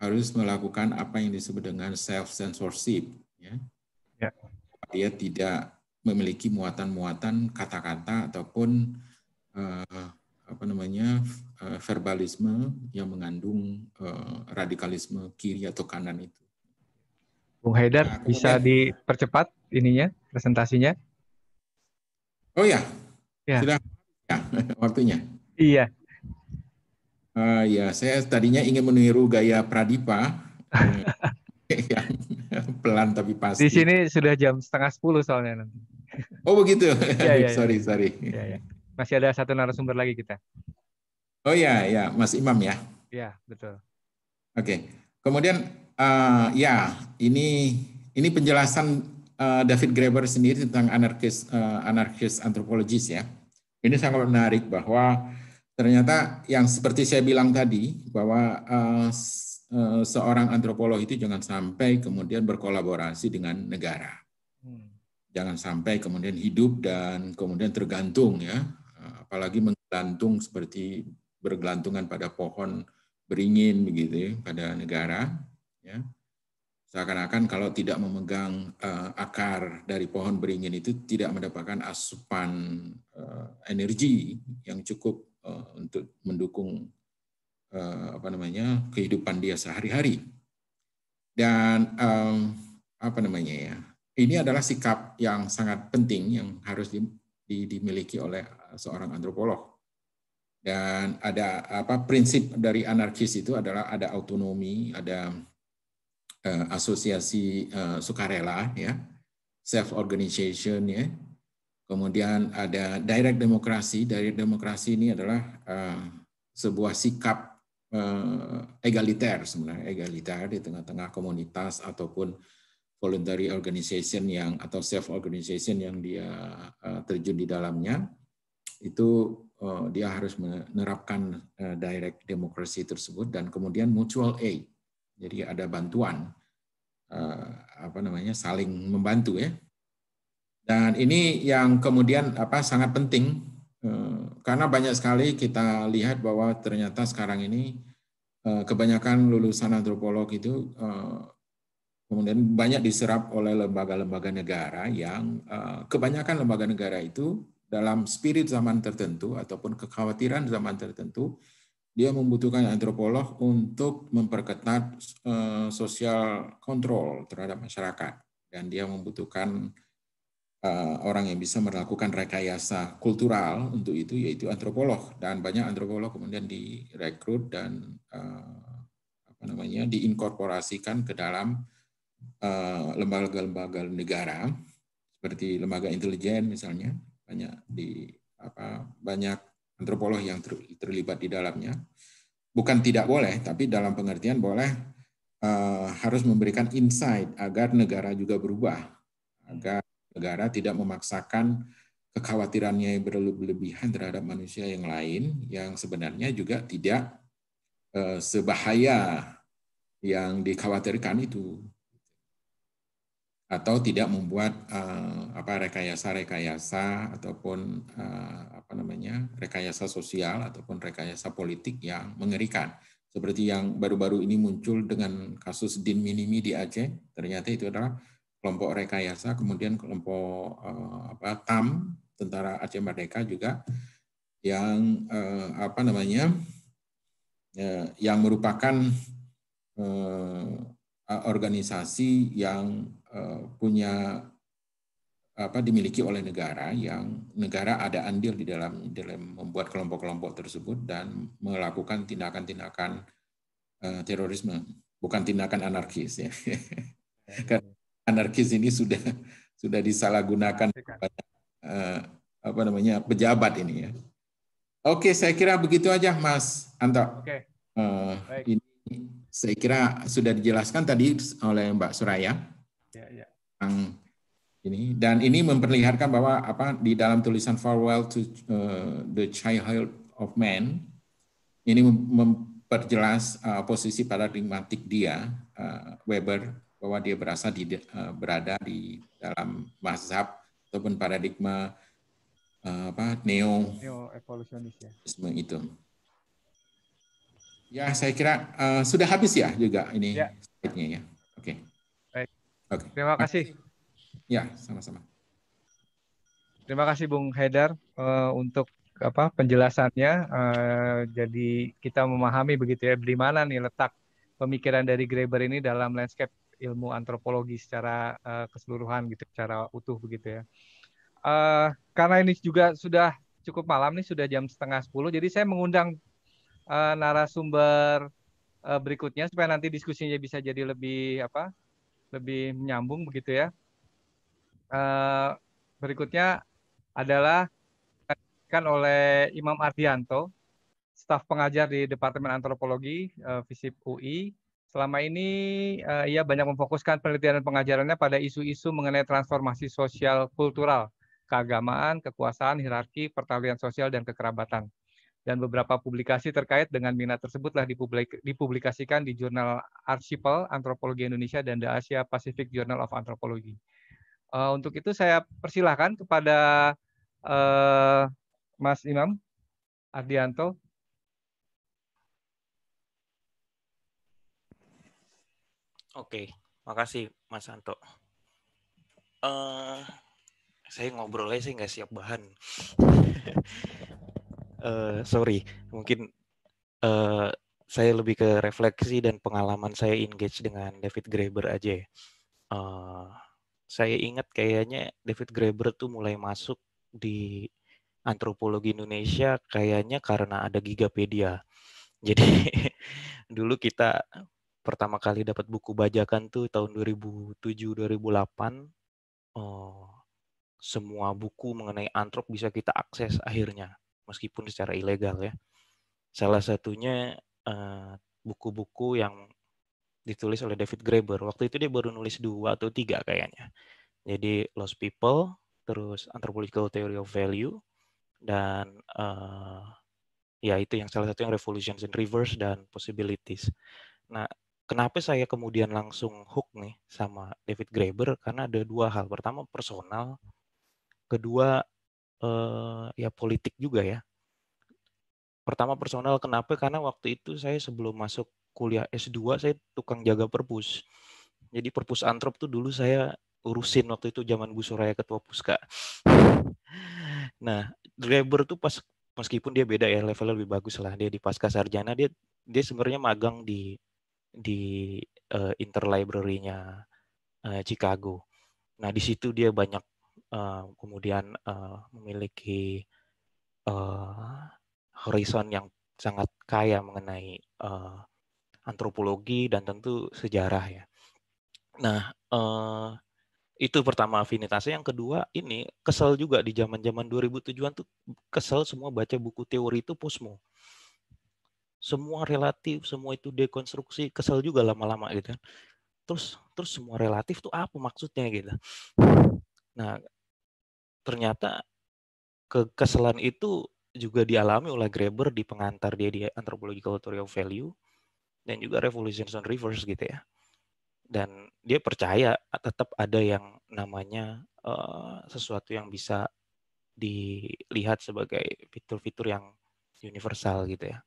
Speaker 6: harus melakukan apa yang disebut dengan self censorship. Ya. ya dia tidak memiliki muatan-muatan kata-kata ataupun uh, apa namanya uh, verbalisme yang mengandung uh, radikalisme kiri atau kanan itu.
Speaker 2: Bung Haidar nah, bisa dipercepat ininya presentasinya?
Speaker 6: Oh ya, ya. sudah ya, [laughs] waktunya. Iya. Uh, ya, saya tadinya ingin meniru gaya Pradipa [laughs] ya. Ya. Pelan tapi pasti.
Speaker 2: Di sini sudah jam setengah sepuluh soalnya nanti.
Speaker 6: Oh begitu. [laughs] ya, ya, sorry sorry. Ya, ya.
Speaker 2: Masih ada satu narasumber lagi kita.
Speaker 6: Oh ya ya Mas Imam ya.
Speaker 2: Ya betul.
Speaker 6: Oke. Kemudian uh, ya ini ini penjelasan uh, David Graeber sendiri tentang anarkis uh, anarkis antropologis ya. Ini sangat menarik bahwa ternyata yang seperti saya bilang tadi bahwa uh, Eh, seorang antropolog itu jangan sampai kemudian berkolaborasi dengan negara. Hmm. Jangan sampai kemudian hidup dan kemudian tergantung ya, apalagi menggantung seperti bergelantungan pada pohon beringin begitu ya, pada negara ya. Seakan-akan kalau tidak memegang uh, akar dari pohon beringin itu tidak mendapatkan asupan uh, energi yang cukup uh, untuk mendukung Eh, apa namanya kehidupan dia sehari-hari dan um, apa namanya ya ini adalah sikap yang sangat penting yang harus di, di, dimiliki oleh eh, seorang antropolog dan ada apa prinsip dari anarkis itu adalah ada autonomi ada uh, asosiasi uh, sukarela ya self organization ya kemudian ada direct demokrasi direct demokrasi ini adalah uh, sebuah sikap Eh, egaliter sebenarnya egaliter di tengah-tengah komunitas ataupun voluntary organization yang atau self organization yang dia eh, terjun di dalamnya itu eh, dia harus menerapkan direct demokrasi tersebut dan kemudian mutual aid jadi ada bantuan apa namanya saling membantu ya dan ini yang kemudian apa sangat penting karena banyak sekali kita lihat bahwa ternyata sekarang ini eh, kebanyakan lulusan antropolog itu eh, kemudian banyak diserap oleh lembaga-lembaga negara yang eh, kebanyakan lembaga negara itu dalam spirit zaman tertentu ataupun kekhawatiran zaman tertentu dia membutuhkan antropolog untuk memperketat sosial kontrol terhadap masyarakat dan dia membutuhkan Eh, orang yang bisa melakukan rekayasa kultural untuk itu yaitu antropolog dan banyak antropolog kemudian direkrut dan uh, apa namanya diinkorporasikan ke dalam eh, lembaga-lembaga uh, negara seperti lembaga intelijen misalnya banyak di apa banyak antropolog yang ter, terlibat di dalamnya bukan tidak boleh tapi dalam pengertian boleh uh, harus memberikan insight agar negara juga berubah agar negara tidak memaksakan kekhawatirannya yang berlebihan terhadap manusia yang lain yang sebenarnya juga tidak eh, sebahaya yang dikhawatirkan itu atau tidak membuat uh, apa rekayasa-rekayasa ataupun uh, apa namanya rekayasa sosial ataupun rekayasa politik yang mengerikan seperti yang baru-baru ini muncul dengan kasus Din Minimi di Aceh ternyata itu adalah kelompok rekayasa, kemudian kelompok eh, apa TAM Tentara Aceh Merdeka juga yang eh, apa namanya eh, yang merupakan eh, organisasi yang eh, punya apa dimiliki oleh negara yang negara ada andil di dalam dalam membuat kelompok-kelompok tersebut dan melakukan tindakan-tindakan uh, terorisme bukan tindakan anarkis ya. [laughs] Karena anarkis ini sudah [laughs] sudah disalahgunakan iya, kan? kepada uh, apa namanya pejabat ini ya. Oke, saya kira begitu aja Mas Anto. Oke. Eh, Baik. ini saya kira sudah dijelaskan tadi oleh Mbak Suraya. Ya, ya. Yang ini dan ini memperlihatkan bahwa apa di dalam tulisan Farewell to uh, the Childhood of Man ini memperjelas uh, posisi paradigmatik dia uh, Weber bahwa dia berasa di, eh, berada di dalam mazhab ataupun paradigma eh, apa neo,
Speaker 2: neo ya. itu.
Speaker 6: Ya, saya kira uh, sudah habis ya juga ini ya. slide-nya ya. Oke. Okay. Baik. Okay. Terima kasih. Ya, sama-sama.
Speaker 2: Terima kasih Bung Haidar uh, untuk apa penjelasannya. Uh, jadi kita memahami begitu ya di mana nih letak pemikiran dari Graeber ini dalam landscape ilmu antropologi secara uh, keseluruhan gitu, secara utuh begitu ya. Uh, karena ini juga sudah cukup malam nih, sudah jam setengah sepuluh, jadi saya mengundang uh, narasumber uh, berikutnya supaya nanti diskusinya bisa jadi lebih apa, lebih menyambung begitu ya. Uh, berikutnya adalah kan oleh Imam Ardianto, staf pengajar di Departemen Antropologi uh, FISIP UI Selama ini uh, ia banyak memfokuskan penelitian dan pengajarannya pada isu-isu mengenai transformasi sosial kultural, keagamaan, kekuasaan, hierarki, pertalian sosial, dan kekerabatan. Dan beberapa publikasi terkait dengan minat tersebutlah dipublik dipublikasikan di jurnal Archipel Antropologi Indonesia dan The Asia Pacific Journal of Anthropology. Uh, untuk itu saya persilahkan kepada uh, Mas Imam Ardianto
Speaker 8: Oke, makasih Mas Santo. Uh, eh, saya ngobrol aja, saya nggak siap bahan. uh, [laughs] sorry, mungkin uh, saya lebih ke refleksi dan pengalaman saya engage dengan David Graeber aja Uh, saya ingat kayaknya David Graeber tuh mulai masuk di antropologi Indonesia kayaknya karena ada Gigapedia. Jadi [laughs] dulu kita pertama kali dapat buku bajakan tuh tahun 2007 2008 oh semua buku mengenai antrop bisa kita akses akhirnya meskipun secara ilegal ya salah satunya eh, buku-buku uh, yang ditulis oleh David Graeber waktu itu dia baru nulis dua atau tiga kayaknya jadi Lost People terus Anthropological Theory of Value dan uh, ya itu yang salah satu yang Revolutions and Rivers dan Possibilities nah Kenapa saya kemudian langsung hook nih sama David Graeber? Karena ada dua hal. Pertama personal, kedua eh, ya politik juga ya. Pertama personal kenapa? Karena waktu itu saya sebelum masuk kuliah S2 saya tukang jaga perpus. Jadi perpus antrop tuh dulu saya urusin waktu itu zaman Bu Suraya ketua Puska. [laughs] Nah, Graeber tuh pas meskipun dia beda ya levelnya lebih bagus lah dia di pasca sarjana dia dia sebenarnya magang di di uh, eh, interlibrary-nya uh, eh, Chicago. Nah, di situ dia banyak uh, kemudian uh, memiliki uh, horizon yang sangat kaya mengenai uh, antropologi dan tentu sejarah ya. Nah, uh, itu pertama afinitasnya. Yang kedua ini kesel juga di zaman-zaman 2007-an tuh kesel semua baca buku teori itu posmo semua relatif, semua itu dekonstruksi, kesel juga lama-lama gitu kan. Terus terus semua relatif tuh apa maksudnya gitu. Nah, ternyata kekesalan itu juga dialami oleh Graeber di pengantar dia di Anthropological Theory of Value dan juga Revolution on Reverse gitu ya. Dan dia percaya tetap ada yang namanya uh, sesuatu yang bisa dilihat sebagai fitur-fitur yang universal gitu ya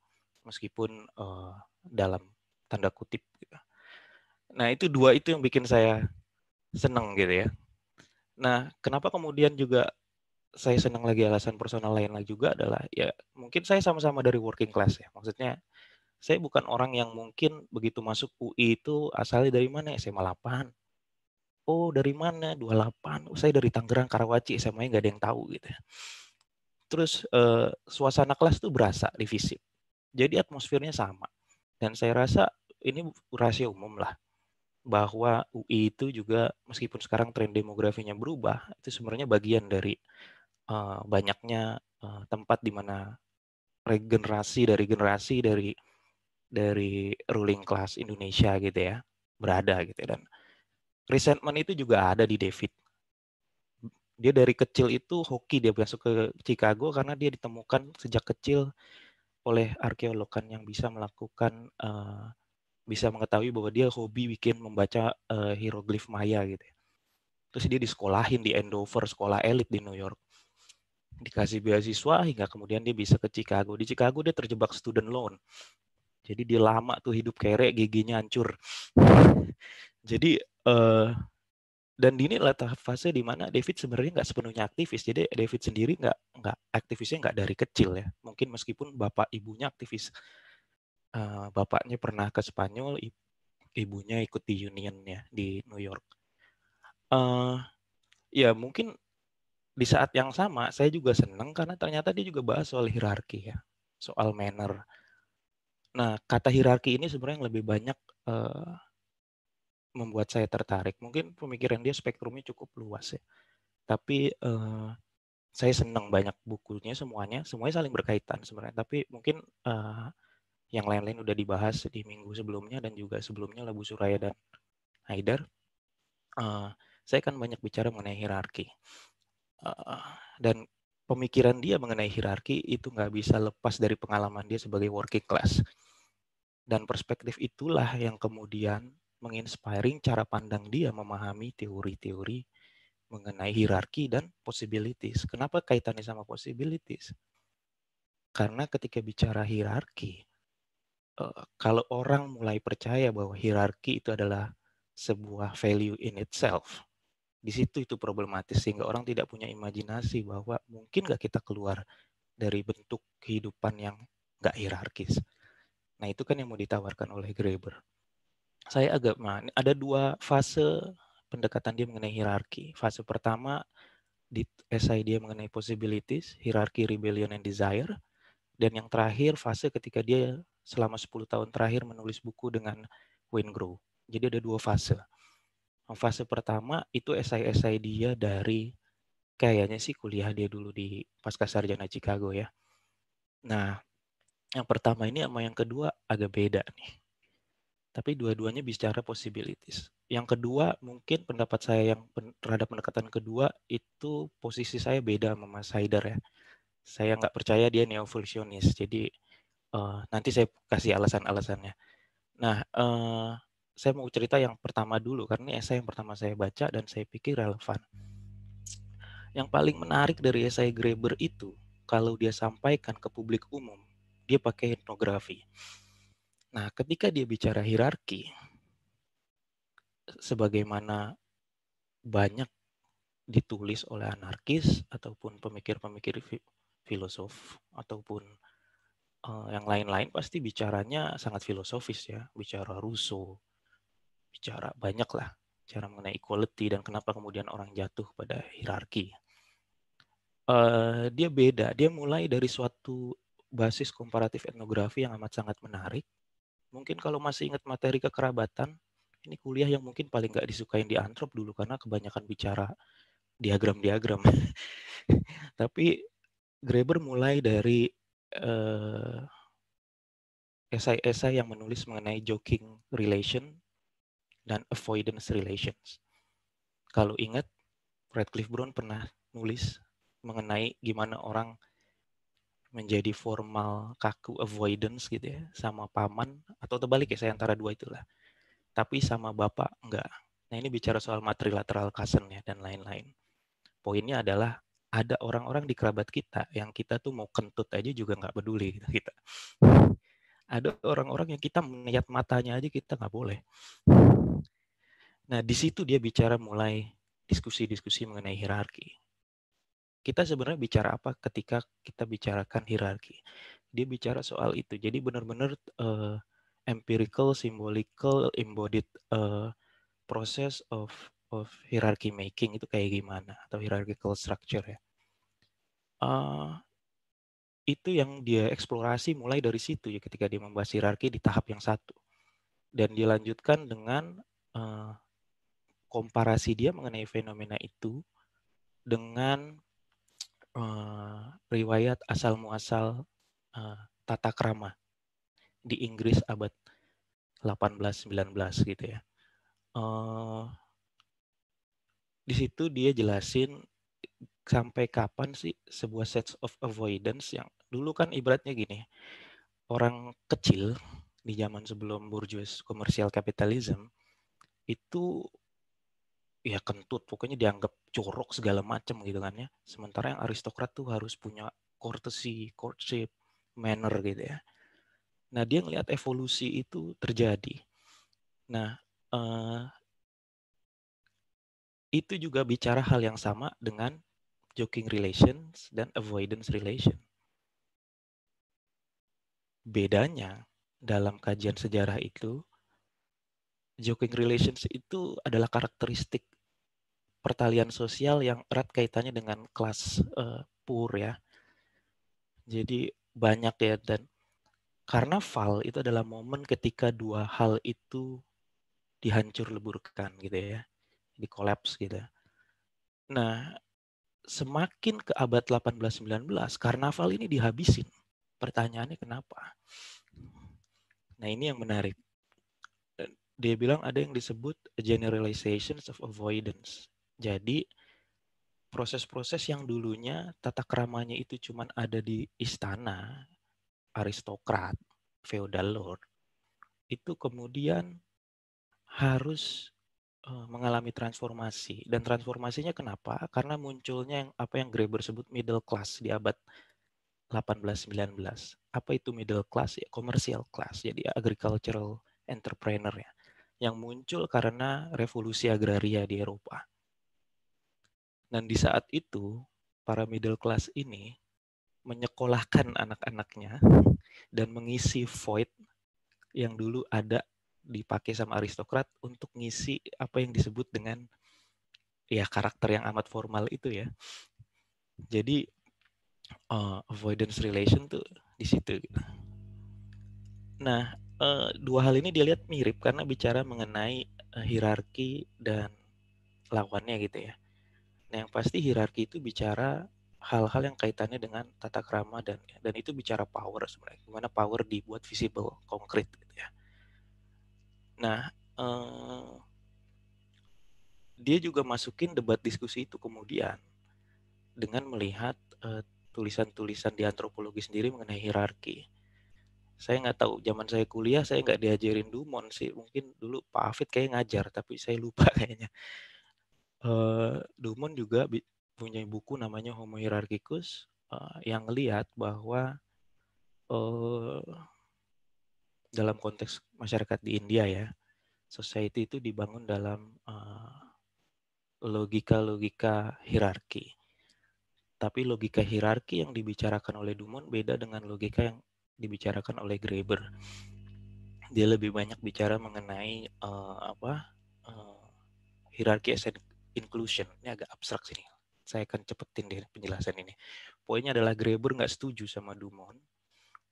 Speaker 8: meskipun uh, dalam tanda kutip. Gitu. Nah itu dua itu yang bikin saya seneng gitu ya. Nah kenapa kemudian juga saya senang lagi alasan personal lain lagi juga adalah ya mungkin saya sama-sama dari working class ya. Maksudnya saya bukan orang yang mungkin begitu masuk UI itu asalnya dari mana SMA 8 oh dari mana 28 oh, saya dari Tangerang Karawaci SMA nya nggak ada yang tahu gitu ya. terus eh, suasana kelas tuh berasa di jadi atmosfernya sama. Dan saya rasa ini rahasia umum lah bahwa UI itu juga meskipun sekarang tren demografinya berubah, itu sebenarnya bagian dari uh, banyaknya uh, tempat di mana regenerasi dari generasi dari dari ruling class Indonesia gitu ya berada gitu ya. dan resentment itu juga ada di David. Dia dari kecil itu hoki dia masuk ke Chicago karena dia ditemukan sejak kecil oleh arkeolog yang bisa melakukan uh, bisa mengetahui bahwa dia hobi bikin membaca uh, hieroglif Maya gitu. Ya. Terus dia disekolahin di Endover sekolah elit di New York. Dikasih beasiswa hingga kemudian dia bisa ke Chicago. Di Chicago dia terjebak student loan. Jadi dia lama tuh hidup kere, giginya hancur. [laughs] Jadi uh, dan ini tahap fase di mana David sebenarnya nggak sepenuhnya aktivis. Jadi David sendiri nggak nggak aktivisnya nggak dari kecil ya. Mungkin meskipun bapak ibunya aktivis, uh, bapaknya pernah ke Spanyol, ibunya ikut di Union ya di New York. Uh, ya mungkin di saat yang sama saya juga seneng karena ternyata dia juga bahas soal hierarki ya, soal manner. Nah kata hierarki ini sebenarnya yang lebih banyak uh, membuat saya tertarik. Mungkin pemikiran dia spektrumnya cukup luas ya. Tapi eh, saya senang banyak bukunya semuanya, semuanya saling berkaitan sebenarnya. Tapi mungkin eh, yang lain-lain udah dibahas di minggu sebelumnya dan juga sebelumnya Labu Suraya dan Haidar. Eh, saya kan banyak bicara mengenai hierarki. Eh, dan pemikiran dia mengenai hierarki itu nggak bisa lepas dari pengalaman dia sebagai working class. Dan perspektif itulah yang kemudian menginspiring cara pandang dia memahami teori-teori mengenai hierarki dan possibilities. Kenapa kaitannya sama possibilities? Karena ketika bicara hierarki, eh, kalau orang mulai percaya bahwa hierarki itu adalah sebuah value in itself, di situ itu problematis sehingga orang tidak punya imajinasi bahwa mungkin nggak kita keluar dari bentuk kehidupan yang nggak hierarkis. Nah itu kan yang mau ditawarkan oleh Graeber saya agak nah, Ada dua fase pendekatan dia mengenai hierarki. Fase pertama di esai dia mengenai possibilities, hierarki, rebellion, and desire. Dan yang terakhir fase ketika dia selama 10 tahun terakhir menulis buku dengan Wayne Grow. Jadi ada dua fase. Fase pertama itu esai-esai dia dari kayaknya sih kuliah dia dulu di pasca sarjana Chicago ya. Nah, yang pertama ini sama yang kedua agak beda nih tapi dua-duanya bicara possibilities. Yang kedua, mungkin pendapat saya yang pen terhadap pendekatan kedua itu posisi saya beda sama Mas Haider ya. Saya nggak percaya dia neovolusionis, jadi uh, nanti saya kasih alasan-alasannya. Nah, uh, saya mau cerita yang pertama dulu, karena ini esai yang pertama saya baca dan saya pikir relevan. Yang paling menarik dari esai Graeber itu, kalau dia sampaikan ke publik umum, dia pakai etnografi Nah, ketika dia bicara hierarki, sebagaimana banyak ditulis oleh anarkis ataupun pemikir-pemikir filosof ataupun uh, yang lain-lain pasti bicaranya sangat filosofis ya, bicara Rousseau, bicara banyak lah, cara mengenai equality dan kenapa kemudian orang jatuh pada hierarki. Uh, dia beda, dia mulai dari suatu basis komparatif etnografi yang amat sangat menarik Mungkin kalau masih ingat materi kekerabatan, ini kuliah yang mungkin paling nggak disukain di antrop dulu karena kebanyakan bicara diagram-diagram. [laughs] Tapi Graeber mulai dari eh, esai esai yang menulis mengenai joking relation dan avoidance relations. Kalau ingat, Radcliffe Brown pernah nulis mengenai gimana orang menjadi formal kaku avoidance gitu ya sama paman atau terbalik ya saya antara dua itulah tapi sama bapak enggak nah ini bicara soal matrilateral cousin ya dan lain-lain poinnya adalah ada orang-orang di kerabat kita yang kita tuh mau kentut aja juga nggak peduli gitu, kita ada orang-orang yang kita melihat matanya aja kita nggak boleh nah di situ dia bicara mulai diskusi-diskusi mengenai hierarki kita sebenarnya bicara apa ketika kita bicarakan hierarki. Dia bicara soal itu. Jadi benar-benar uh, empirical, symbolical, embodied uh, process of of hierarchy making itu kayak gimana atau hierarchical structure ya. Uh, itu yang dia eksplorasi mulai dari situ ya ketika dia membahas hierarki di tahap yang satu dan dilanjutkan dengan uh, komparasi dia mengenai fenomena itu dengan uh, riwayat asal muasal uh, tata krama di Inggris abad 18-19 gitu ya. Uh, di situ dia jelasin sampai kapan sih sebuah sets of avoidance yang dulu kan ibaratnya gini orang kecil di zaman sebelum bourgeois commercial capitalism itu ya kentut pokoknya dianggap corok segala macam gitu kan ya sementara yang aristokrat tuh harus punya courtesy courtship manner gitu ya nah dia ngelihat evolusi itu terjadi nah uh, itu juga bicara hal yang sama dengan joking relations dan avoidance relation bedanya dalam kajian sejarah itu joking relations itu adalah karakteristik pertalian sosial yang erat kaitannya dengan kelas uh, pur ya. Jadi banyak ya dan karnaval itu adalah momen ketika dua hal itu dihancur leburkan gitu ya. Di kolaps gitu. Nah, semakin ke abad 18-19, karnaval ini dihabisin. Pertanyaannya kenapa? Nah, ini yang menarik. Dia bilang ada yang disebut generalizations of avoidance. Jadi proses-proses yang dulunya tata keramanya itu cuma ada di istana, aristokrat, feodal lord, itu kemudian harus eh, mengalami transformasi dan transformasinya kenapa? Karena munculnya yang apa yang Graeber sebut middle class di abad 18-19. Apa itu middle class? Ya, commercial class. Jadi agricultural entrepreneur ya. Yang muncul karena revolusi agraria di Eropa dan di saat itu, para middle class ini menyekolahkan anak-anaknya dan mengisi void yang dulu ada dipakai sama aristokrat untuk ngisi apa yang disebut dengan ya karakter yang amat formal itu ya. Jadi uh, avoidance relation tuh di situ. Gitu. Nah, uh, dua hal ini dilihat mirip karena bicara mengenai uh, hierarki dan lawannya gitu ya. Nah, yang pasti hierarki itu bicara hal-hal yang kaitannya dengan tata krama dan dan itu bicara power sebenarnya. Gimana power dibuat visible, konkret gitu ya. Nah, eh, dia juga masukin debat diskusi itu kemudian dengan melihat eh, tulisan-tulisan di antropologi sendiri mengenai hierarki. Saya nggak tahu zaman saya kuliah saya nggak diajarin Dumont sih. Mungkin dulu Pak Afid kayak ngajar tapi saya lupa [laughs] kayaknya. Eh, Dumont juga punya buku namanya Homo Hierarchicus uh, yang melihat bahwa eh, dalam konteks masyarakat di India ya, society itu dibangun dalam logika-logika uh, hierarki. Tapi logika hierarki yang dibicarakan oleh Dumont beda dengan logika yang dibicarakan oleh Graeber. Dia lebih banyak bicara mengenai uh, apa uh, hierarki inclusion. Ini agak abstrak sini. Saya akan cepetin deh penjelasan ini. Poinnya adalah Graeber nggak setuju sama Dumont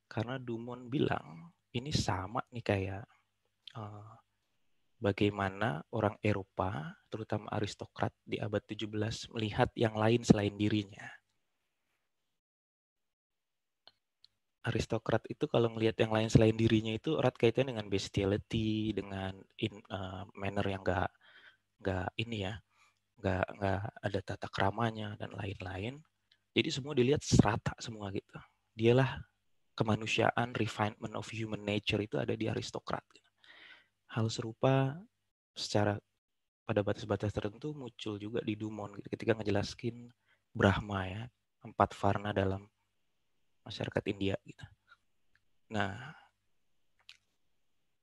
Speaker 8: karena Dumont bilang ini sama nih kayak uh, bagaimana orang Eropa, terutama aristokrat di abad 17 melihat yang lain selain dirinya. Aristokrat itu kalau melihat yang lain selain dirinya itu erat kaitannya dengan bestiality, dengan in, uh, manner yang nggak nggak ini ya nggak nggak ada tata keramanya dan lain-lain. Jadi semua dilihat serata semua gitu. Dialah kemanusiaan refinement of human nature itu ada di aristokrat. Gitu. Hal serupa secara pada batas-batas tertentu muncul juga di Dumont gitu, ketika ngejelaskin Brahma ya empat varna dalam masyarakat India gitu. Nah,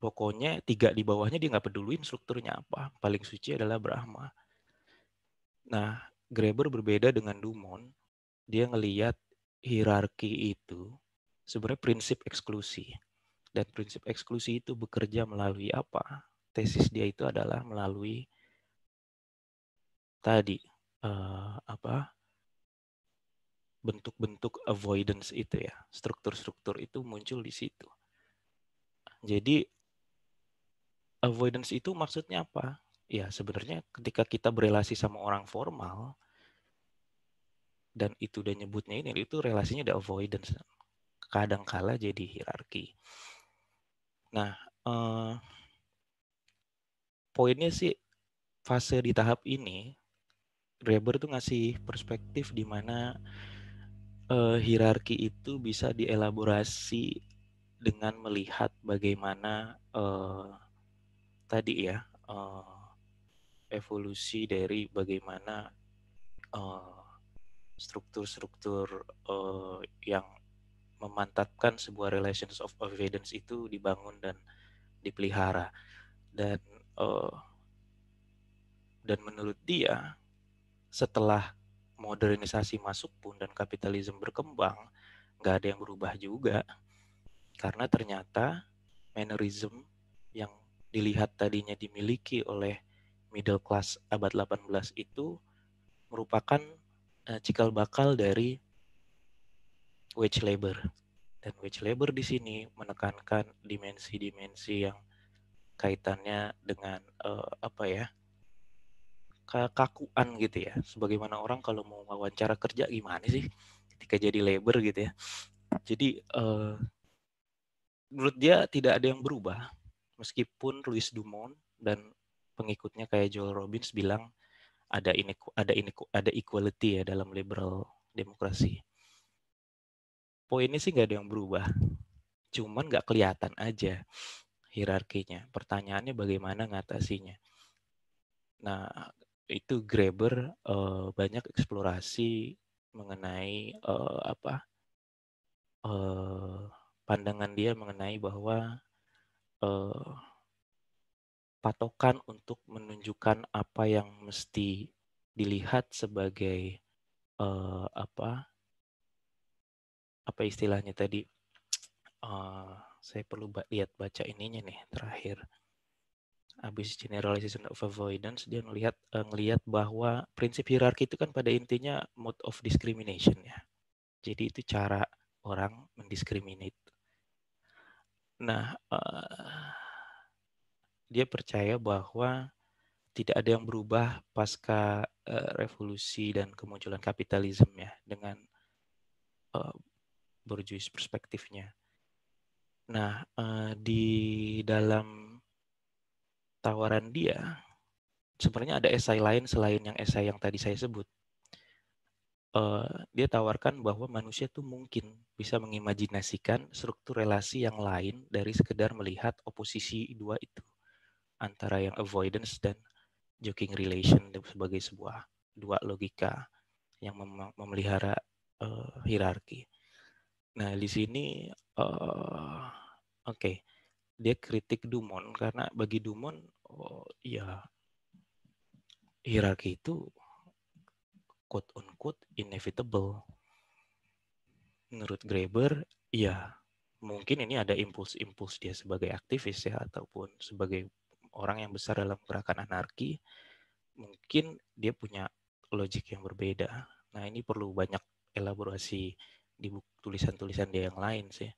Speaker 8: pokoknya tiga di bawahnya dia nggak peduli strukturnya apa. Paling suci adalah Brahma. Nah, Graeber berbeda dengan Dumont. Dia ngeliat hierarki itu sebenarnya prinsip eksklusi. Dan prinsip eksklusi itu bekerja melalui apa? Tesis dia itu adalah melalui tadi uh, apa bentuk-bentuk avoidance itu ya. Struktur-struktur itu muncul di situ. Jadi avoidance itu maksudnya apa? ya sebenarnya ketika kita berrelasi sama orang formal dan itu udah nyebutnya ini itu relasinya udah avoidance kala jadi hierarki nah eh, poinnya sih fase di tahap ini Reber tuh ngasih perspektif di mana eh, hierarki itu bisa dielaborasi dengan melihat bagaimana eh, tadi ya eh, evolusi dari bagaimana eh, struktur-struktur uh, uh, yang memantapkan sebuah relations of evidence itu dibangun dan dipelihara dan uh, dan menurut dia setelah modernisasi masuk pun dan kapitalisme berkembang nggak ada yang berubah juga karena ternyata mannerism yang dilihat tadinya dimiliki oleh middle class abad 18 itu merupakan uh, cikal bakal dari wage labor. Dan wage labor di sini menekankan dimensi-dimensi yang kaitannya dengan uh, apa ya? kekakuan gitu ya. Sebagaimana orang kalau mau wawancara kerja gimana sih ketika jadi labor gitu ya. Jadi uh, menurut dia tidak ada yang berubah meskipun Louis Dumont dan pengikutnya kayak Joel Robbins bilang ada ini ada ini ada equality ya dalam liberal demokrasi. Poinnya sih nggak ada yang berubah, cuman nggak kelihatan aja hierarkinya. Pertanyaannya bagaimana ngatasinya. Nah itu Graeber uh, banyak eksplorasi mengenai uh, apa uh, pandangan dia mengenai bahwa uh, patokan untuk menunjukkan apa yang mesti dilihat sebagai uh, apa apa istilahnya tadi uh, saya perlu ba lihat baca ininya nih terakhir habis generalization of avoidance dia melihat uh, eh, bahwa prinsip hierarki itu kan pada intinya mode of discrimination ya jadi itu cara orang mendiskriminate nah uh, dia percaya bahwa tidak ada yang berubah pasca uh, revolusi dan kemunculan kapitalisme ya dengan uh, borjuis perspektifnya. Nah, uh, di dalam tawaran dia sebenarnya ada esai lain selain yang esai yang tadi saya sebut. Uh, dia tawarkan bahwa manusia itu mungkin bisa mengimajinasikan struktur relasi yang lain dari sekedar melihat oposisi dua itu antara yang avoidance dan joking relation sebagai sebuah dua logika yang mem memelihara uh, hierarki. Nah di sini uh, oke okay. dia kritik Dumont karena bagi Dumont oh, ya hierarki itu quote unquote inevitable. Menurut Graeber, ya mungkin ini ada impuls-impuls dia sebagai aktivis ya ataupun sebagai orang yang besar dalam gerakan anarki mungkin dia punya logik yang berbeda. Nah ini perlu banyak elaborasi di tulisan-tulisan dia yang lain sih.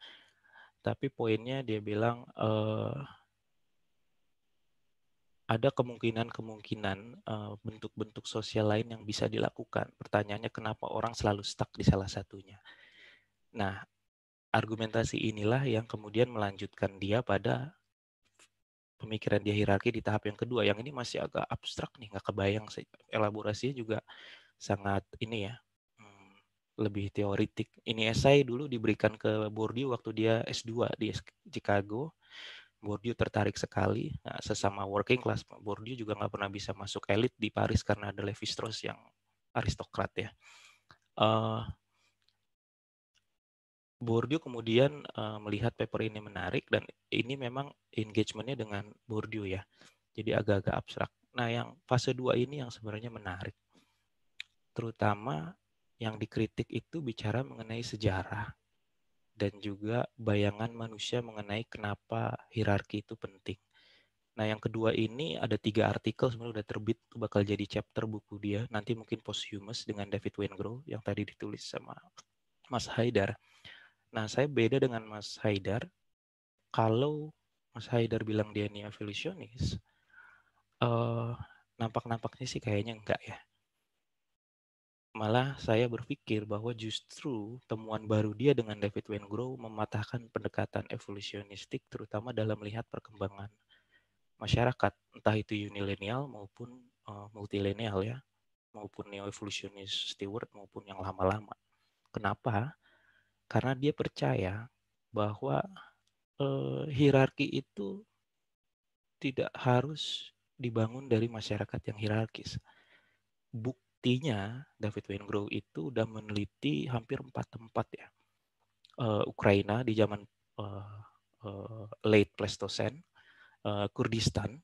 Speaker 8: Tapi poinnya dia bilang eh, ada kemungkinan-kemungkinan eh, bentuk-bentuk eh, sosial lain yang bisa dilakukan. Pertanyaannya kenapa orang selalu stuck di salah satunya. Nah argumentasi inilah yang kemudian melanjutkan dia pada pemikiran dia hierarki di tahap yang kedua. Yang ini masih agak abstrak nih, nggak kebayang. Elaborasinya juga sangat ini ya, hmm, lebih teoritik. Ini esai dulu diberikan ke Bourdieu waktu dia S2 di Chicago. Bourdieu tertarik sekali. Nah, sesama working class, Bourdieu juga nggak pernah bisa masuk elit di Paris karena ada Levi Strauss yang aristokrat ya. Uh, Bourdieu kemudian uh, melihat paper ini menarik dan ini memang engagementnya dengan Bourdieu ya. Jadi agak-agak abstrak. Nah yang fase dua ini yang sebenarnya menarik. Terutama yang dikritik itu bicara mengenai sejarah dan juga bayangan manusia mengenai kenapa hierarki itu penting. Nah yang kedua ini ada tiga artikel sebenarnya udah terbit itu bakal jadi chapter buku dia nanti mungkin posthumous dengan David Wengrow yang tadi ditulis sama Mas Haidar Nah, saya beda dengan Mas Haidar. Kalau Mas Haidar bilang dia ini evolusionis, uh, nampak-nampaknya sih kayaknya enggak ya. Malah saya berpikir bahwa justru temuan baru dia dengan David Wengrow mematahkan pendekatan evolusionistik terutama dalam melihat perkembangan masyarakat, entah itu unilenial maupun uh, multilenial ya, maupun neo-evolusionis Stewart maupun yang lama-lama. Kenapa? karena dia percaya bahwa eh, hierarki itu tidak harus dibangun dari masyarakat yang hierarkis. Buktinya David Wengrow itu sudah meneliti hampir empat tempat ya. Eh, Ukraina di zaman eh, eh, late Pleistocene, Kurdistan,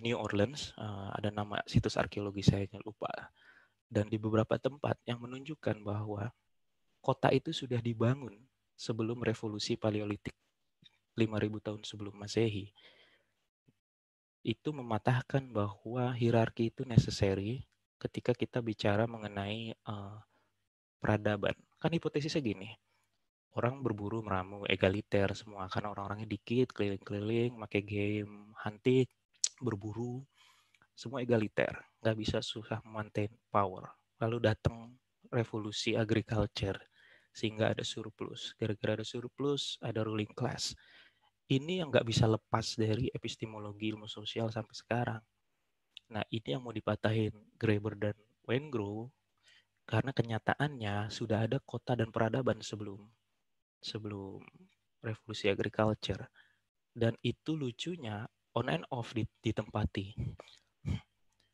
Speaker 8: New Orleans, ada nama situs arkeologi saya lupa, dan di beberapa tempat yang menunjukkan bahwa kota itu sudah dibangun sebelum revolusi paleolitik 5000 tahun sebelum Masehi. Itu mematahkan bahwa hierarki itu necessary ketika kita bicara mengenai uh, peradaban. Kan hipotesisnya gini. Orang berburu meramu egaliter semua karena orang-orangnya dikit, keliling-keliling, pakai game hunting, berburu semua egaliter, nggak bisa susah maintain power. Lalu datang revolusi agriculture sehingga ada surplus. Gara-gara ada surplus, ada ruling class. Ini yang nggak bisa lepas dari epistemologi ilmu sosial sampai sekarang. Nah, ini yang mau dipatahin Graeber dan Wengrow karena kenyataannya sudah ada kota dan peradaban sebelum sebelum revolusi agriculture dan itu lucunya on and off ditempati.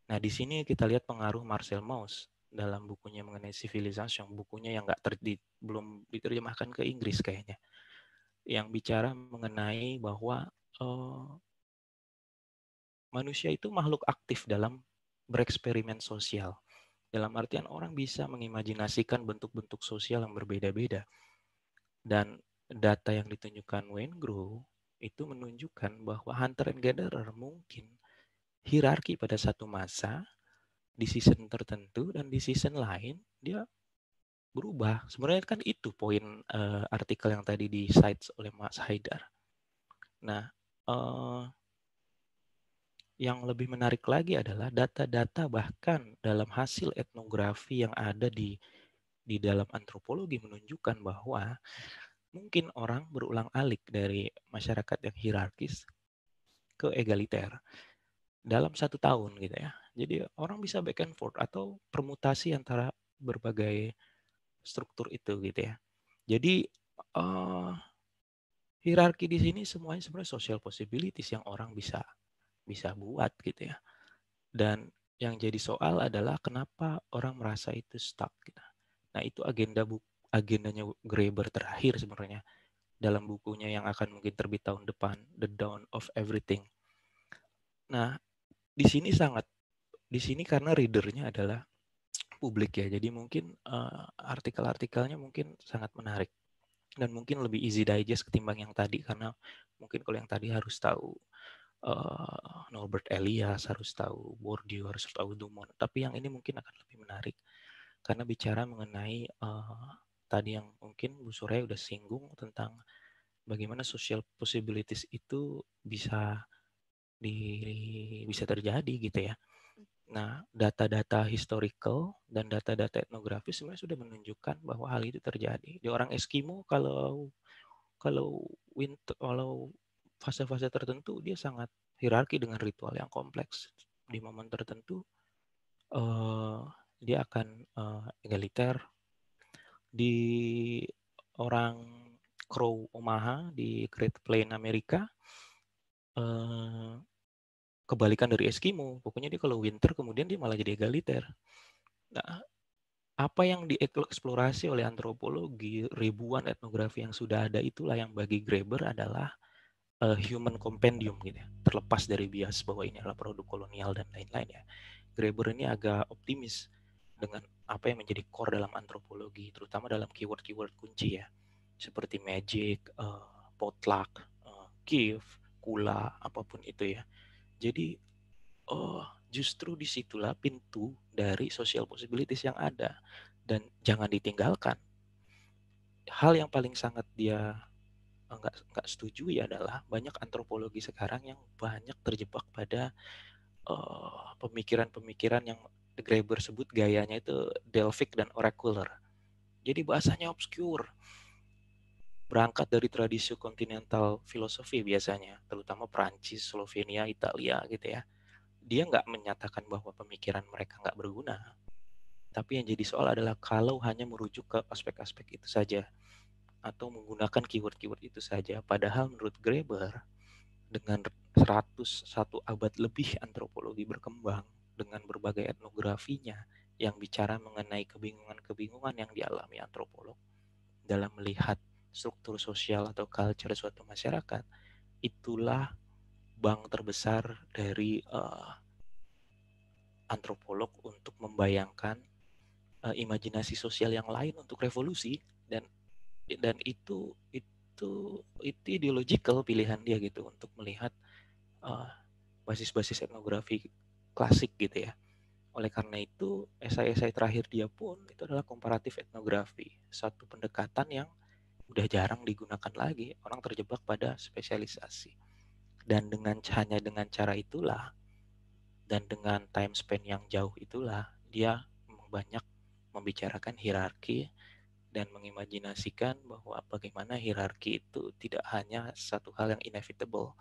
Speaker 8: Nah, di sini kita lihat pengaruh Marcel Mauss dalam bukunya mengenai civilization, bukunya yang nggak terdi, belum diterjemahkan ke Inggris kayaknya, yang bicara mengenai bahwa uh, manusia itu makhluk aktif dalam bereksperimen sosial. Dalam artian orang bisa mengimajinasikan bentuk-bentuk sosial yang berbeda-beda. Dan data yang ditunjukkan Wayne Grew itu menunjukkan bahwa hunter and gatherer mungkin hierarki pada satu masa di season tertentu dan di season lain dia berubah. Sebenarnya kan itu poin uh, artikel yang tadi di sites oleh Mas Haidar. Nah, uh, yang lebih menarik lagi adalah data-data bahkan dalam hasil etnografi yang ada di di dalam antropologi menunjukkan bahwa mungkin orang berulang alik dari masyarakat yang hierarkis ke egaliter dalam satu tahun gitu ya jadi orang bisa back and forth atau permutasi antara berbagai struktur itu gitu ya. Jadi uh, hierarki di sini semuanya sebenarnya social possibilities yang orang bisa bisa buat gitu ya. Dan yang jadi soal adalah kenapa orang merasa itu stuck gitu. Nah, itu agenda bu agendanya Graeber terakhir sebenarnya dalam bukunya yang akan mungkin terbit tahun depan The Down of Everything. Nah, di sini sangat di sini karena readernya adalah publik ya, jadi mungkin uh, artikel-artikelnya mungkin sangat menarik dan mungkin lebih easy digest ketimbang yang tadi karena mungkin kalau yang tadi harus tahu uh, Norbert Elias, harus tahu Bourdieu, harus tahu Dumont. Tapi yang ini mungkin akan lebih menarik karena bicara mengenai uh, tadi yang mungkin Bu Surya udah singgung tentang bagaimana social possibilities itu bisa di bisa terjadi gitu ya. Nah, data-data historical dan data-data etnografis sebenarnya sudah menunjukkan bahwa hal itu terjadi. Di orang Eskimo kalau kalau winter, kalau fase-fase tertentu dia sangat hierarki dengan ritual yang kompleks. Di momen tertentu uh, dia akan uh, egaliter. Di orang Crow Omaha di Great Plain Amerika uh, eh, kebalikan dari Eskimo. Pokoknya dia kalau winter kemudian dia malah jadi egaliter. Nah, apa yang dieksplorasi oleh antropologi ribuan etnografi yang sudah ada itulah yang bagi Graeber adalah uh, human compendium gitu ya. Terlepas dari bias bahwa ini adalah produk kolonial dan lain-lain ya. Graeber ini agak optimis dengan apa yang menjadi core dalam antropologi, terutama dalam keyword-keyword kunci ya, seperti magic, uh, potluck, uh, eh, gift, kula, apapun itu ya. Jadi oh, justru disitulah pintu dari social possibilities yang ada dan jangan ditinggalkan. Hal yang paling sangat dia eh, nggak nggak setuju ya adalah banyak antropologi sekarang yang banyak terjebak pada eh, pemikiran-pemikiran uh, yang The Graeber sebut gayanya itu Delphic dan oracular. Jadi bahasanya obscure berangkat dari tradisi kontinental filosofi biasanya, terutama Perancis, Slovenia, Italia gitu ya. Dia nggak menyatakan bahwa pemikiran mereka nggak berguna. Tapi yang jadi soal adalah kalau hanya merujuk ke aspek-aspek itu saja atau menggunakan keyword-keyword itu saja. Padahal menurut Graeber, dengan 101 abad lebih antropologi berkembang dengan berbagai etnografinya yang bicara mengenai kebingungan-kebingungan yang dialami antropolog dalam melihat struktur sosial atau culture suatu masyarakat, itulah bank terbesar dari uh, antropolog untuk membayangkan uh, imajinasi sosial yang lain untuk revolusi dan dan itu itu itu ideological pilihan dia gitu untuk melihat basis eh, basis-basis etnografi klasik gitu ya. Oleh karena itu, esai-esai terakhir dia pun itu adalah komparatif etnografi, satu pendekatan yang udah jarang digunakan lagi. Orang terjebak pada spesialisasi. Dan dengan hanya dengan cara itulah dan dengan time span yang jauh itulah dia banyak membicarakan hierarki dan mengimajinasikan bahwa bagaimana hierarki itu tidak hanya satu hal yang inevitable,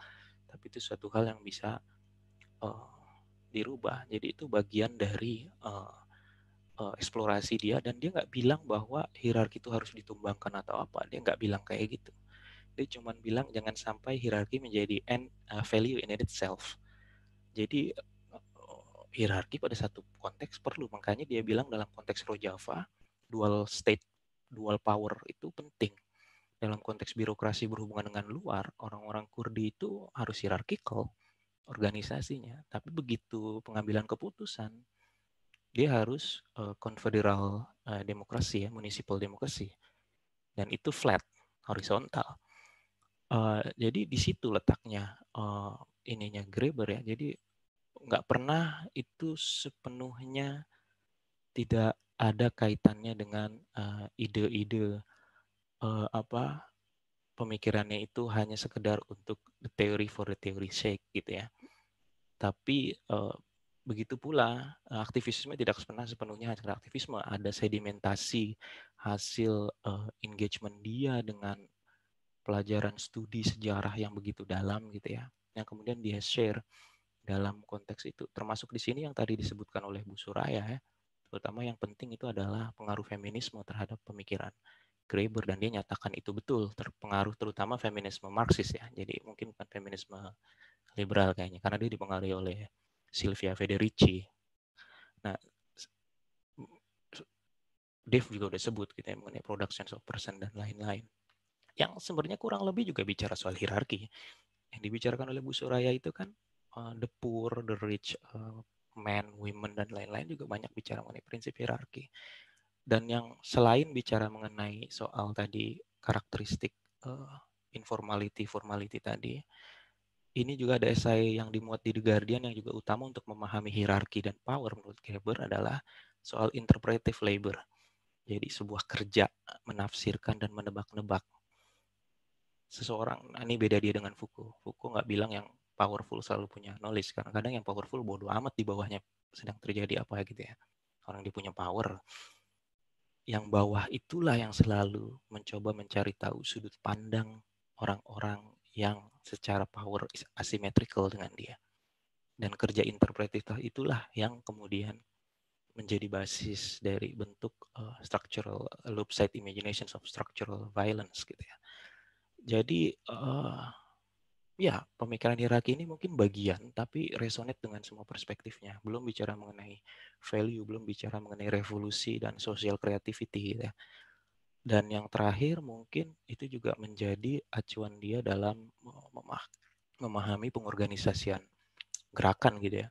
Speaker 8: tapi itu suatu hal yang bisa uh, dirubah. Jadi itu bagian dari uh, Eh, eksplorasi dia dan dia nggak bilang bahwa hierarki itu harus ditumbangkan atau apa dia nggak bilang kayak gitu dia cuma bilang jangan sampai hierarki menjadi end eh, value in itself jadi eh, hierarki pada satu konteks perlu makanya dia bilang dalam konteks Rojava dual state dual power itu penting dalam konteks birokrasi berhubungan dengan luar, orang-orang Kurdi itu harus hierarkikal organisasinya. Tapi begitu pengambilan keputusan, dia harus uh, konfederal uh, demokrasi ya, municipal demokrasi. Dan itu flat, horizontal. Uh, jadi di situ letaknya uh, ininya Graeber ya. Jadi nggak pernah itu sepenuhnya tidak ada kaitannya dengan ide-ide uh, uh, apa pemikirannya itu hanya sekedar untuk the theory for the theory sake gitu ya. Tapi uh, begitu pula eh, aktivisme tidak pernah sepenuhnya hanya aktivisme ada sedimentasi hasil uh, engagement dia dengan pelajaran studi sejarah yang begitu dalam gitu ya yang kemudian dia share dalam konteks itu termasuk di sini yang tadi disebutkan oleh Bu Suraya ya terutama yang penting itu adalah pengaruh feminisme terhadap pemikiran Graeber dan dia nyatakan itu betul terpengaruh terutama feminisme Marxis ya jadi mungkin bukan feminisme liberal kayaknya karena dia dipengaruhi oleh Silvia Federici. Nah, Dave juga udah sebut gitu ya mengenai production of person dan lain-lain. Yang sebenarnya kurang lebih juga bicara soal hierarki. Yang dibicarakan oleh Bu Suraya itu kan uh, the poor, the rich, uh, men, women dan lain-lain juga banyak bicara mengenai prinsip hierarki. Dan yang selain bicara mengenai soal tadi karakteristik uh, eh, informality, formality tadi, ini juga ada esai yang dimuat di The Guardian yang juga utama untuk memahami hierarki dan power menurut Geber adalah soal interpretive labor. Jadi sebuah kerja menafsirkan dan menebak-nebak. Seseorang, nah ini beda dia dengan Foucault. Foucault nggak bilang yang powerful selalu punya knowledge. Karena kadang yang powerful bodoh amat di bawahnya sedang terjadi apa gitu ya. Orang dia punya power. Yang bawah itulah yang selalu mencoba mencari tahu sudut pandang orang-orang yang secara power is asymmetrical dengan dia. Dan kerja interpretitif itulah yang kemudian menjadi basis dari bentuk uh, structural loop side imaginations of structural violence gitu ya. Jadi uh, ya pemikiran hierarki ini mungkin bagian tapi resonate dengan semua perspektifnya. Belum bicara mengenai value, belum bicara mengenai revolusi dan social creativity gitu ya dan yang terakhir mungkin itu juga menjadi acuan dia dalam memahami pengorganisasian gerakan gitu ya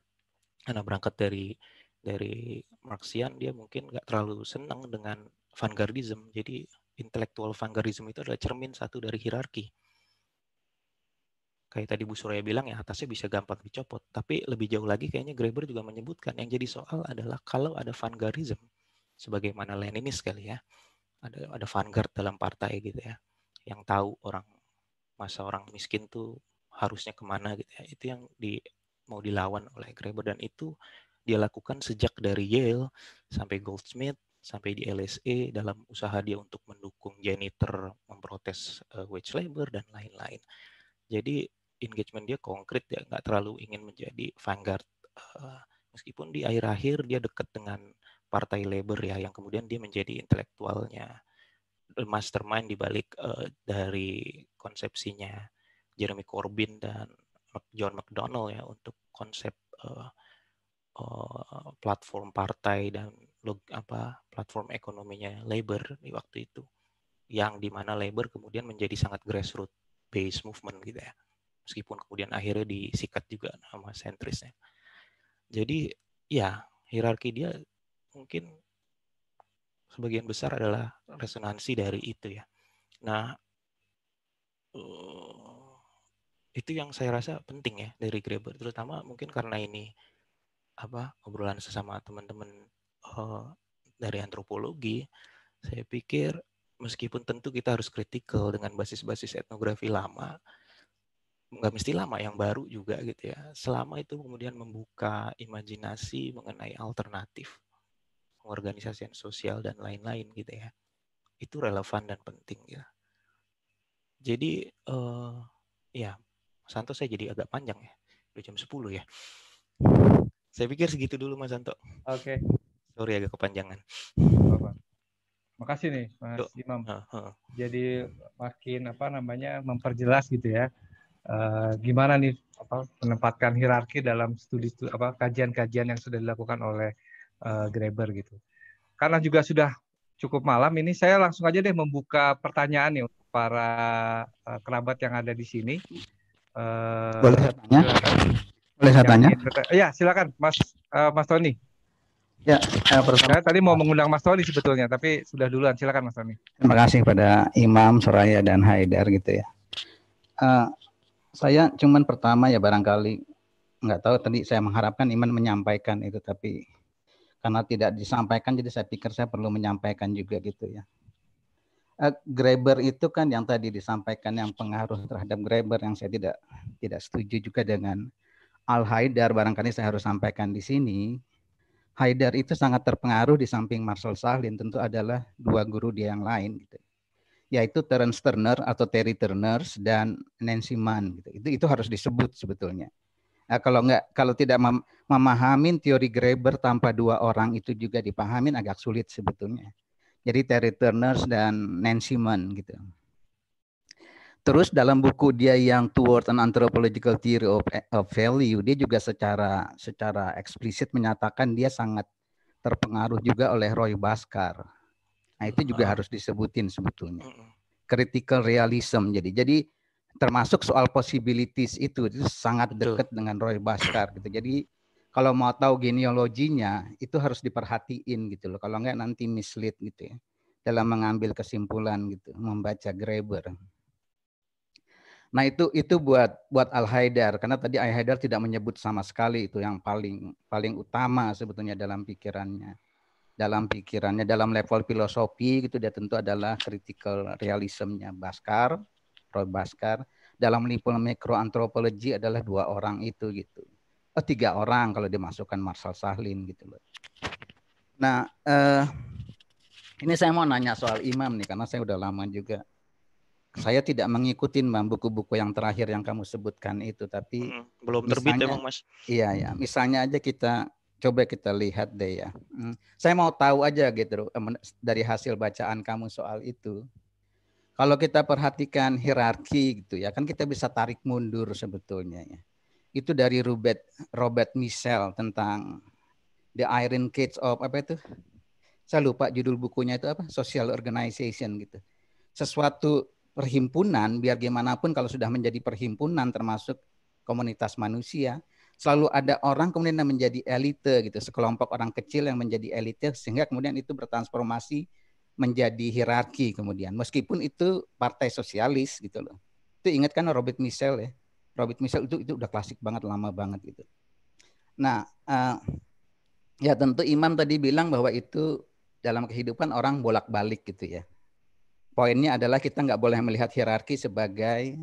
Speaker 8: karena berangkat dari dari Marxian dia mungkin nggak terlalu senang dengan vanguardism jadi intelektual vanguardism itu adalah cermin satu dari hierarki kayak tadi Bu Surya bilang ya atasnya bisa gampang dicopot tapi lebih jauh lagi kayaknya Graeber juga menyebutkan yang jadi soal adalah kalau ada vanguardism sebagaimana Leninis sekali ya ada ada vanguard dalam partai gitu ya yang tahu orang masa orang miskin tuh harusnya kemana gitu ya itu yang di mau dilawan oleh Graeber dan itu dia lakukan sejak dari Yale sampai Goldsmith sampai di LSE dalam usaha dia untuk mendukung janitor memprotes uh, wage labor dan lain-lain jadi engagement dia konkret ya nggak terlalu ingin menjadi vanguard uh, meskipun di akhir-akhir dia dekat dengan Partai Labor ya yang kemudian dia menjadi intelektualnya mastermind dibalik uh, dari konsepsinya Jeremy Corbyn dan John McDonnell ya untuk konsep uh, uh, platform partai dan log, apa platform ekonominya Labor di waktu itu yang mana Labor kemudian menjadi sangat grassroots based movement gitu ya meskipun kemudian akhirnya disikat juga nama sentrisnya jadi ya hierarki dia mungkin sebagian besar adalah resonansi dari itu ya. Nah, eh, itu yang saya rasa penting ya dari Graeber, terutama mungkin karena ini apa obrolan sesama teman-teman uh, dari antropologi, saya pikir meskipun tentu kita harus kritikal dengan basis-basis etnografi lama, nggak mesti lama yang baru juga gitu ya. Selama itu kemudian membuka imajinasi mengenai alternatif pengorganisasian sosial dan lain-lain gitu ya itu relevan dan penting ya jadi uh, ya Mas Santo saya jadi agak panjang ya udah jam 10 ya saya pikir segitu dulu Mas Santo oke okay. sorry agak kepanjangan terima
Speaker 2: makasih nih Mas Tuh. Imam uh, uh. jadi makin apa namanya memperjelas gitu ya Uh, gimana nih apa menempatkan hierarki dalam studi, studi apa kajian-kajian yang sudah dilakukan oleh uh, eh, Graber gitu. Karena juga sudah cukup malam ini saya langsung aja deh membuka pertanyaan nih untuk para uh, kerabat yang ada di sini. Uh, Boleh saya tanya?
Speaker 7: Silakan. Boleh saya tanya?
Speaker 2: Ya, silakan Mas uh, Mas Tony. Ya, eh, pertama. Saya tadi mau mengundang Mas Tony sebetulnya, tapi sudah duluan. Silakan Mas Tony.
Speaker 7: Terima kasih pada Imam, Soraya, dan Haidar gitu ya. Uh, saya cuman pertama ya barangkali nggak tahu tadi saya mengharapkan Iman menyampaikan itu, tapi karena tidak disampaikan jadi saya pikir saya perlu menyampaikan juga gitu ya. Uh, eh, Graber itu kan yang tadi disampaikan yang pengaruh terhadap Graber yang saya tidak tidak setuju juga dengan Al Haidar barangkali saya harus sampaikan di sini. Haidar itu sangat terpengaruh di samping Marcel Sahlin tentu adalah dua guru dia yang lain gitu. Yaitu Terence Turner atau Terry Turner dan Nancy Mann gitu. Itu itu harus disebut sebetulnya Nah, kalau nggak kalau tidak memahamin memahami teori Graeber tanpa dua orang itu juga dipahamin agak sulit sebetulnya. Jadi Terry Turner dan Nancy Mann gitu. Terus dalam buku dia yang Toward an Anthropological Theory of, of Value, dia juga secara secara eksplisit menyatakan dia sangat terpengaruh juga oleh Roy Baskar. Nah, itu juga harus disebutin sebetulnya. Critical realism. Jadi jadi termasuk soal possibilities itu itu sangat dekat dengan Roy Bhaskar gitu. Jadi kalau mau tahu genealoginya itu harus diperhatiin gitu loh. Kalau enggak nanti mislead gitu ya dalam mengambil kesimpulan gitu, membaca Graeber. Nah, itu itu buat buat Al Haidar karena tadi Al Haidar tidak menyebut sama sekali itu yang paling paling utama sebetulnya dalam pikirannya. Dalam pikirannya dalam level filosofi gitu dia tentu adalah critical realismnya Baskar Roy Baskar dalam lingkungan antropologi adalah dua orang itu gitu. Oh tiga orang kalau dimasukkan Marshall Sahlin gitu loh. Nah eh, ini saya mau nanya soal imam nih karena saya udah lama juga. Saya tidak mengikuti buku-buku yang terakhir yang kamu sebutkan itu tapi hmm, belum terbit misalnya, mas. Iya ya misalnya aja kita coba kita lihat deh ya. Hmm. saya mau tahu aja gitu dari hasil bacaan kamu soal itu. Kalau kita perhatikan hierarki gitu ya, kan kita bisa tarik mundur sebetulnya ya. Itu dari Robert Robert Michel tentang The Iron Cage of apa itu? Saya lupa judul bukunya itu apa? Social Organization gitu. Sesuatu perhimpunan biar gimana pun kalau sudah menjadi perhimpunan termasuk komunitas manusia, selalu ada orang kemudian yang menjadi elite gitu, sekelompok orang kecil yang menjadi elite sehingga kemudian itu bertransformasi menjadi hierarki kemudian. Meskipun itu partai sosialis gitu loh. Itu ingat kan Robert Michel ya. Robert Michel itu itu udah klasik banget lama banget gitu. Nah, uh, ya tentu Imam tadi bilang bahwa itu dalam kehidupan orang bolak-balik gitu ya. Poinnya adalah kita nggak boleh melihat hierarki sebagai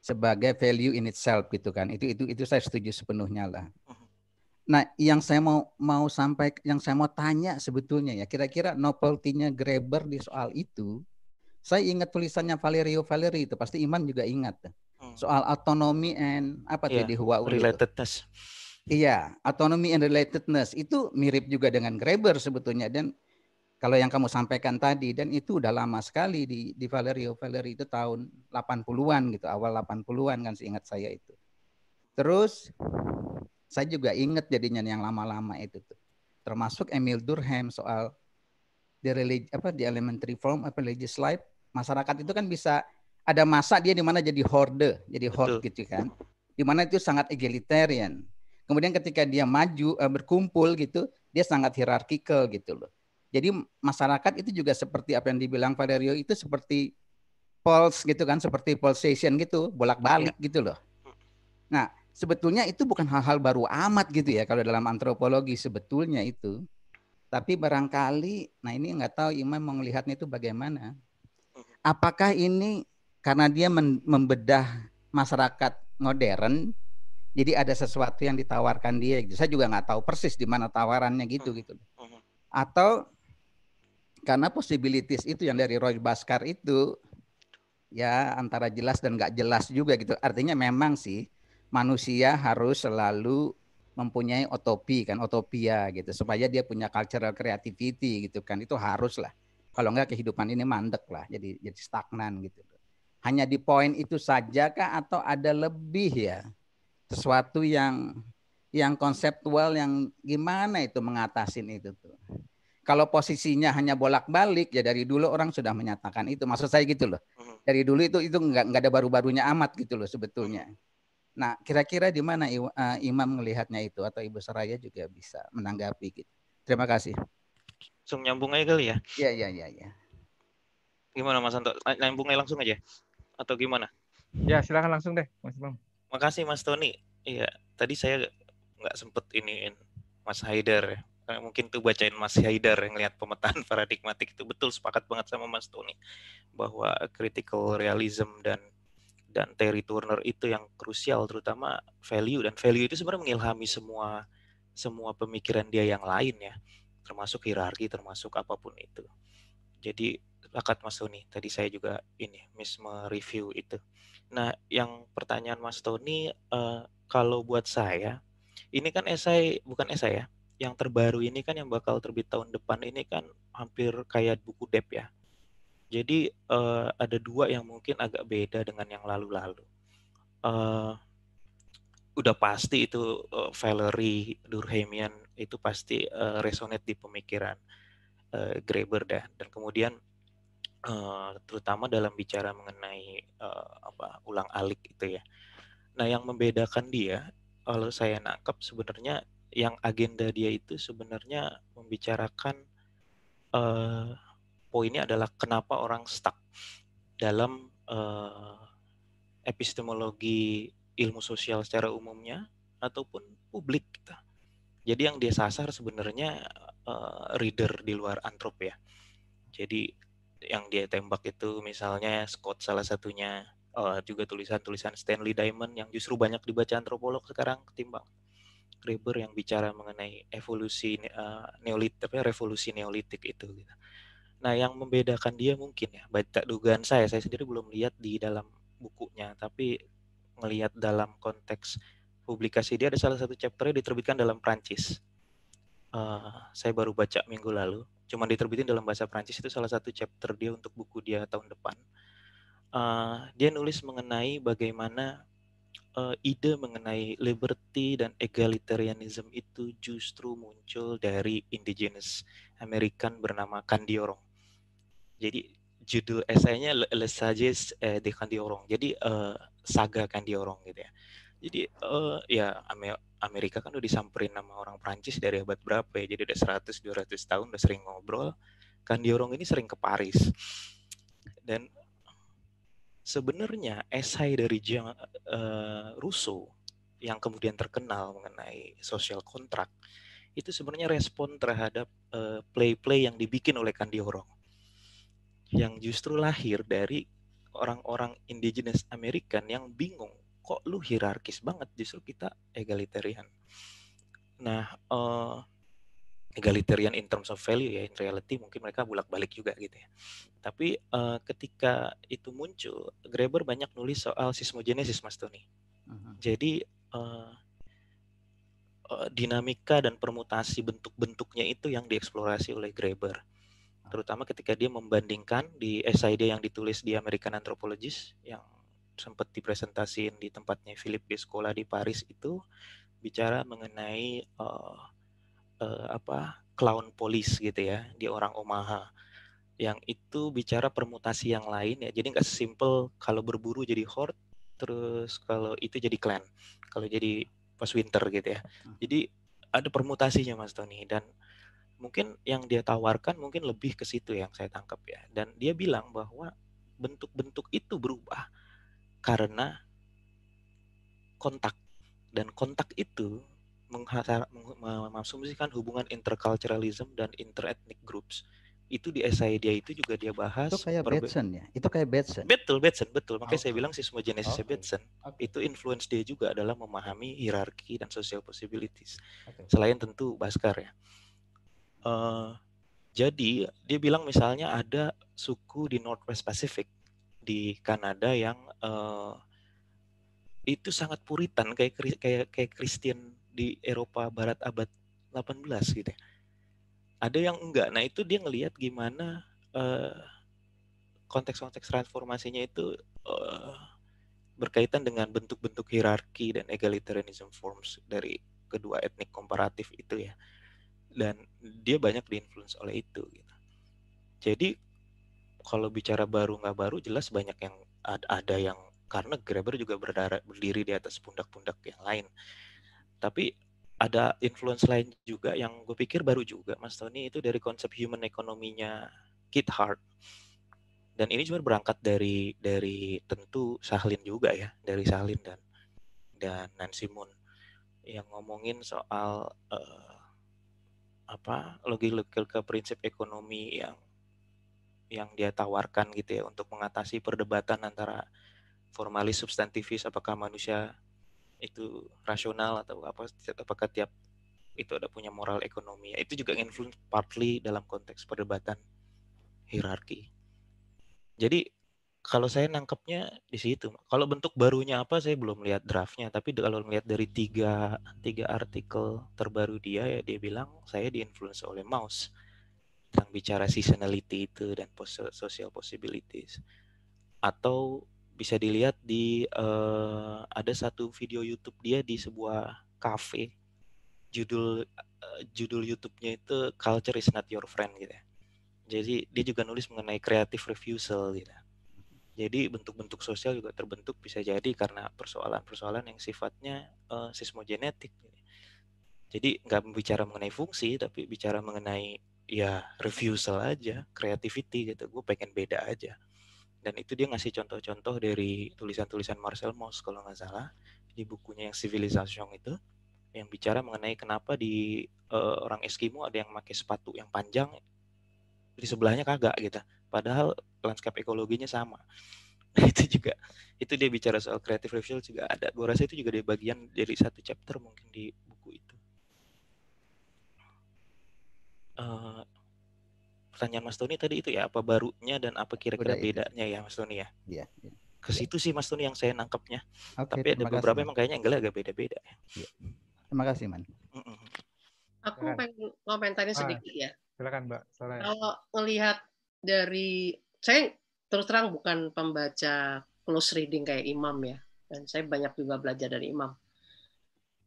Speaker 7: sebagai value in itself gitu kan. Itu itu itu saya setuju sepenuhnya lah. Hmm. Nah, yang saya mau mau sampai yang saya mau tanya sebetulnya ya, kira-kira novelty-nya Graeber di soal itu, saya ingat tulisannya Valerio Valeri itu, pasti Iman juga ingat. Hmm. Soal autonomy and apa yeah, tadi iya, Huawei relatedness. Iya, autonomy and relatedness itu mirip juga dengan Graeber sebetulnya dan kalau yang kamu sampaikan tadi dan itu udah lama sekali di di Valerio Valeri itu tahun 80-an gitu, awal 80-an kan seingat saya itu. Terus saya juga inget jadinya yang lama-lama itu tuh. Termasuk Emil Durkheim soal di religi, apa di elementary form apa religious life masyarakat itu kan bisa ada masa dia di mana jadi horde, jadi horde Betul. gitu kan. Di mana itu sangat egalitarian. Kemudian ketika dia maju eh, berkumpul gitu, dia sangat hierarkikal gitu loh. Jadi masyarakat itu juga seperti apa yang dibilang Valerio itu seperti pulse gitu kan, seperti pulsation gitu, bolak-balik iya. gitu loh. Nah, sebetulnya itu bukan hal-hal baru amat gitu ya kalau dalam antropologi sebetulnya itu. Tapi barangkali, nah ini nggak tahu Imam mau melihatnya itu bagaimana. Apakah ini karena dia membedah masyarakat modern, jadi ada sesuatu yang ditawarkan dia. Gitu. Saya juga nggak tahu persis di mana tawarannya gitu hmm. gitu. Hmm. Atau karena possibilities itu yang dari Roy Baskar itu ya antara jelas dan nggak jelas juga gitu. Artinya memang sih manusia harus selalu mempunyai otopi kan otopia gitu supaya dia punya cultural creativity gitu kan itu harus lah kalau enggak kehidupan ini mandek lah jadi jadi stagnan gitu hanya di poin itu saja kah atau ada lebih ya sesuatu yang yang konseptual yang gimana itu mengatasin itu tuh kalau posisinya hanya bolak-balik ya dari dulu orang sudah menyatakan itu maksud saya gitu loh hmm. dari dulu itu itu nggak nggak ada baru-barunya amat gitu loh sebetulnya hmm. Nah, kira-kira di mana eh, imam melihatnya itu atau Ibu Seraya juga bisa menanggapi gitu. Terima kasih.
Speaker 8: Langsung nyambung aja kali ya.
Speaker 2: Iya,
Speaker 7: iya, iya, iya.
Speaker 8: Gimana Mas Anto? Nyambung aja langsung aja. Atau gimana?
Speaker 2: Ya, silakan langsung deh, Mas Imam.
Speaker 8: Makasih Mas Tony. Iya, tadi saya nggak sempet iniin Mas Haidar ya. Mungkin tuh bacain Mas Haidar yang lihat pemetaan [laughs] paradigmatik itu betul sepakat banget sama Mas Tony bahwa critical realism dan dan Terry Turner itu yang krusial terutama value dan value itu sebenarnya mengilhami semua semua pemikiran dia yang lain ya termasuk hierarki termasuk apapun itu jadi sepakat Mas Tony tadi saya juga ini miss mereview itu nah yang pertanyaan Mas Tony uh, kalau buat saya ini kan esai bukan esai ya yang terbaru ini kan yang bakal terbit tahun depan ini kan hampir kayak buku dep ya jadi uh, ada dua yang mungkin agak beda dengan yang lalu-lalu. Uh, udah pasti itu uh, Valerie Durhamian itu pasti uh, resonate di pemikiran uh, Graeber dah. Dan kemudian uh, terutama dalam bicara mengenai uh, apa ulang alik itu ya. Nah yang membedakan dia kalau saya nangkap sebenarnya yang agenda dia itu sebenarnya membicarakan uh, poinnya adalah kenapa orang stuck dalam uh, epistemologi ilmu sosial secara umumnya ataupun publik kita. Jadi yang dia sasar sebenarnya uh, reader di luar antrop ya. Jadi yang dia tembak itu misalnya Scott salah satunya uh, juga tulisan-tulisan Stanley Diamond yang justru banyak dibaca antropolog sekarang ketimbang Reber yang bicara mengenai evolusi uh, neolitik apa ya, revolusi neolitik itu gitu. Nah, yang membedakan dia mungkin ya, baca dugaan saya, saya sendiri belum lihat di dalam bukunya, tapi melihat dalam konteks publikasi dia ada salah satu chapter yang diterbitkan dalam Prancis. Uh, eh, saya baru baca minggu lalu, cuma diterbitin dalam bahasa Prancis itu salah satu chapter dia untuk buku dia tahun depan. Uh, dia nulis mengenai bagaimana uh, ide mengenai liberty dan egalitarianism itu justru muncul dari indigenous American bernama Kandiorong. Jadi judul esainya Le Sages eh, de Candiorong. Jadi eh, saga Candiorong gitu ya. Jadi eh, ya Amerika kan udah disamperin nama orang Prancis dari abad berapa ya. Jadi udah 100 200 tahun udah sering ngobrol. Candiorong ini sering ke Paris. Dan sebenarnya esai dari Jean uh, eh, Rousseau yang kemudian terkenal mengenai social contract itu sebenarnya respon terhadap eh, play-play uh, yang dibikin oleh Kandiorong yang justru lahir dari orang-orang indigenous American yang bingung kok lu hierarkis banget justru kita egalitarian. Nah, uh, egalitarian in terms of value ya in reality mungkin mereka bolak-balik juga gitu ya. Tapi uh, ketika itu muncul, Graeber banyak nulis soal sismogenesis Mas Tony. Uh -huh. Jadi uh, uh, dinamika dan permutasi bentuk-bentuknya itu yang dieksplorasi oleh Graeber terutama ketika dia membandingkan di esai dia yang ditulis di American Anthropologist yang sempat dipresentasiin di tempatnya Philip di sekolah di Paris itu bicara mengenai uh, uh, apa clown police gitu ya di orang Omaha yang itu bicara permutasi yang lain ya jadi nggak simple kalau berburu jadi horde terus kalau itu jadi clan kalau jadi pas winter gitu ya hmm. jadi ada permutasinya mas Tony dan mungkin yang dia tawarkan mungkin lebih ke situ yang saya tangkap ya dan dia bilang bahwa bentuk-bentuk itu berubah karena kontak dan kontak itu mengasumsikan hubungan interculturalism dan interethnic groups itu di esai dia itu juga dia bahas itu kayak Batson
Speaker 7: ya itu kayak Batson
Speaker 8: betul Batson betul makanya okay. saya bilang si semua jenisnya okay. Batson okay. itu influence dia juga adalah memahami hierarki dan social possibilities okay. selain tentu Baskar ya Eh, jadi dia bilang misalnya ada suku di Northwest Pacific di Kanada yang uh, itu sangat puritan kayak kayak kayak Kristen di Eropa Barat abad 18 gitu. Ya. Ada yang enggak. Nah, itu dia ngelihat gimana konteks eh, konteks-konteks transformasinya itu uh, berkaitan dengan bentuk-bentuk hierarki dan egalitarianism forms dari kedua etnik komparatif itu ya dan dia banyak diinfluence oleh itu gitu. Jadi kalau bicara baru nggak baru jelas banyak yang ada yang karena Grabber juga berdara, berdiri di atas pundak-pundak yang lain. Tapi ada influence lain juga yang gue pikir baru juga Mas Tony itu dari konsep human ekonominya Kit Hart. Dan ini cuma berangkat dari dari tentu Sahlin juga ya, dari Sahlin dan dan Nancy Moon yang ngomongin soal uh, apa logika-logika prinsip ekonomi yang yang dia tawarkan gitu ya untuk mengatasi perdebatan antara formalis substantifis apakah manusia itu rasional atau apa apakah tiap itu ada punya moral ekonomi ya, itu juga influence partly dalam konteks perdebatan hierarki jadi kalau saya nangkepnya di situ. Kalau bentuk barunya apa saya belum lihat draftnya, tapi kalau melihat dari tiga, tiga artikel terbaru dia ya dia bilang saya diinfluence oleh mouse tentang bicara seasonality itu dan social possibilities. Atau bisa dilihat di uh, ada satu video YouTube dia di sebuah cafe judul uh, judul YouTube-nya itu Culture is not your friend gitu ya. Jadi dia juga nulis mengenai creative refusal gitu. Jadi bentuk-bentuk sosial juga terbentuk bisa jadi karena persoalan-persoalan yang sifatnya uh, sismogenetik. Gitu. Jadi nggak bicara mengenai fungsi, tapi bicara mengenai ya refusal aja, creativity gitu. Gue pengen beda aja. Dan itu dia ngasih contoh-contoh dari tulisan-tulisan Marcel Mauss kalau nggak salah di bukunya yang Civilization itu yang bicara mengenai kenapa di uh, orang Eskimo ada yang pakai sepatu yang panjang di sebelahnya kagak gitu padahal landscape ekologinya sama [laughs] nah, itu juga itu dia bicara soal creative review juga ada gue rasa itu juga dia bagian dari satu chapter mungkin di buku itu uh, pertanyaan Mas Tony tadi itu ya apa barunya dan apa kira-kira bedanya ya Mas Tony ya iya yeah, ke situ sih Mas Tony yang saya nangkepnya. okay, tapi ada beberapa kasih. emang kayaknya enggak agak beda-beda ya.
Speaker 7: Iya. terima kasih man mm -mm.
Speaker 3: aku silakan. pengen komentarnya sedikit ah, ya silakan Mbak kalau melihat dari saya terus terang bukan pembaca close reading kayak Imam ya, dan saya banyak juga belajar dari Imam.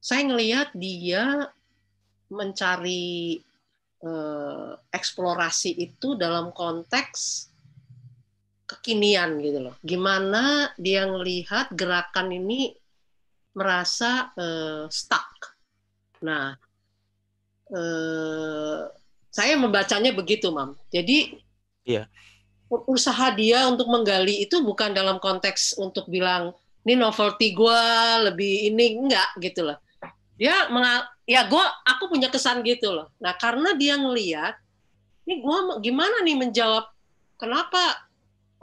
Speaker 3: Saya ngelihat dia mencari eh, eksplorasi itu dalam konteks kekinian gitu loh. Gimana dia ngelihat gerakan ini merasa eh, stuck. Nah, eh, saya membacanya begitu, Mam. Jadi Iya. Usaha dia untuk menggali itu bukan dalam konteks untuk bilang ini novelty gue lebih ini enggak gitu loh. Dia mengal ya gue aku punya kesan gitu loh. Nah karena dia ngeliat ini gue gimana nih menjawab kenapa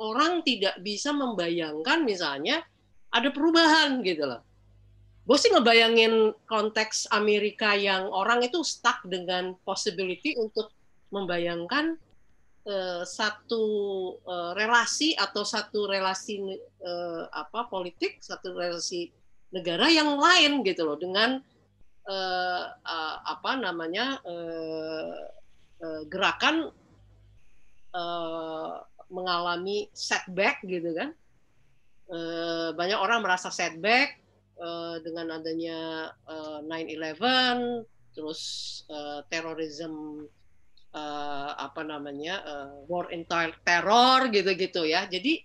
Speaker 3: orang tidak bisa membayangkan misalnya ada perubahan gitu loh. Gue sih ngebayangin konteks Amerika yang orang itu stuck dengan possibility untuk membayangkan Eh, satu eh, relasi atau satu relasi eh, apa politik, satu relasi negara yang lain gitu loh dengan apa namanya gerakan mengalami setback gitu kan. banyak orang merasa setback dengan adanya eh, 9/11 terus terorisme uh, apa namanya uh, war in terror gitu-gitu ya. Jadi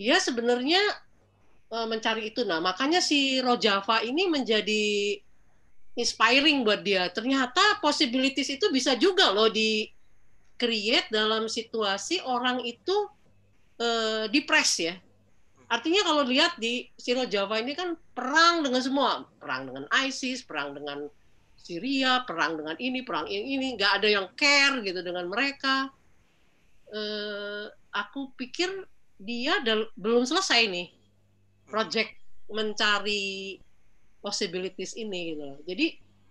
Speaker 3: ya sebenarnya uh, mencari itu. Nah makanya si Rojava ini menjadi inspiring buat dia. Ternyata possibilities itu bisa juga loh di create dalam situasi orang itu uh, depres ya. Artinya kalau lihat di Siro rojava ini kan perang dengan semua, perang dengan ISIS, perang dengan Syria, perang dengan ini, perang yang ini, nggak ada yang care gitu dengan mereka. Uh, aku pikir dia belum selesai nih project mencari possibilities ini gitu loh. Jadi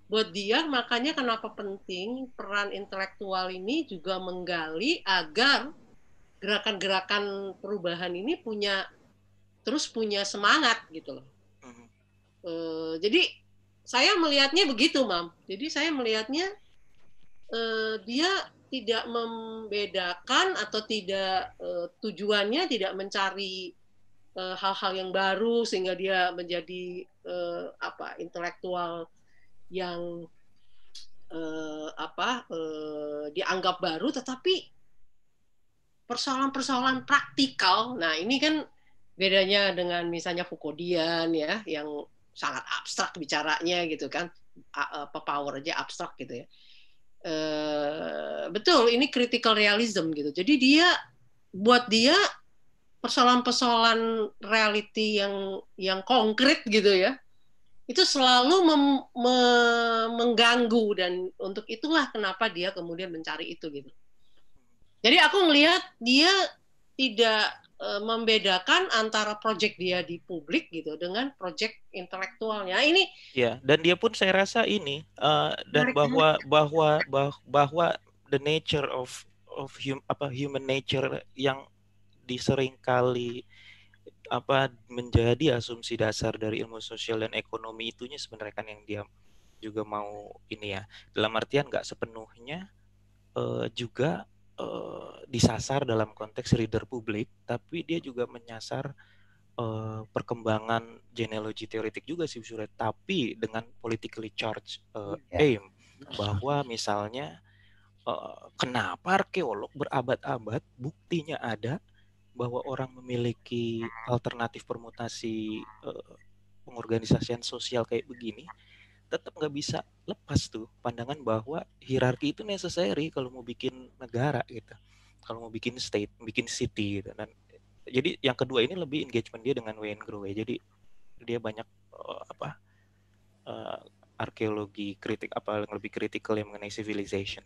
Speaker 3: buat dia makanya kenapa penting peran intelektual ini juga menggali agar gerakan-gerakan perubahan ini punya terus punya semangat gitu loh. Uh, jadi saya melihatnya begitu, Mam. Jadi saya melihatnya eh, dia tidak membedakan atau tidak eh, tujuannya tidak mencari hal eh, hal-hal yang baru sehingga dia menjadi eh, apa intelektual yang eh, apa eh, dianggap baru, tetapi persoalan-persoalan praktikal. Nah ini kan bedanya dengan misalnya Fukodian ya yang sangat abstrak bicaranya gitu kan apa e, power aja abstrak gitu ya e, betul ini critical realism gitu jadi dia buat dia persoalan-persoalan reality yang yang konkret gitu ya itu selalu mem, me, mengganggu dan untuk itulah kenapa dia kemudian mencari itu gitu jadi aku melihat dia tidak Eh, membedakan antara proyek dia di publik gitu dengan proyek intelektualnya ini
Speaker 8: ya dan dia pun saya rasa ini uh, dan bahwa bahwa bahwa the nature of of hum, apa human nature yang diseringkali apa menjadi asumsi dasar dari ilmu sosial dan ekonomi itunya sebenarnya kan yang dia juga mau ini ya dalam artian nggak sepenuhnya uh, juga Eh, disasar dalam konteks reader publik, tapi dia juga menyasar uh, perkembangan genealogi teoretik juga sih Surya. tapi dengan politically charged uh, aim bahwa misalnya uh, kenapa arkeolog berabad-abad buktinya ada bahwa orang memiliki alternatif permutasi uh, pengorganisasian sosial kayak begini, tetap nggak bisa lepas tuh pandangan bahwa hierarki itu necessary kalau mau bikin negara gitu kalau mau bikin state bikin city gitu dan jadi yang kedua ini lebih engagement dia dengan Wayne Grove jadi dia banyak uh, apa uh, arkeologi kritik apa yang lebih kritikal yang mengenai civilization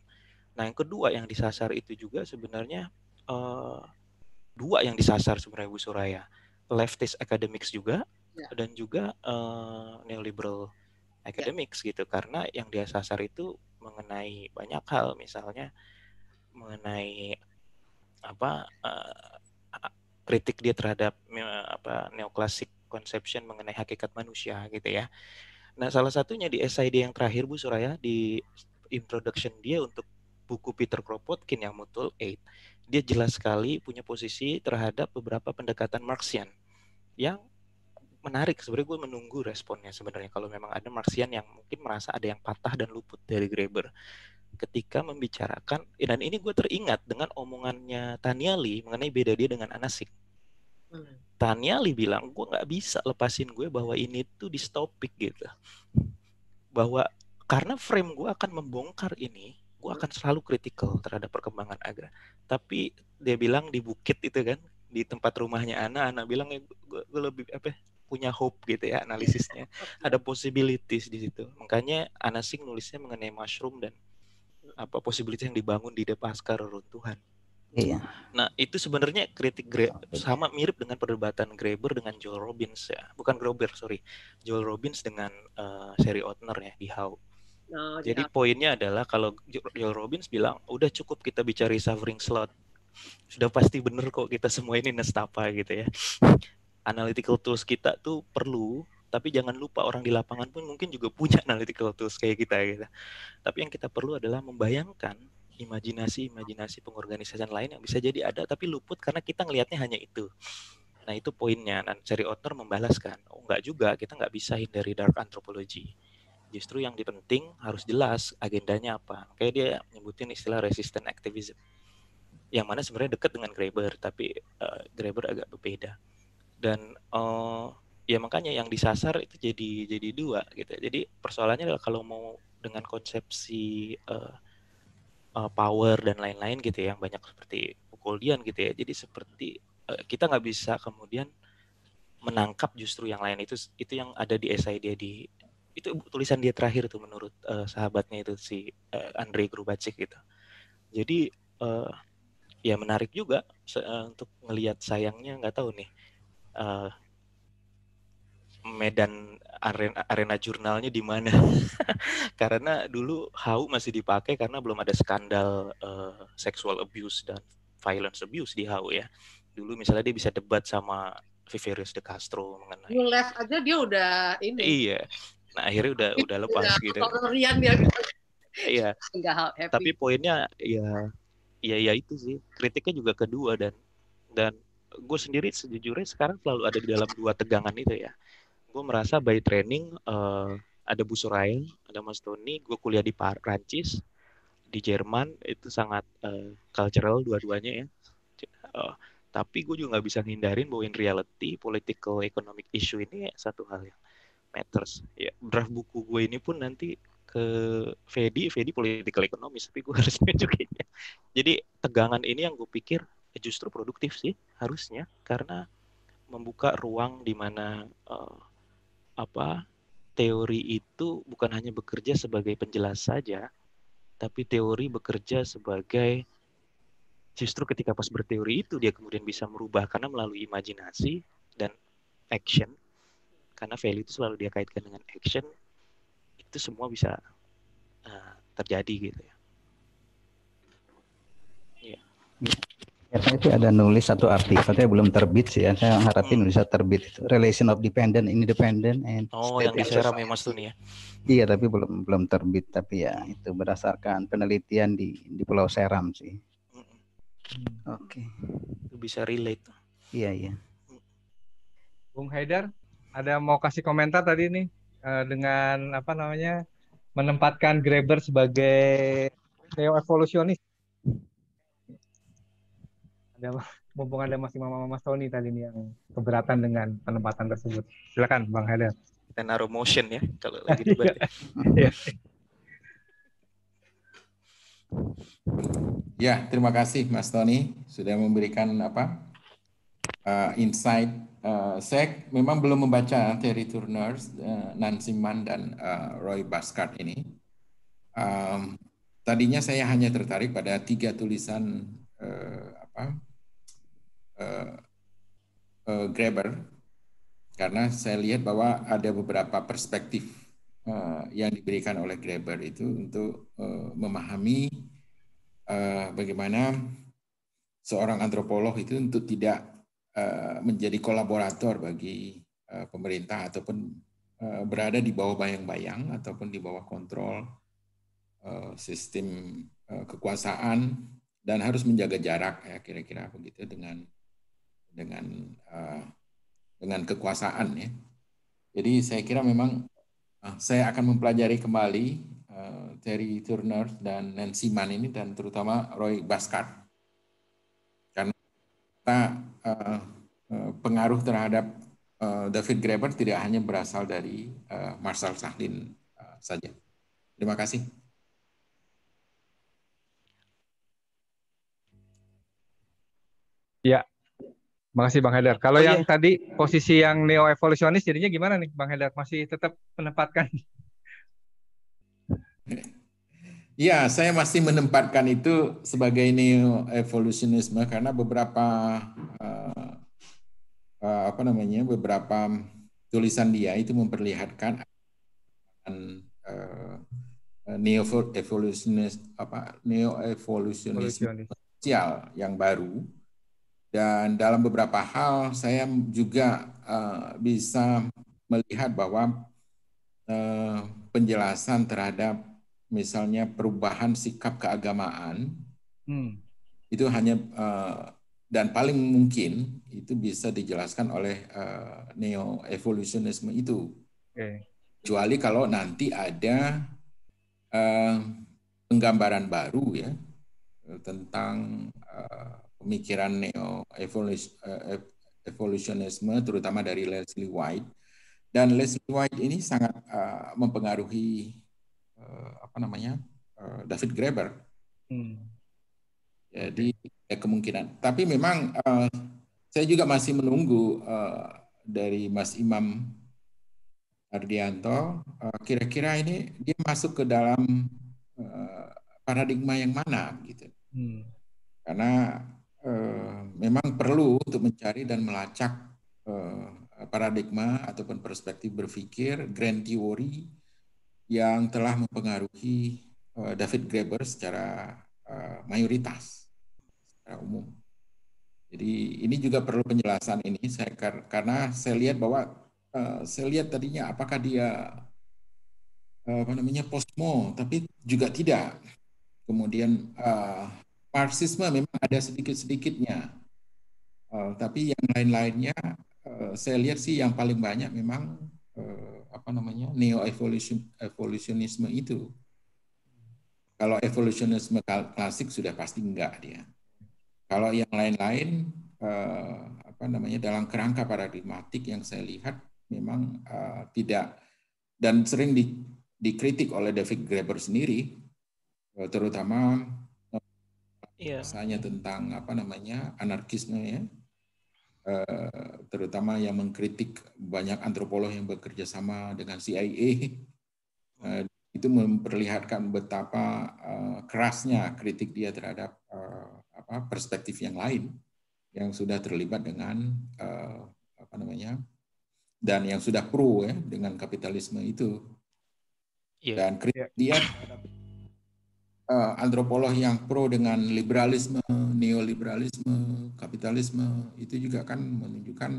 Speaker 8: nah yang kedua yang disasar itu juga sebenarnya uh, dua yang disasar sebenarnya Bu Suraya leftist academics juga ya. dan juga uh, neoliberal Ya. academics gitu karena yang dia sasar itu mengenai banyak hal misalnya mengenai apa uh, kritik dia terhadap uh, apa neoklasik conception mengenai hakikat manusia gitu ya. Nah, salah satunya di SID dia yang terakhir Bu Suraya di introduction dia untuk buku Peter Kropotkin yang Mutual Aid, dia jelas sekali punya posisi terhadap beberapa pendekatan Marxian yang menarik sebenarnya gue menunggu responnya sebenarnya kalau memang ada Marxian yang mungkin merasa ada yang patah dan luput dari Graeber ketika membicarakan dan ini gue teringat dengan omongannya Tania Taniali mengenai beda dia dengan Anasik hmm. Taniali bilang gue nggak bisa lepasin gue bahwa ini tuh distopik gitu bahwa karena frame gue akan membongkar ini gue akan selalu kritikal terhadap perkembangan Agra tapi dia bilang di bukit itu kan di tempat rumahnya Ana Ana bilang eh, gue lebih apa ya, punya hope gitu ya analisisnya ada possibilities di situ makanya Anasing nulisnya mengenai mushroom dan apa possibilities yang dibangun di pasca reruntuhan iya nah itu sebenarnya kritik Gre iya, sama mirip dengan perdebatan Graeber dengan Joel Robbins ya bukan Graeber sorry Joel Robbins dengan uh, eh, seri Otner ya di How
Speaker 4: Oh, Jadi ya.
Speaker 8: poinnya adalah kalau Joel Robbins bilang udah cukup kita bicara suffering slot sudah pasti bener kok kita semua ini nestapa gitu ya analytical tools kita tuh perlu tapi jangan lupa orang di lapangan pun mungkin juga punya [laughs] analytical tools kayak kita gitu. Tapi yang kita perlu adalah membayangkan imajinasi-imajinasi pengorganisasian lain yang bisa jadi ada tapi luput karena kita ngelihatnya hanya itu. Nah itu poinnya. Dan nah, cari author membalaskan. Oh enggak juga, kita nggak bisa hindari dark anthropology. Justru yang penting harus jelas agendanya apa. Kayak dia nyebutin istilah resistant activism. Yang mana sebenarnya dekat dengan Graeber, tapi uh, Graeber agak berbeda dan uh, ya makanya yang disasar itu jadi jadi dua gitu jadi persoalannya adalah kalau mau dengan konsepsi uh, uh, power dan lain-lain gitu ya yang banyak seperti pukulian gitu ya jadi seperti uh, kita nggak bisa kemudian menangkap justru yang lain itu itu yang ada di esai dia di itu tulisan dia terakhir tuh menurut uh, sahabatnya itu si uh, Andrei Grubacik gitu. Jadi uh, ya menarik juga uh, untuk ngelihat sayangnya nggak tahu nih Eh, medan arena, arena jurnalnya di mana [laughs] karena dulu HAU masih dipakai karena belum ada skandal uh, sexual abuse dan violence abuse di HAU ya dulu misalnya dia bisa debat sama Viverius de Castro mengenai
Speaker 3: you left aja dia udah ini iya
Speaker 8: nah akhirnya udah udah lepas udah, gitu dia
Speaker 3: [laughs]
Speaker 8: iya tapi poinnya ya ya ya itu sih kritiknya juga kedua dan dan gue sendiri sejujurnya sekarang selalu ada di dalam dua tegangan itu ya. Gue merasa by training uh, ada Bu Suraya, ada Mas Tony, gue kuliah di Prancis, di Jerman itu sangat uh, cultural dua-duanya ya. Uh, tapi gue juga nggak bisa ngindarin bahwa in reality political economic issue ini ya, satu hal yang matters. Ya, draft buku gue ini pun nanti ke Fedi, Fedi political economist, tapi gue harus [laughs] nunjukinnya. Jadi tegangan ini yang gue pikir Eh, justru produktif sih harusnya karena membuka ruang di mana uh, apa teori itu bukan hanya bekerja sebagai penjelas saja tapi teori bekerja sebagai justru ketika pas berteori itu dia kemudian bisa merubah karena melalui imajinasi dan action karena value itu selalu dia kaitkan dengan action itu semua bisa uh, terjadi gitu ya. Yeah.
Speaker 7: Iya. Ya, itu ada nulis satu artikel, saya belum terbit sih. Ya. Saya harapin hmm. terbit Relation of dependent, independent, and oh, yang diserap ya Mas Tuni ya. Iya, tapi belum belum terbit. Tapi ya itu berdasarkan penelitian di di Pulau Seram sih. Hmm.
Speaker 8: Oke. Okay. Itu bisa relate. Iya iya.
Speaker 2: Bung Haidar, ada mau kasih komentar tadi nih eh, dengan apa namanya menempatkan Graeber sebagai neo evolusionis ada mumpung ada iya. masih mama Mas Tony tadi ini yang hmm. keberatan dengan penempatan tersebut. Silakan Bang Haidar. Kita naruh motion
Speaker 8: ya kalau lagi iya. debat.
Speaker 6: Ya. [laughs] ya, terima kasih Mas Tony sudah memberikan apa uh, insight. Uh, saya memang belum membaca Terry Turner, uh, eh, Nancy Mann, dan uh, Roy Baskart ini. Um, tadinya saya hanya tertarik pada tiga tulisan uh, apa uh, eh, uh, eh, Grabber karena saya lihat bahwa ada beberapa perspektif uh, yang diberikan oleh Grabber itu untuk uh, memahami uh, bagaimana seorang antropolog itu untuk tidak uh, menjadi kolaborator bagi uh, pemerintah ataupun uh, berada di bawah bayang-bayang ataupun di bawah kontrol uh, sistem uh, kekuasaan dan harus menjaga jarak ya kira-kira begitu dengan dengan eh, dengan kekuasaan ya. Jadi saya kira memang eh, saya akan mempelajari kembali eh, Terry Turner dan Nancy Mann ini dan terutama Roy Baskar karena kita, pengaruh terhadap David Graeber tidak hanya berasal dari uh, Marshall Sahlin saja. Terima kasih.
Speaker 2: Makasih Bang Hedar. Kalau oh, iya. yang iya. tadi posisi yang neo evolusionis jadinya gimana nih Bang Hedar? Masih tetap menempatkan? [laughs]
Speaker 6: Ya, saya masih menempatkan itu sebagai neo evolusionisme karena beberapa uh, uh, apa namanya? beberapa tulisan dia itu memperlihatkan uh, eh, neo evolusionis apa neo evolusionisme sosial yang baru dan dalam beberapa hal saya juga uh, bisa melihat bahwa uh, penjelasan terhadap misalnya perubahan sikap keagamaan hmm. itu hanya uh, dan paling mungkin itu bisa dijelaskan oleh uh, neo evolutionisme itu okay. kecuali kalau nanti ada uh, penggambaran baru ya tentang uh, pemikiran neo evolutionisme eh, eh, terutama dari Leslie White dan Leslie White ini sangat uh, mempengaruhi uh, apa namanya uh, David Graeber. Hmm. Jadi ya kemungkinan. Tapi memang uh, saya juga masih menunggu uh, dari Mas Imam Ardianto. kira-kira uh, ini dia masuk ke dalam uh, paradigma yang mana gitu. Hmm. Karena Eh, memang perlu untuk mencari dan melacak eh, paradigma ataupun perspektif berpikir grand theory yang telah mempengaruhi eh, David Graeber secara mayoritas secara umum. Jadi ini juga perlu penjelasan ini saya karena saya lihat bahwa saya lihat tadinya apakah dia apa namanya posmo tapi juga tidak. Kemudian Marxisme memang ada sedikit-sedikitnya, uh, tapi yang lain-lainnya uh, saya lihat sih yang paling banyak memang uh, apa namanya neo evolution evolutionisme itu. Kalau evolutionisme klasik sudah pasti enggak dia. Kalau yang lain-lain uh, apa namanya dalam kerangka paradigmatik yang saya lihat memang uh, tidak dan sering di, dikritik oleh David Graeber sendiri, terutama yeah. misalnya tentang apa namanya anarkisme ya, eh, terutama yang mengkritik banyak antropolog yang bekerja sama dengan CIA eh, itu memperlihatkan betapa eh, kerasnya kritik dia terhadap apa perspektif yang lain yang sudah terlibat dengan apa namanya dan yang sudah pro ya dengan kapitalisme itu iya. dan kritik dia dia uh, antropolog yang pro dengan liberalisme, neoliberalisme, kapitalisme itu juga kan menunjukkan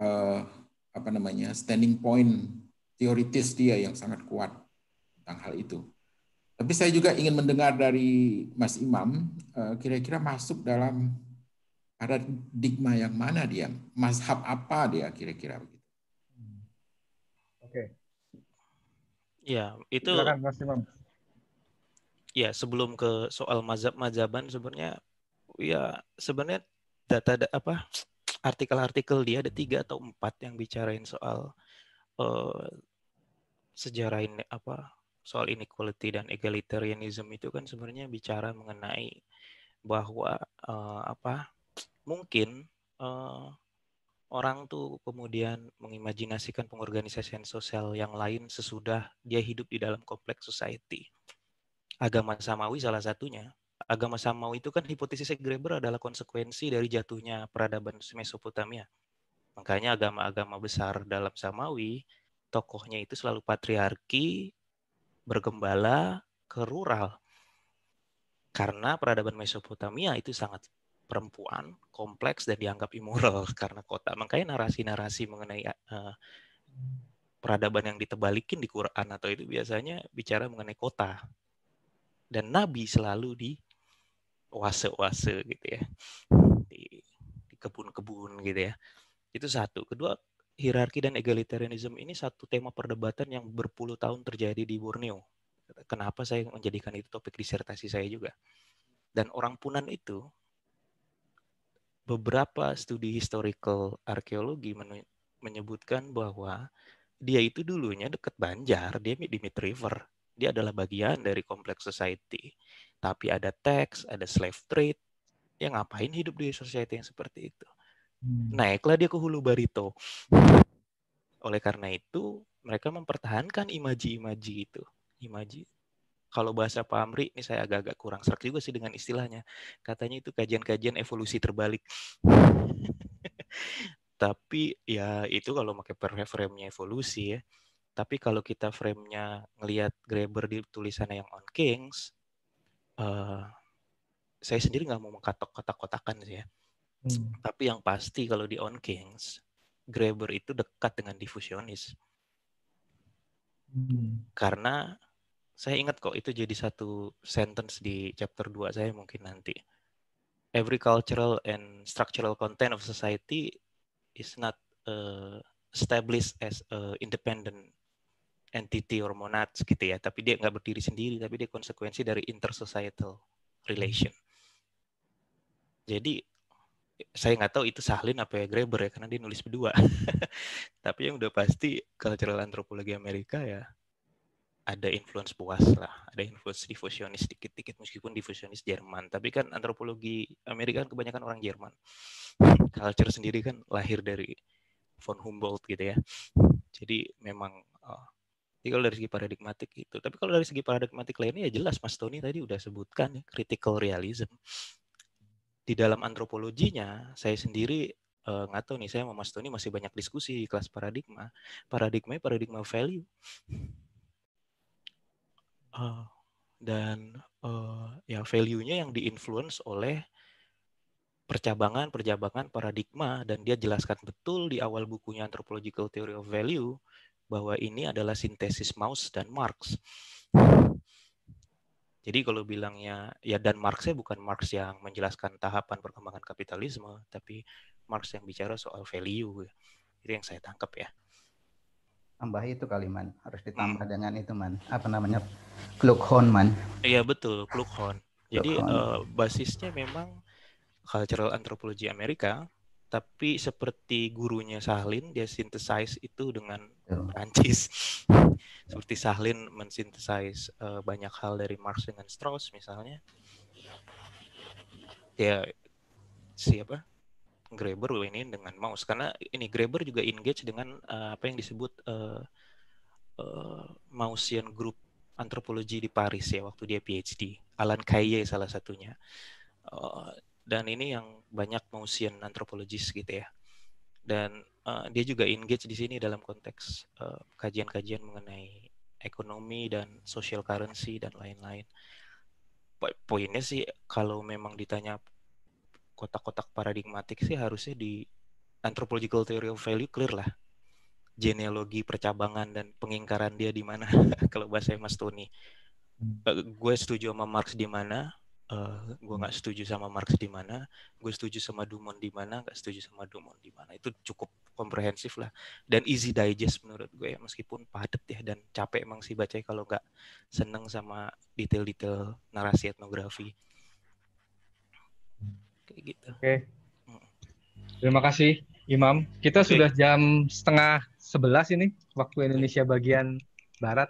Speaker 6: uh, apa namanya standing point teoritis dia yang sangat kuat tentang hal itu. Tapi saya juga ingin mendengar dari Mas Imam eh, kira-kira masuk dalam paradigma yang mana dia, mazhab apa dia kira-kira begitu. Hmm. Oke. Okay.
Speaker 8: Ya, itu Silakan, Mas Imam ya sebelum ke soal mazhab-mazhaban sebenarnya ya sebenarnya data da, apa artikel-artikel dia ada tiga atau empat yang bicarain soal uh, sejarah ini apa soal inequality dan egalitarianism itu kan sebenarnya bicara mengenai bahwa uh, apa mungkin uh, orang tuh kemudian mengimajinasikan pengorganisasian sosial yang lain sesudah dia hidup di dalam kompleks society agama samawi salah satunya. Agama samawi itu kan hipotesis Greber adalah konsekuensi dari jatuhnya peradaban Mesopotamia. Makanya agama-agama besar dalam samawi tokohnya itu selalu patriarki, bergembala, ke rural. Karena peradaban Mesopotamia itu sangat perempuan, kompleks dan dianggap immoral [laughs] karena kota. Makanya narasi-narasi mengenai uh, peradaban yang ditebalikin di Quran atau itu biasanya bicara mengenai kota dan Nabi selalu di wase-wase gitu ya di, di kebun-kebun gitu ya itu satu kedua hierarki dan egalitarianisme ini satu tema perdebatan yang berpuluh tahun terjadi di Borneo kenapa saya menjadikan itu topik disertasi saya juga dan orang Punan itu beberapa studi historical arkeologi menyebutkan bahwa dia itu dulunya dekat Banjar, dia di Mid River dia adalah bagian dari kompleks society. Tapi ada tax, ada slave trade. Ya ngapain hidup di society yang seperti itu? Hmm. Naiklah dia ke hulu barito. Oleh karena itu, mereka mempertahankan imaji-imaji itu. Imaji kalau bahasa Pak Amri ini saya agak-agak kurang serak juga sih dengan istilahnya. Katanya itu kajian-kajian evolusi terbalik. [laughs] Tapi ya itu kalau pakai frame evolusi ya. Tapi kalau kita framenya ngelihat Grabber di tulisannya yang on Kings, uh, saya sendiri nggak mau mengkotak kotak-kotakan sih ya. Hmm. Tapi yang pasti kalau di on Kings, Grabber itu dekat dengan difusionis. Hmm. Karena saya ingat kok itu jadi satu sentence di chapter 2 saya mungkin nanti. Every cultural and structural content of society is not uh, established as a eh, independent entity or monads gitu ya, tapi dia nggak berdiri sendiri, tapi dia konsekuensi dari intersocietal relation. Jadi saya nggak tahu itu Sahlin apa ya Graeber ya karena dia nulis berdua. [laughs] tapi yang udah pasti cultural antropologi Amerika ya ada influence puas lah, ada influence difusionis dikit-dikit meskipun difusionis Jerman, tapi kan antropologi Amerika kan kebanyakan orang Jerman. [laughs] Culture sendiri kan lahir dari von Humboldt gitu ya. Jadi memang uh, jadi kalau dari segi paradigmatik itu. Tapi kalau dari segi paradigmatik lainnya ya jelas Mas Tony tadi udah sebutkan ya, critical realism. Di dalam antropologinya, saya sendiri eh, nggak tahu nih, saya sama Mas Tony masih banyak diskusi di kelas paradigma. Paradigma paradigma value. Uh, dan uh, ya value-nya yang diinfluence oleh percabangan-percabangan paradigma dan dia jelaskan betul di awal bukunya Anthropological Theory of Value bahwa ini adalah sintesis Maus dan Marx. Jadi kalau bilangnya ya dan Marxnya bukan Marx yang menjelaskan tahapan perkembangan kapitalisme, tapi Marx yang bicara soal value. Itu yang saya tangkap ya.
Speaker 7: Tambah itu kali harus ditambah hmm. dengan itu man. Apa namanya? Klukhon man.
Speaker 8: Iya betul, Klukhon.
Speaker 7: Jadi Uh,
Speaker 8: basisnya memang cultural anthropology Amerika tapi seperti gurunya Sahlin dia synthesize itu dengan ya. Perancis [laughs] seperti Sahlin mensynthesize uh, banyak hal dari Marx dengan Strauss misalnya ya siapa Graeber ini dengan Maus karena ini Graeber juga engage dengan uh, apa yang disebut uh, uh, Maussian Group antropologi di Paris ya waktu dia PhD Alan Kaye salah satunya uh, dan ini yang banyak Maussian antropologis gitu ya dan uh, dia juga engage di sini dalam konteks eh, kajian-kajian uh, mengenai ekonomi dan social currency dan lain-lain po poinnya sih kalau memang ditanya kotak-kotak paradigmatik sih harusnya di anthropological theory of value clear lah genealogi percabangan dan pengingkaran dia di mana [laughs] kalau bahasa Mas Tony. Uh, gue setuju sama Marx di mana, uh, eh, gue nggak setuju sama Marx di mana, gue setuju sama Dumont di mana, nggak setuju sama Dumont di mana. Itu cukup komprehensif lah dan easy digest menurut gue ya meskipun padat ya dan capek emang sih baca ya kalau nggak seneng sama detail-detail narasi etnografi.
Speaker 2: Kayak gitu. Oke. Okay. Mm. Terima kasih Imam. Kita okay. sudah jam setengah sebelas ini waktu Indonesia bagian barat.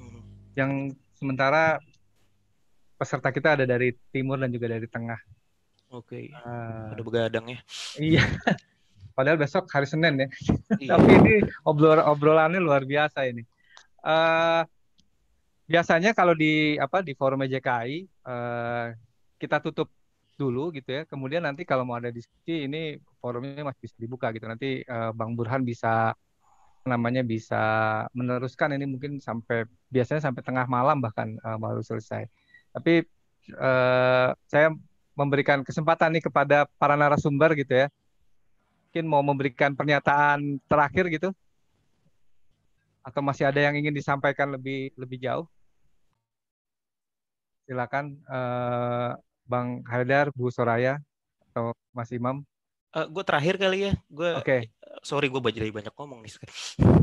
Speaker 2: Mm. Yang sementara peserta kita ada dari timur dan juga dari tengah. Oke. Okay. Uh, ada begadang ya. Iya. [laughs] Padahal besok hari Senin ya. Iya. Tapi ini obrol obrolannya luar biasa ini. Uh, biasanya kalau di apa di forum e JKI uh, eh, kita tutup dulu gitu ya. Kemudian nanti kalau mau ada diskusi ini forumnya masih bisa dibuka gitu. Nanti uh, Bang Burhan bisa namanya bisa meneruskan ini mungkin sampai biasanya sampai tengah malam bahkan uh, baru selesai tapi eh, saya memberikan kesempatan nih kepada para narasumber gitu ya mungkin mau memberikan pernyataan terakhir gitu atau masih ada yang ingin disampaikan lebih lebih jauh silakan eh, Bang Haidar Bu Soraya atau Mas Imam uh, eh, gue terakhir kali ya gue okay. Eh,
Speaker 8: sorry gue jadi banyak ngomong nih sekarang [laughs]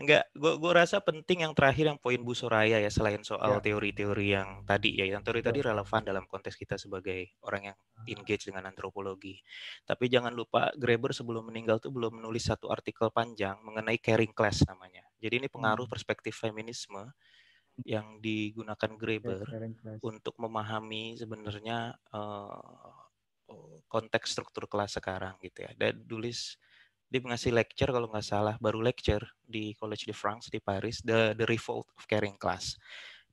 Speaker 8: enggak gue gue rasa penting yang terakhir yang poin Bu Soraya ya selain soal ya. teori-teori yeah. yang tadi ya yang teori yeah. tadi relevan dalam konteks kita sebagai orang yang ah. engage dengan antropologi tapi jangan lupa Graeber sebelum meninggal tuh belum menulis satu artikel panjang mengenai caring class namanya jadi ini pengaruh hmm. perspektif feminisme yang digunakan Graeber untuk memahami sebenarnya uh, konteks struktur kelas sekarang gitu ya. Dan tulis dia mengasih lecture kalau nggak salah baru lecture di College de France di Paris the the revolt of caring class.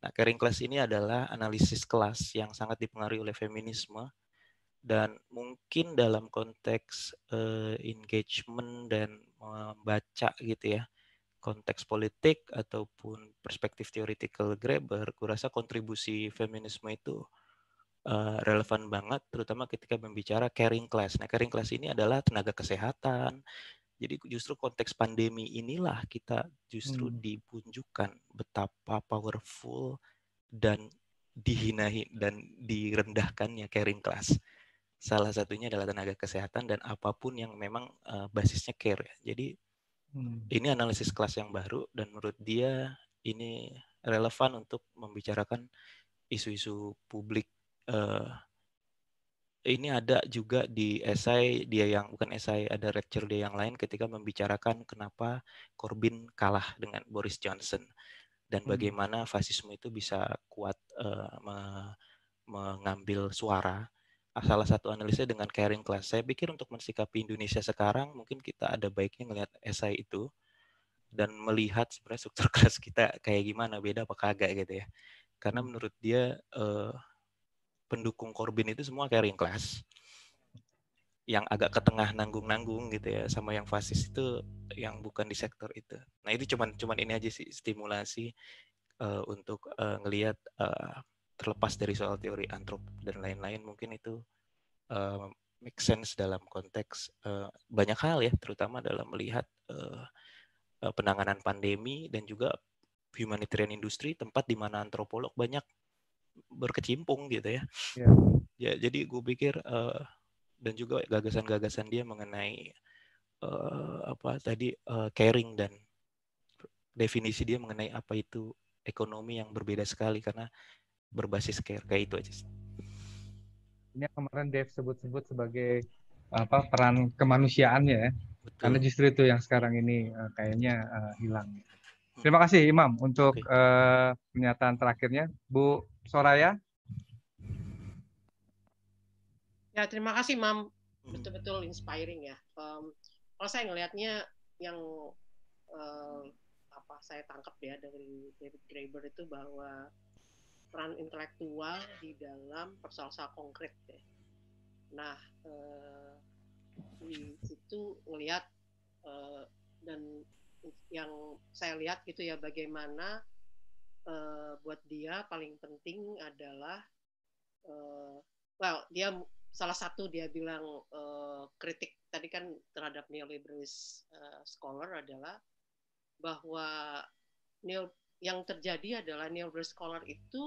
Speaker 8: Nah, caring class ini adalah analisis kelas yang sangat dipengaruhi oleh feminisme dan mungkin dalam konteks uh, engagement dan membaca gitu ya konteks politik ataupun perspektif theoretical Graeber, Kurasa kontribusi feminisme itu Eh, relevan banget, terutama ketika membicara caring class. Nah, caring class ini adalah tenaga kesehatan. Jadi justru konteks pandemi inilah kita justru hmm. dipunjukkan betapa powerful dan dihinahi dan direndahkannya caring class. Salah satunya adalah tenaga kesehatan dan apapun yang memang uh, basisnya care. Ya. Jadi hmm. ini analisis kelas yang baru dan menurut dia ini relevan untuk membicarakan isu-isu publik uh, ini ada juga di esai dia yang bukan esai ada lecture dia yang lain ketika membicarakan kenapa Corbyn kalah dengan Boris Johnson dan hmm. bagaimana fasisme itu bisa kuat uh, me mengambil suara. Ah, salah satu analisnya dengan caring class. Saya pikir untuk mensikapi Indonesia sekarang mungkin kita ada baiknya melihat esai itu dan melihat sebenarnya struktur [laughs] kelas kita kayak gimana beda apa kagak gitu ya. Karena menurut dia uh, pendukung Corbin itu semua carrying class yang agak ke tengah nanggung-nanggung gitu ya sama yang fasis itu yang bukan di sektor itu. Nah itu cuman cuman ini aja sih stimulasi uh, untuk uh, ngelihat uh, terlepas dari soal teori antrop dan lain-lain mungkin itu uh, make sense dalam konteks uh, banyak hal ya terutama dalam melihat penanganan pandemi dan juga humanitarian industry tempat di mana antropolog banyak berkecimpung gitu ya. Yeah. Ya jadi gue pikir uh, dan juga gagasan-gagasan dia mengenai uh, apa tadi uh, caring dan definisi dia mengenai apa itu ekonomi yang berbeda
Speaker 2: sekali karena
Speaker 8: berbasis care kayak itu aja.
Speaker 2: Ini yang kemarin Dev sebut-sebut sebagai apa peran kemanusiaannya ya. Karena justru itu yang sekarang ini uh, kayaknya uh, hilang. Hmm. Terima kasih Imam untuk okay. uh, pernyataan terakhirnya. Bu Soraya?
Speaker 3: Ya, terima kasih, Mam. Hmm. Betul-betul inspiring ya. Um, kalau saya ngelihatnya yang uh, apa saya tangkap ya dari David Graeber itu bahwa peran intelektual di dalam persoalan konkret ya. Nah, uh, di situ ngelihat uh, dan yang saya lihat gitu ya bagaimana uh, buat dia paling penting adalah uh, well dia salah satu dia bilang uh, kritik tadi kan terhadap neoliberalis uh, scholar adalah bahwa neo yang terjadi adalah neoliberal scholar hmm. itu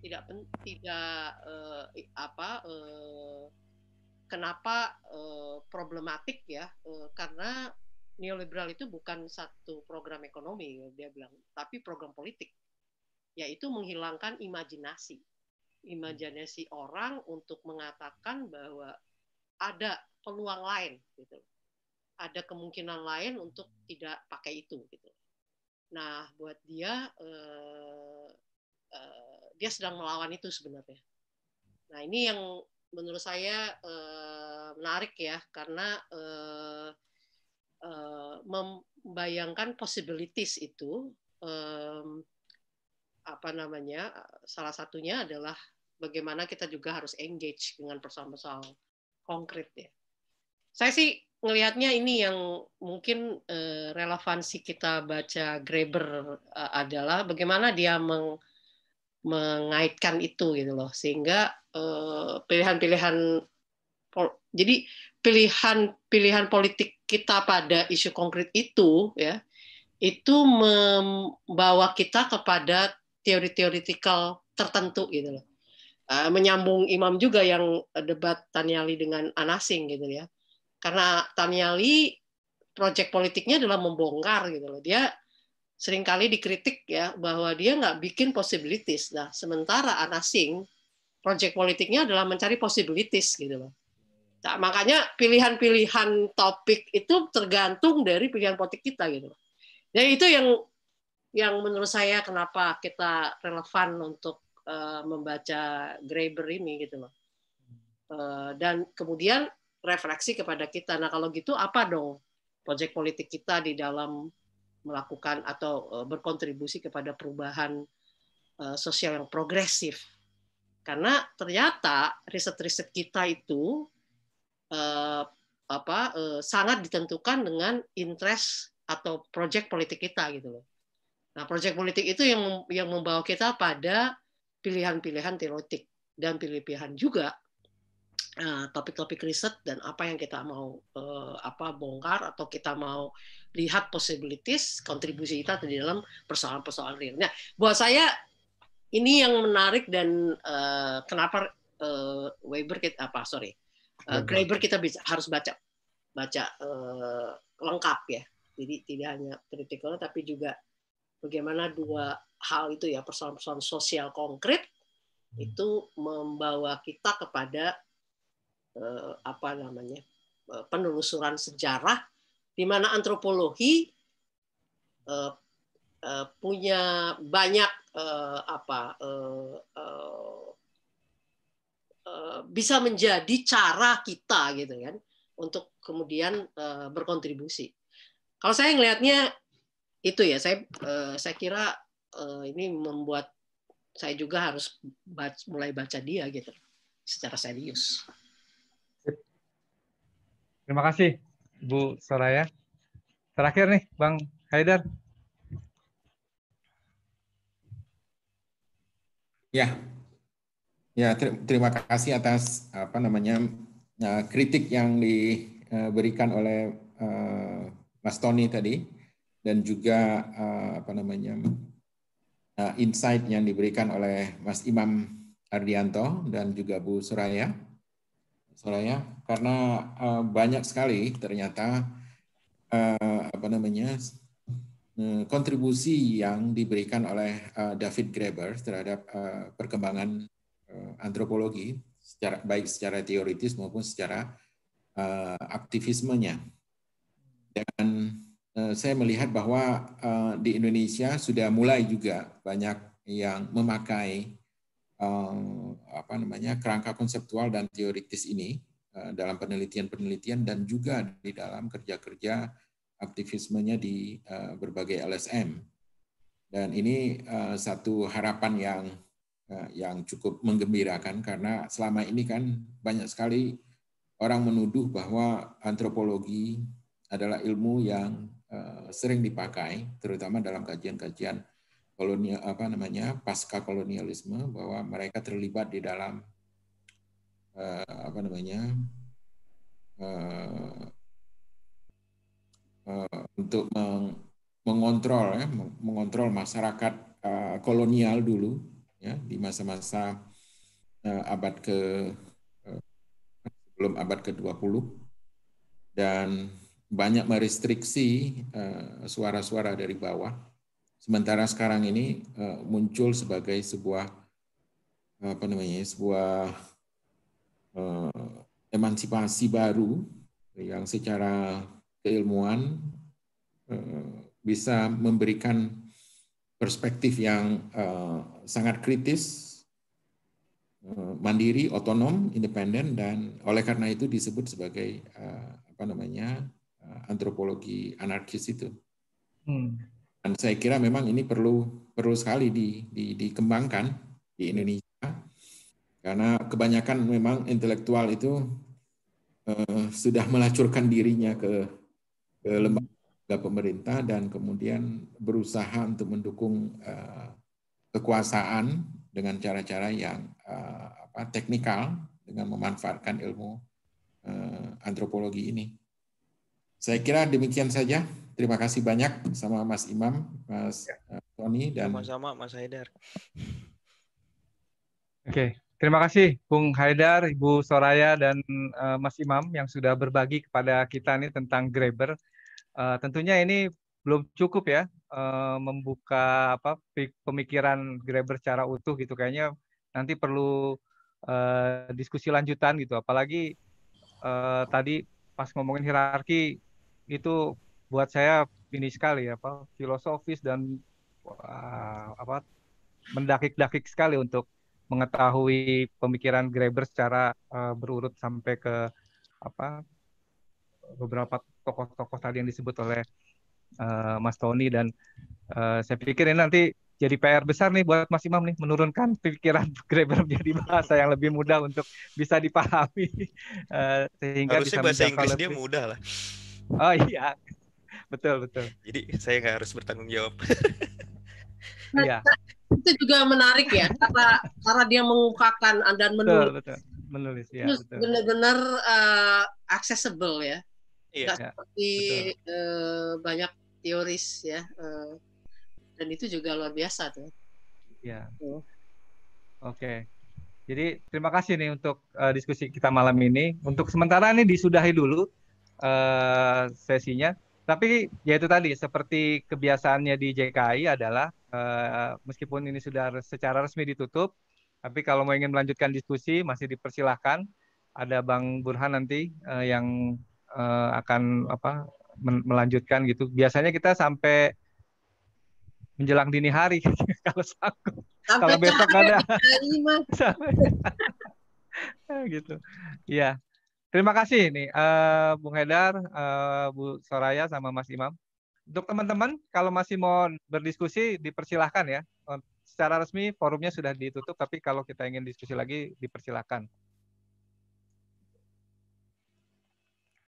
Speaker 3: tidak pen, tidak uh, apa uh, kenapa uh, problematik ya uh, karena neoliberal itu bukan satu program ekonomi dia bilang tapi program politik yaitu menghilangkan imajinasi. Imajinasi orang untuk mengatakan bahwa ada peluang lain gitu. Ada kemungkinan lain untuk tidak pakai itu gitu. Nah, buat dia uh, uh, dia sedang melawan itu sebenarnya. Nah, ini yang menurut saya uh, menarik ya karena uh, Uh, membayangkan possibilities itu um, apa namanya salah satunya adalah bagaimana kita juga harus engage dengan persoalan-persoalan konkret ya. Saya sih ngelihatnya ini yang mungkin uh, relevansi kita baca Graeber uh, adalah bagaimana dia meng, mengaitkan itu gitu loh sehingga eh, pilihan-pilihan uh, jadi pilihan-pilihan politik kita pada isu konkret itu ya itu membawa kita kepada teori-teoritikal tertentu gitu loh. Eh, menyambung Imam juga yang debat Taniali dengan Anasing gitu ya. Karena Taniali proyek politiknya adalah membongkar gitu loh. Dia seringkali dikritik ya bahwa dia nggak bikin possibilities. Nah, sementara Anasing proyek politiknya adalah mencari possibilities gitu loh. Nah, makanya pilihan-pilihan topik itu tergantung dari pilihan politik kita gitu. Jadi itu yang yang menurut saya kenapa kita relevan untuk uh, membaca Graeber ini gitu loh. Uh, dan kemudian refleksi kepada kita. Nah kalau gitu apa dong proyek politik kita di dalam melakukan atau uh, berkontribusi kepada perubahan uh, sosial yang progresif. Karena ternyata riset-riset kita itu uh, apa uh, sangat ditentukan dengan interest atau proyek politik kita gitu loh. Nah, proyek politik itu yang yang membawa kita pada pilihan-pilihan teoretik dan pilihan-pilihan juga eh, topik-topik uh, riset dan apa yang kita mau uh, apa bongkar atau kita mau lihat possibilities kontribusi kita di dalam persoalan-persoalan realnya buat saya ini yang menarik dan uh, kenapa uh, Weber kita apa sorry uh, Graeber kita bisa, harus baca baca uh, lengkap ya. Jadi tidak hanya kritikal tapi juga bagaimana dua hal itu ya persoalan-persoalan sosial konkret hmm. itu membawa kita kepada eh, apa namanya eh, penelusuran sejarah di mana antropologi eh, punya banyak apa bisa menjadi cara kita gitu kan untuk kemudian berkontribusi. Kalau saya ngelihatnya itu ya saya eh, saya kira eh, ini membuat saya juga harus baca, mulai baca dia gitu secara serius.
Speaker 2: Terima kasih Bu Soraya. Terakhir nih Bang Haidar.
Speaker 6: Ya, ya ter terima kasih atas apa namanya eh, kritik yang diberikan eh, oleh eh, Mas Tony tadi dan juga eh, apa namanya eh, insight yang diberikan oleh Mas Imam Ardianto dan juga Bu Suraya. Suraya, karena eh, banyak sekali ternyata apa namanya kontribusi yang diberikan oleh David Graeber terhadap perkembangan antropologi secara baik secara teoritis maupun secara aktivismenya. Dan Eh, saya melihat bahwa eh, di Indonesia sudah mulai juga banyak yang memakai eh, apa namanya kerangka konseptual dan teoritis ini dalam penelitian-penelitian dan juga di dalam kerja-kerja aktivismenya di berbagai LSM. Dan ini satu harapan yang yang cukup menggembirakan karena selama ini kan banyak sekali orang menuduh bahwa antropologi adalah ilmu yang Eh, sering dipakai terutama dalam kajian-kajian kolonial apa namanya pasca kolonialisme bahwa mereka terlibat di dalam uh, apa namanya uh, uh, untuk meng, mengontrol ya mengontrol masyarakat uh, kolonial dulu ya di masa-masa uh, abad ke uh, sebelum abad ke-20 dan banyak merestriksi eh, suara-suara dari bawah. Sementara sekarang ini eh, muncul sebagai sebuah apa namanya sebuah eh, emansipasi baru yang secara keilmuan bisa memberikan perspektif yang sangat kritis mandiri, otonom, independen dan oleh karena itu disebut sebagai apa namanya Eh, antropologi anarkis itu. Hmm. Dan saya kira memang ini perlu perlu sekali di, di, dikembangkan di Indonesia karena kebanyakan memang intelektual itu eh, sudah melacurkan dirinya ke, ke lembaga pemerintah dan kemudian berusaha untuk mendukung eh, kekuasaan dengan cara-cara yang eh, apa, teknikal dengan memanfaatkan ilmu eh, antropologi ini. Saya kira demikian saja. Terima kasih banyak sama Mas Imam, Mas ya. eh, Tony dan sama-sama Mas Haidar. Oke, terima kasih Bung Haidar,
Speaker 2: Ibu Soraya dan uh, Mas Imam yang sudah berbagi kepada kita ini tentang Grabber. Uh, eh, tentunya ini belum cukup ya uh, membuka apa pemikiran Grabber secara utuh gitu kayaknya nanti perlu uh, diskusi lanjutan gitu apalagi uh, tadi pas ngomongin hierarki itu buat saya ini sekali ya pak filosofis dan uh, apa mendakik-dakik sekali untuk mengetahui pemikiran Graeber secara uh, berurut sampai ke apa beberapa tokoh-tokoh tadi yang disebut oleh uh, Mas Tony dan uh, saya pikir ini nanti jadi PR besar nih buat Mas Imam nih menurunkan pikiran [laughs] Graeber menjadi bahasa yang lebih mudah untuk bisa dipahami uh, [laughs] sehingga Harusnya bisa bahasa Inggris lebih. dia mudah lah. Oh
Speaker 8: iya, betul betul. Jadi saya nggak harus bertanggung jawab. [laughs]
Speaker 2: nah, iya.
Speaker 3: Itu juga menarik ya, karena cara dia mengungkapkan dan menulis. Betul, betul. Menulis ya. Benar-benar uh, accessible ya. Iya. Gak ya, seperti uh, banyak teoris ya. Uh, dan itu juga luar biasa tuh.
Speaker 2: Iya. Uh. Oke. Okay. Jadi terima kasih nih untuk uh, diskusi kita malam ini. Untuk sementara ini disudahi dulu uh, sesinya. Tapi ya itu tadi seperti kebiasaannya di JKI adalah uh, meskipun ini sudah secara resmi ditutup, tapi kalau mau ingin melanjutkan diskusi masih dipersilahkan. Ada Bang Burhan nanti uh, yang uh, akan apa melanjutkan gitu. Biasanya kita sampai menjelang dini hari [laughs] kalau
Speaker 4: sanggup. kalau besok ada. [laughs] sampai. [laughs] gitu.
Speaker 2: Iya. Terima kasih nih uh, Bung Hedar, uh, eh, Bu Soraya sama Mas Imam. Untuk teman-teman kalau masih mau berdiskusi dipersilahkan ya. Secara resmi forumnya sudah ditutup tapi kalau kita ingin diskusi lagi dipersilahkan.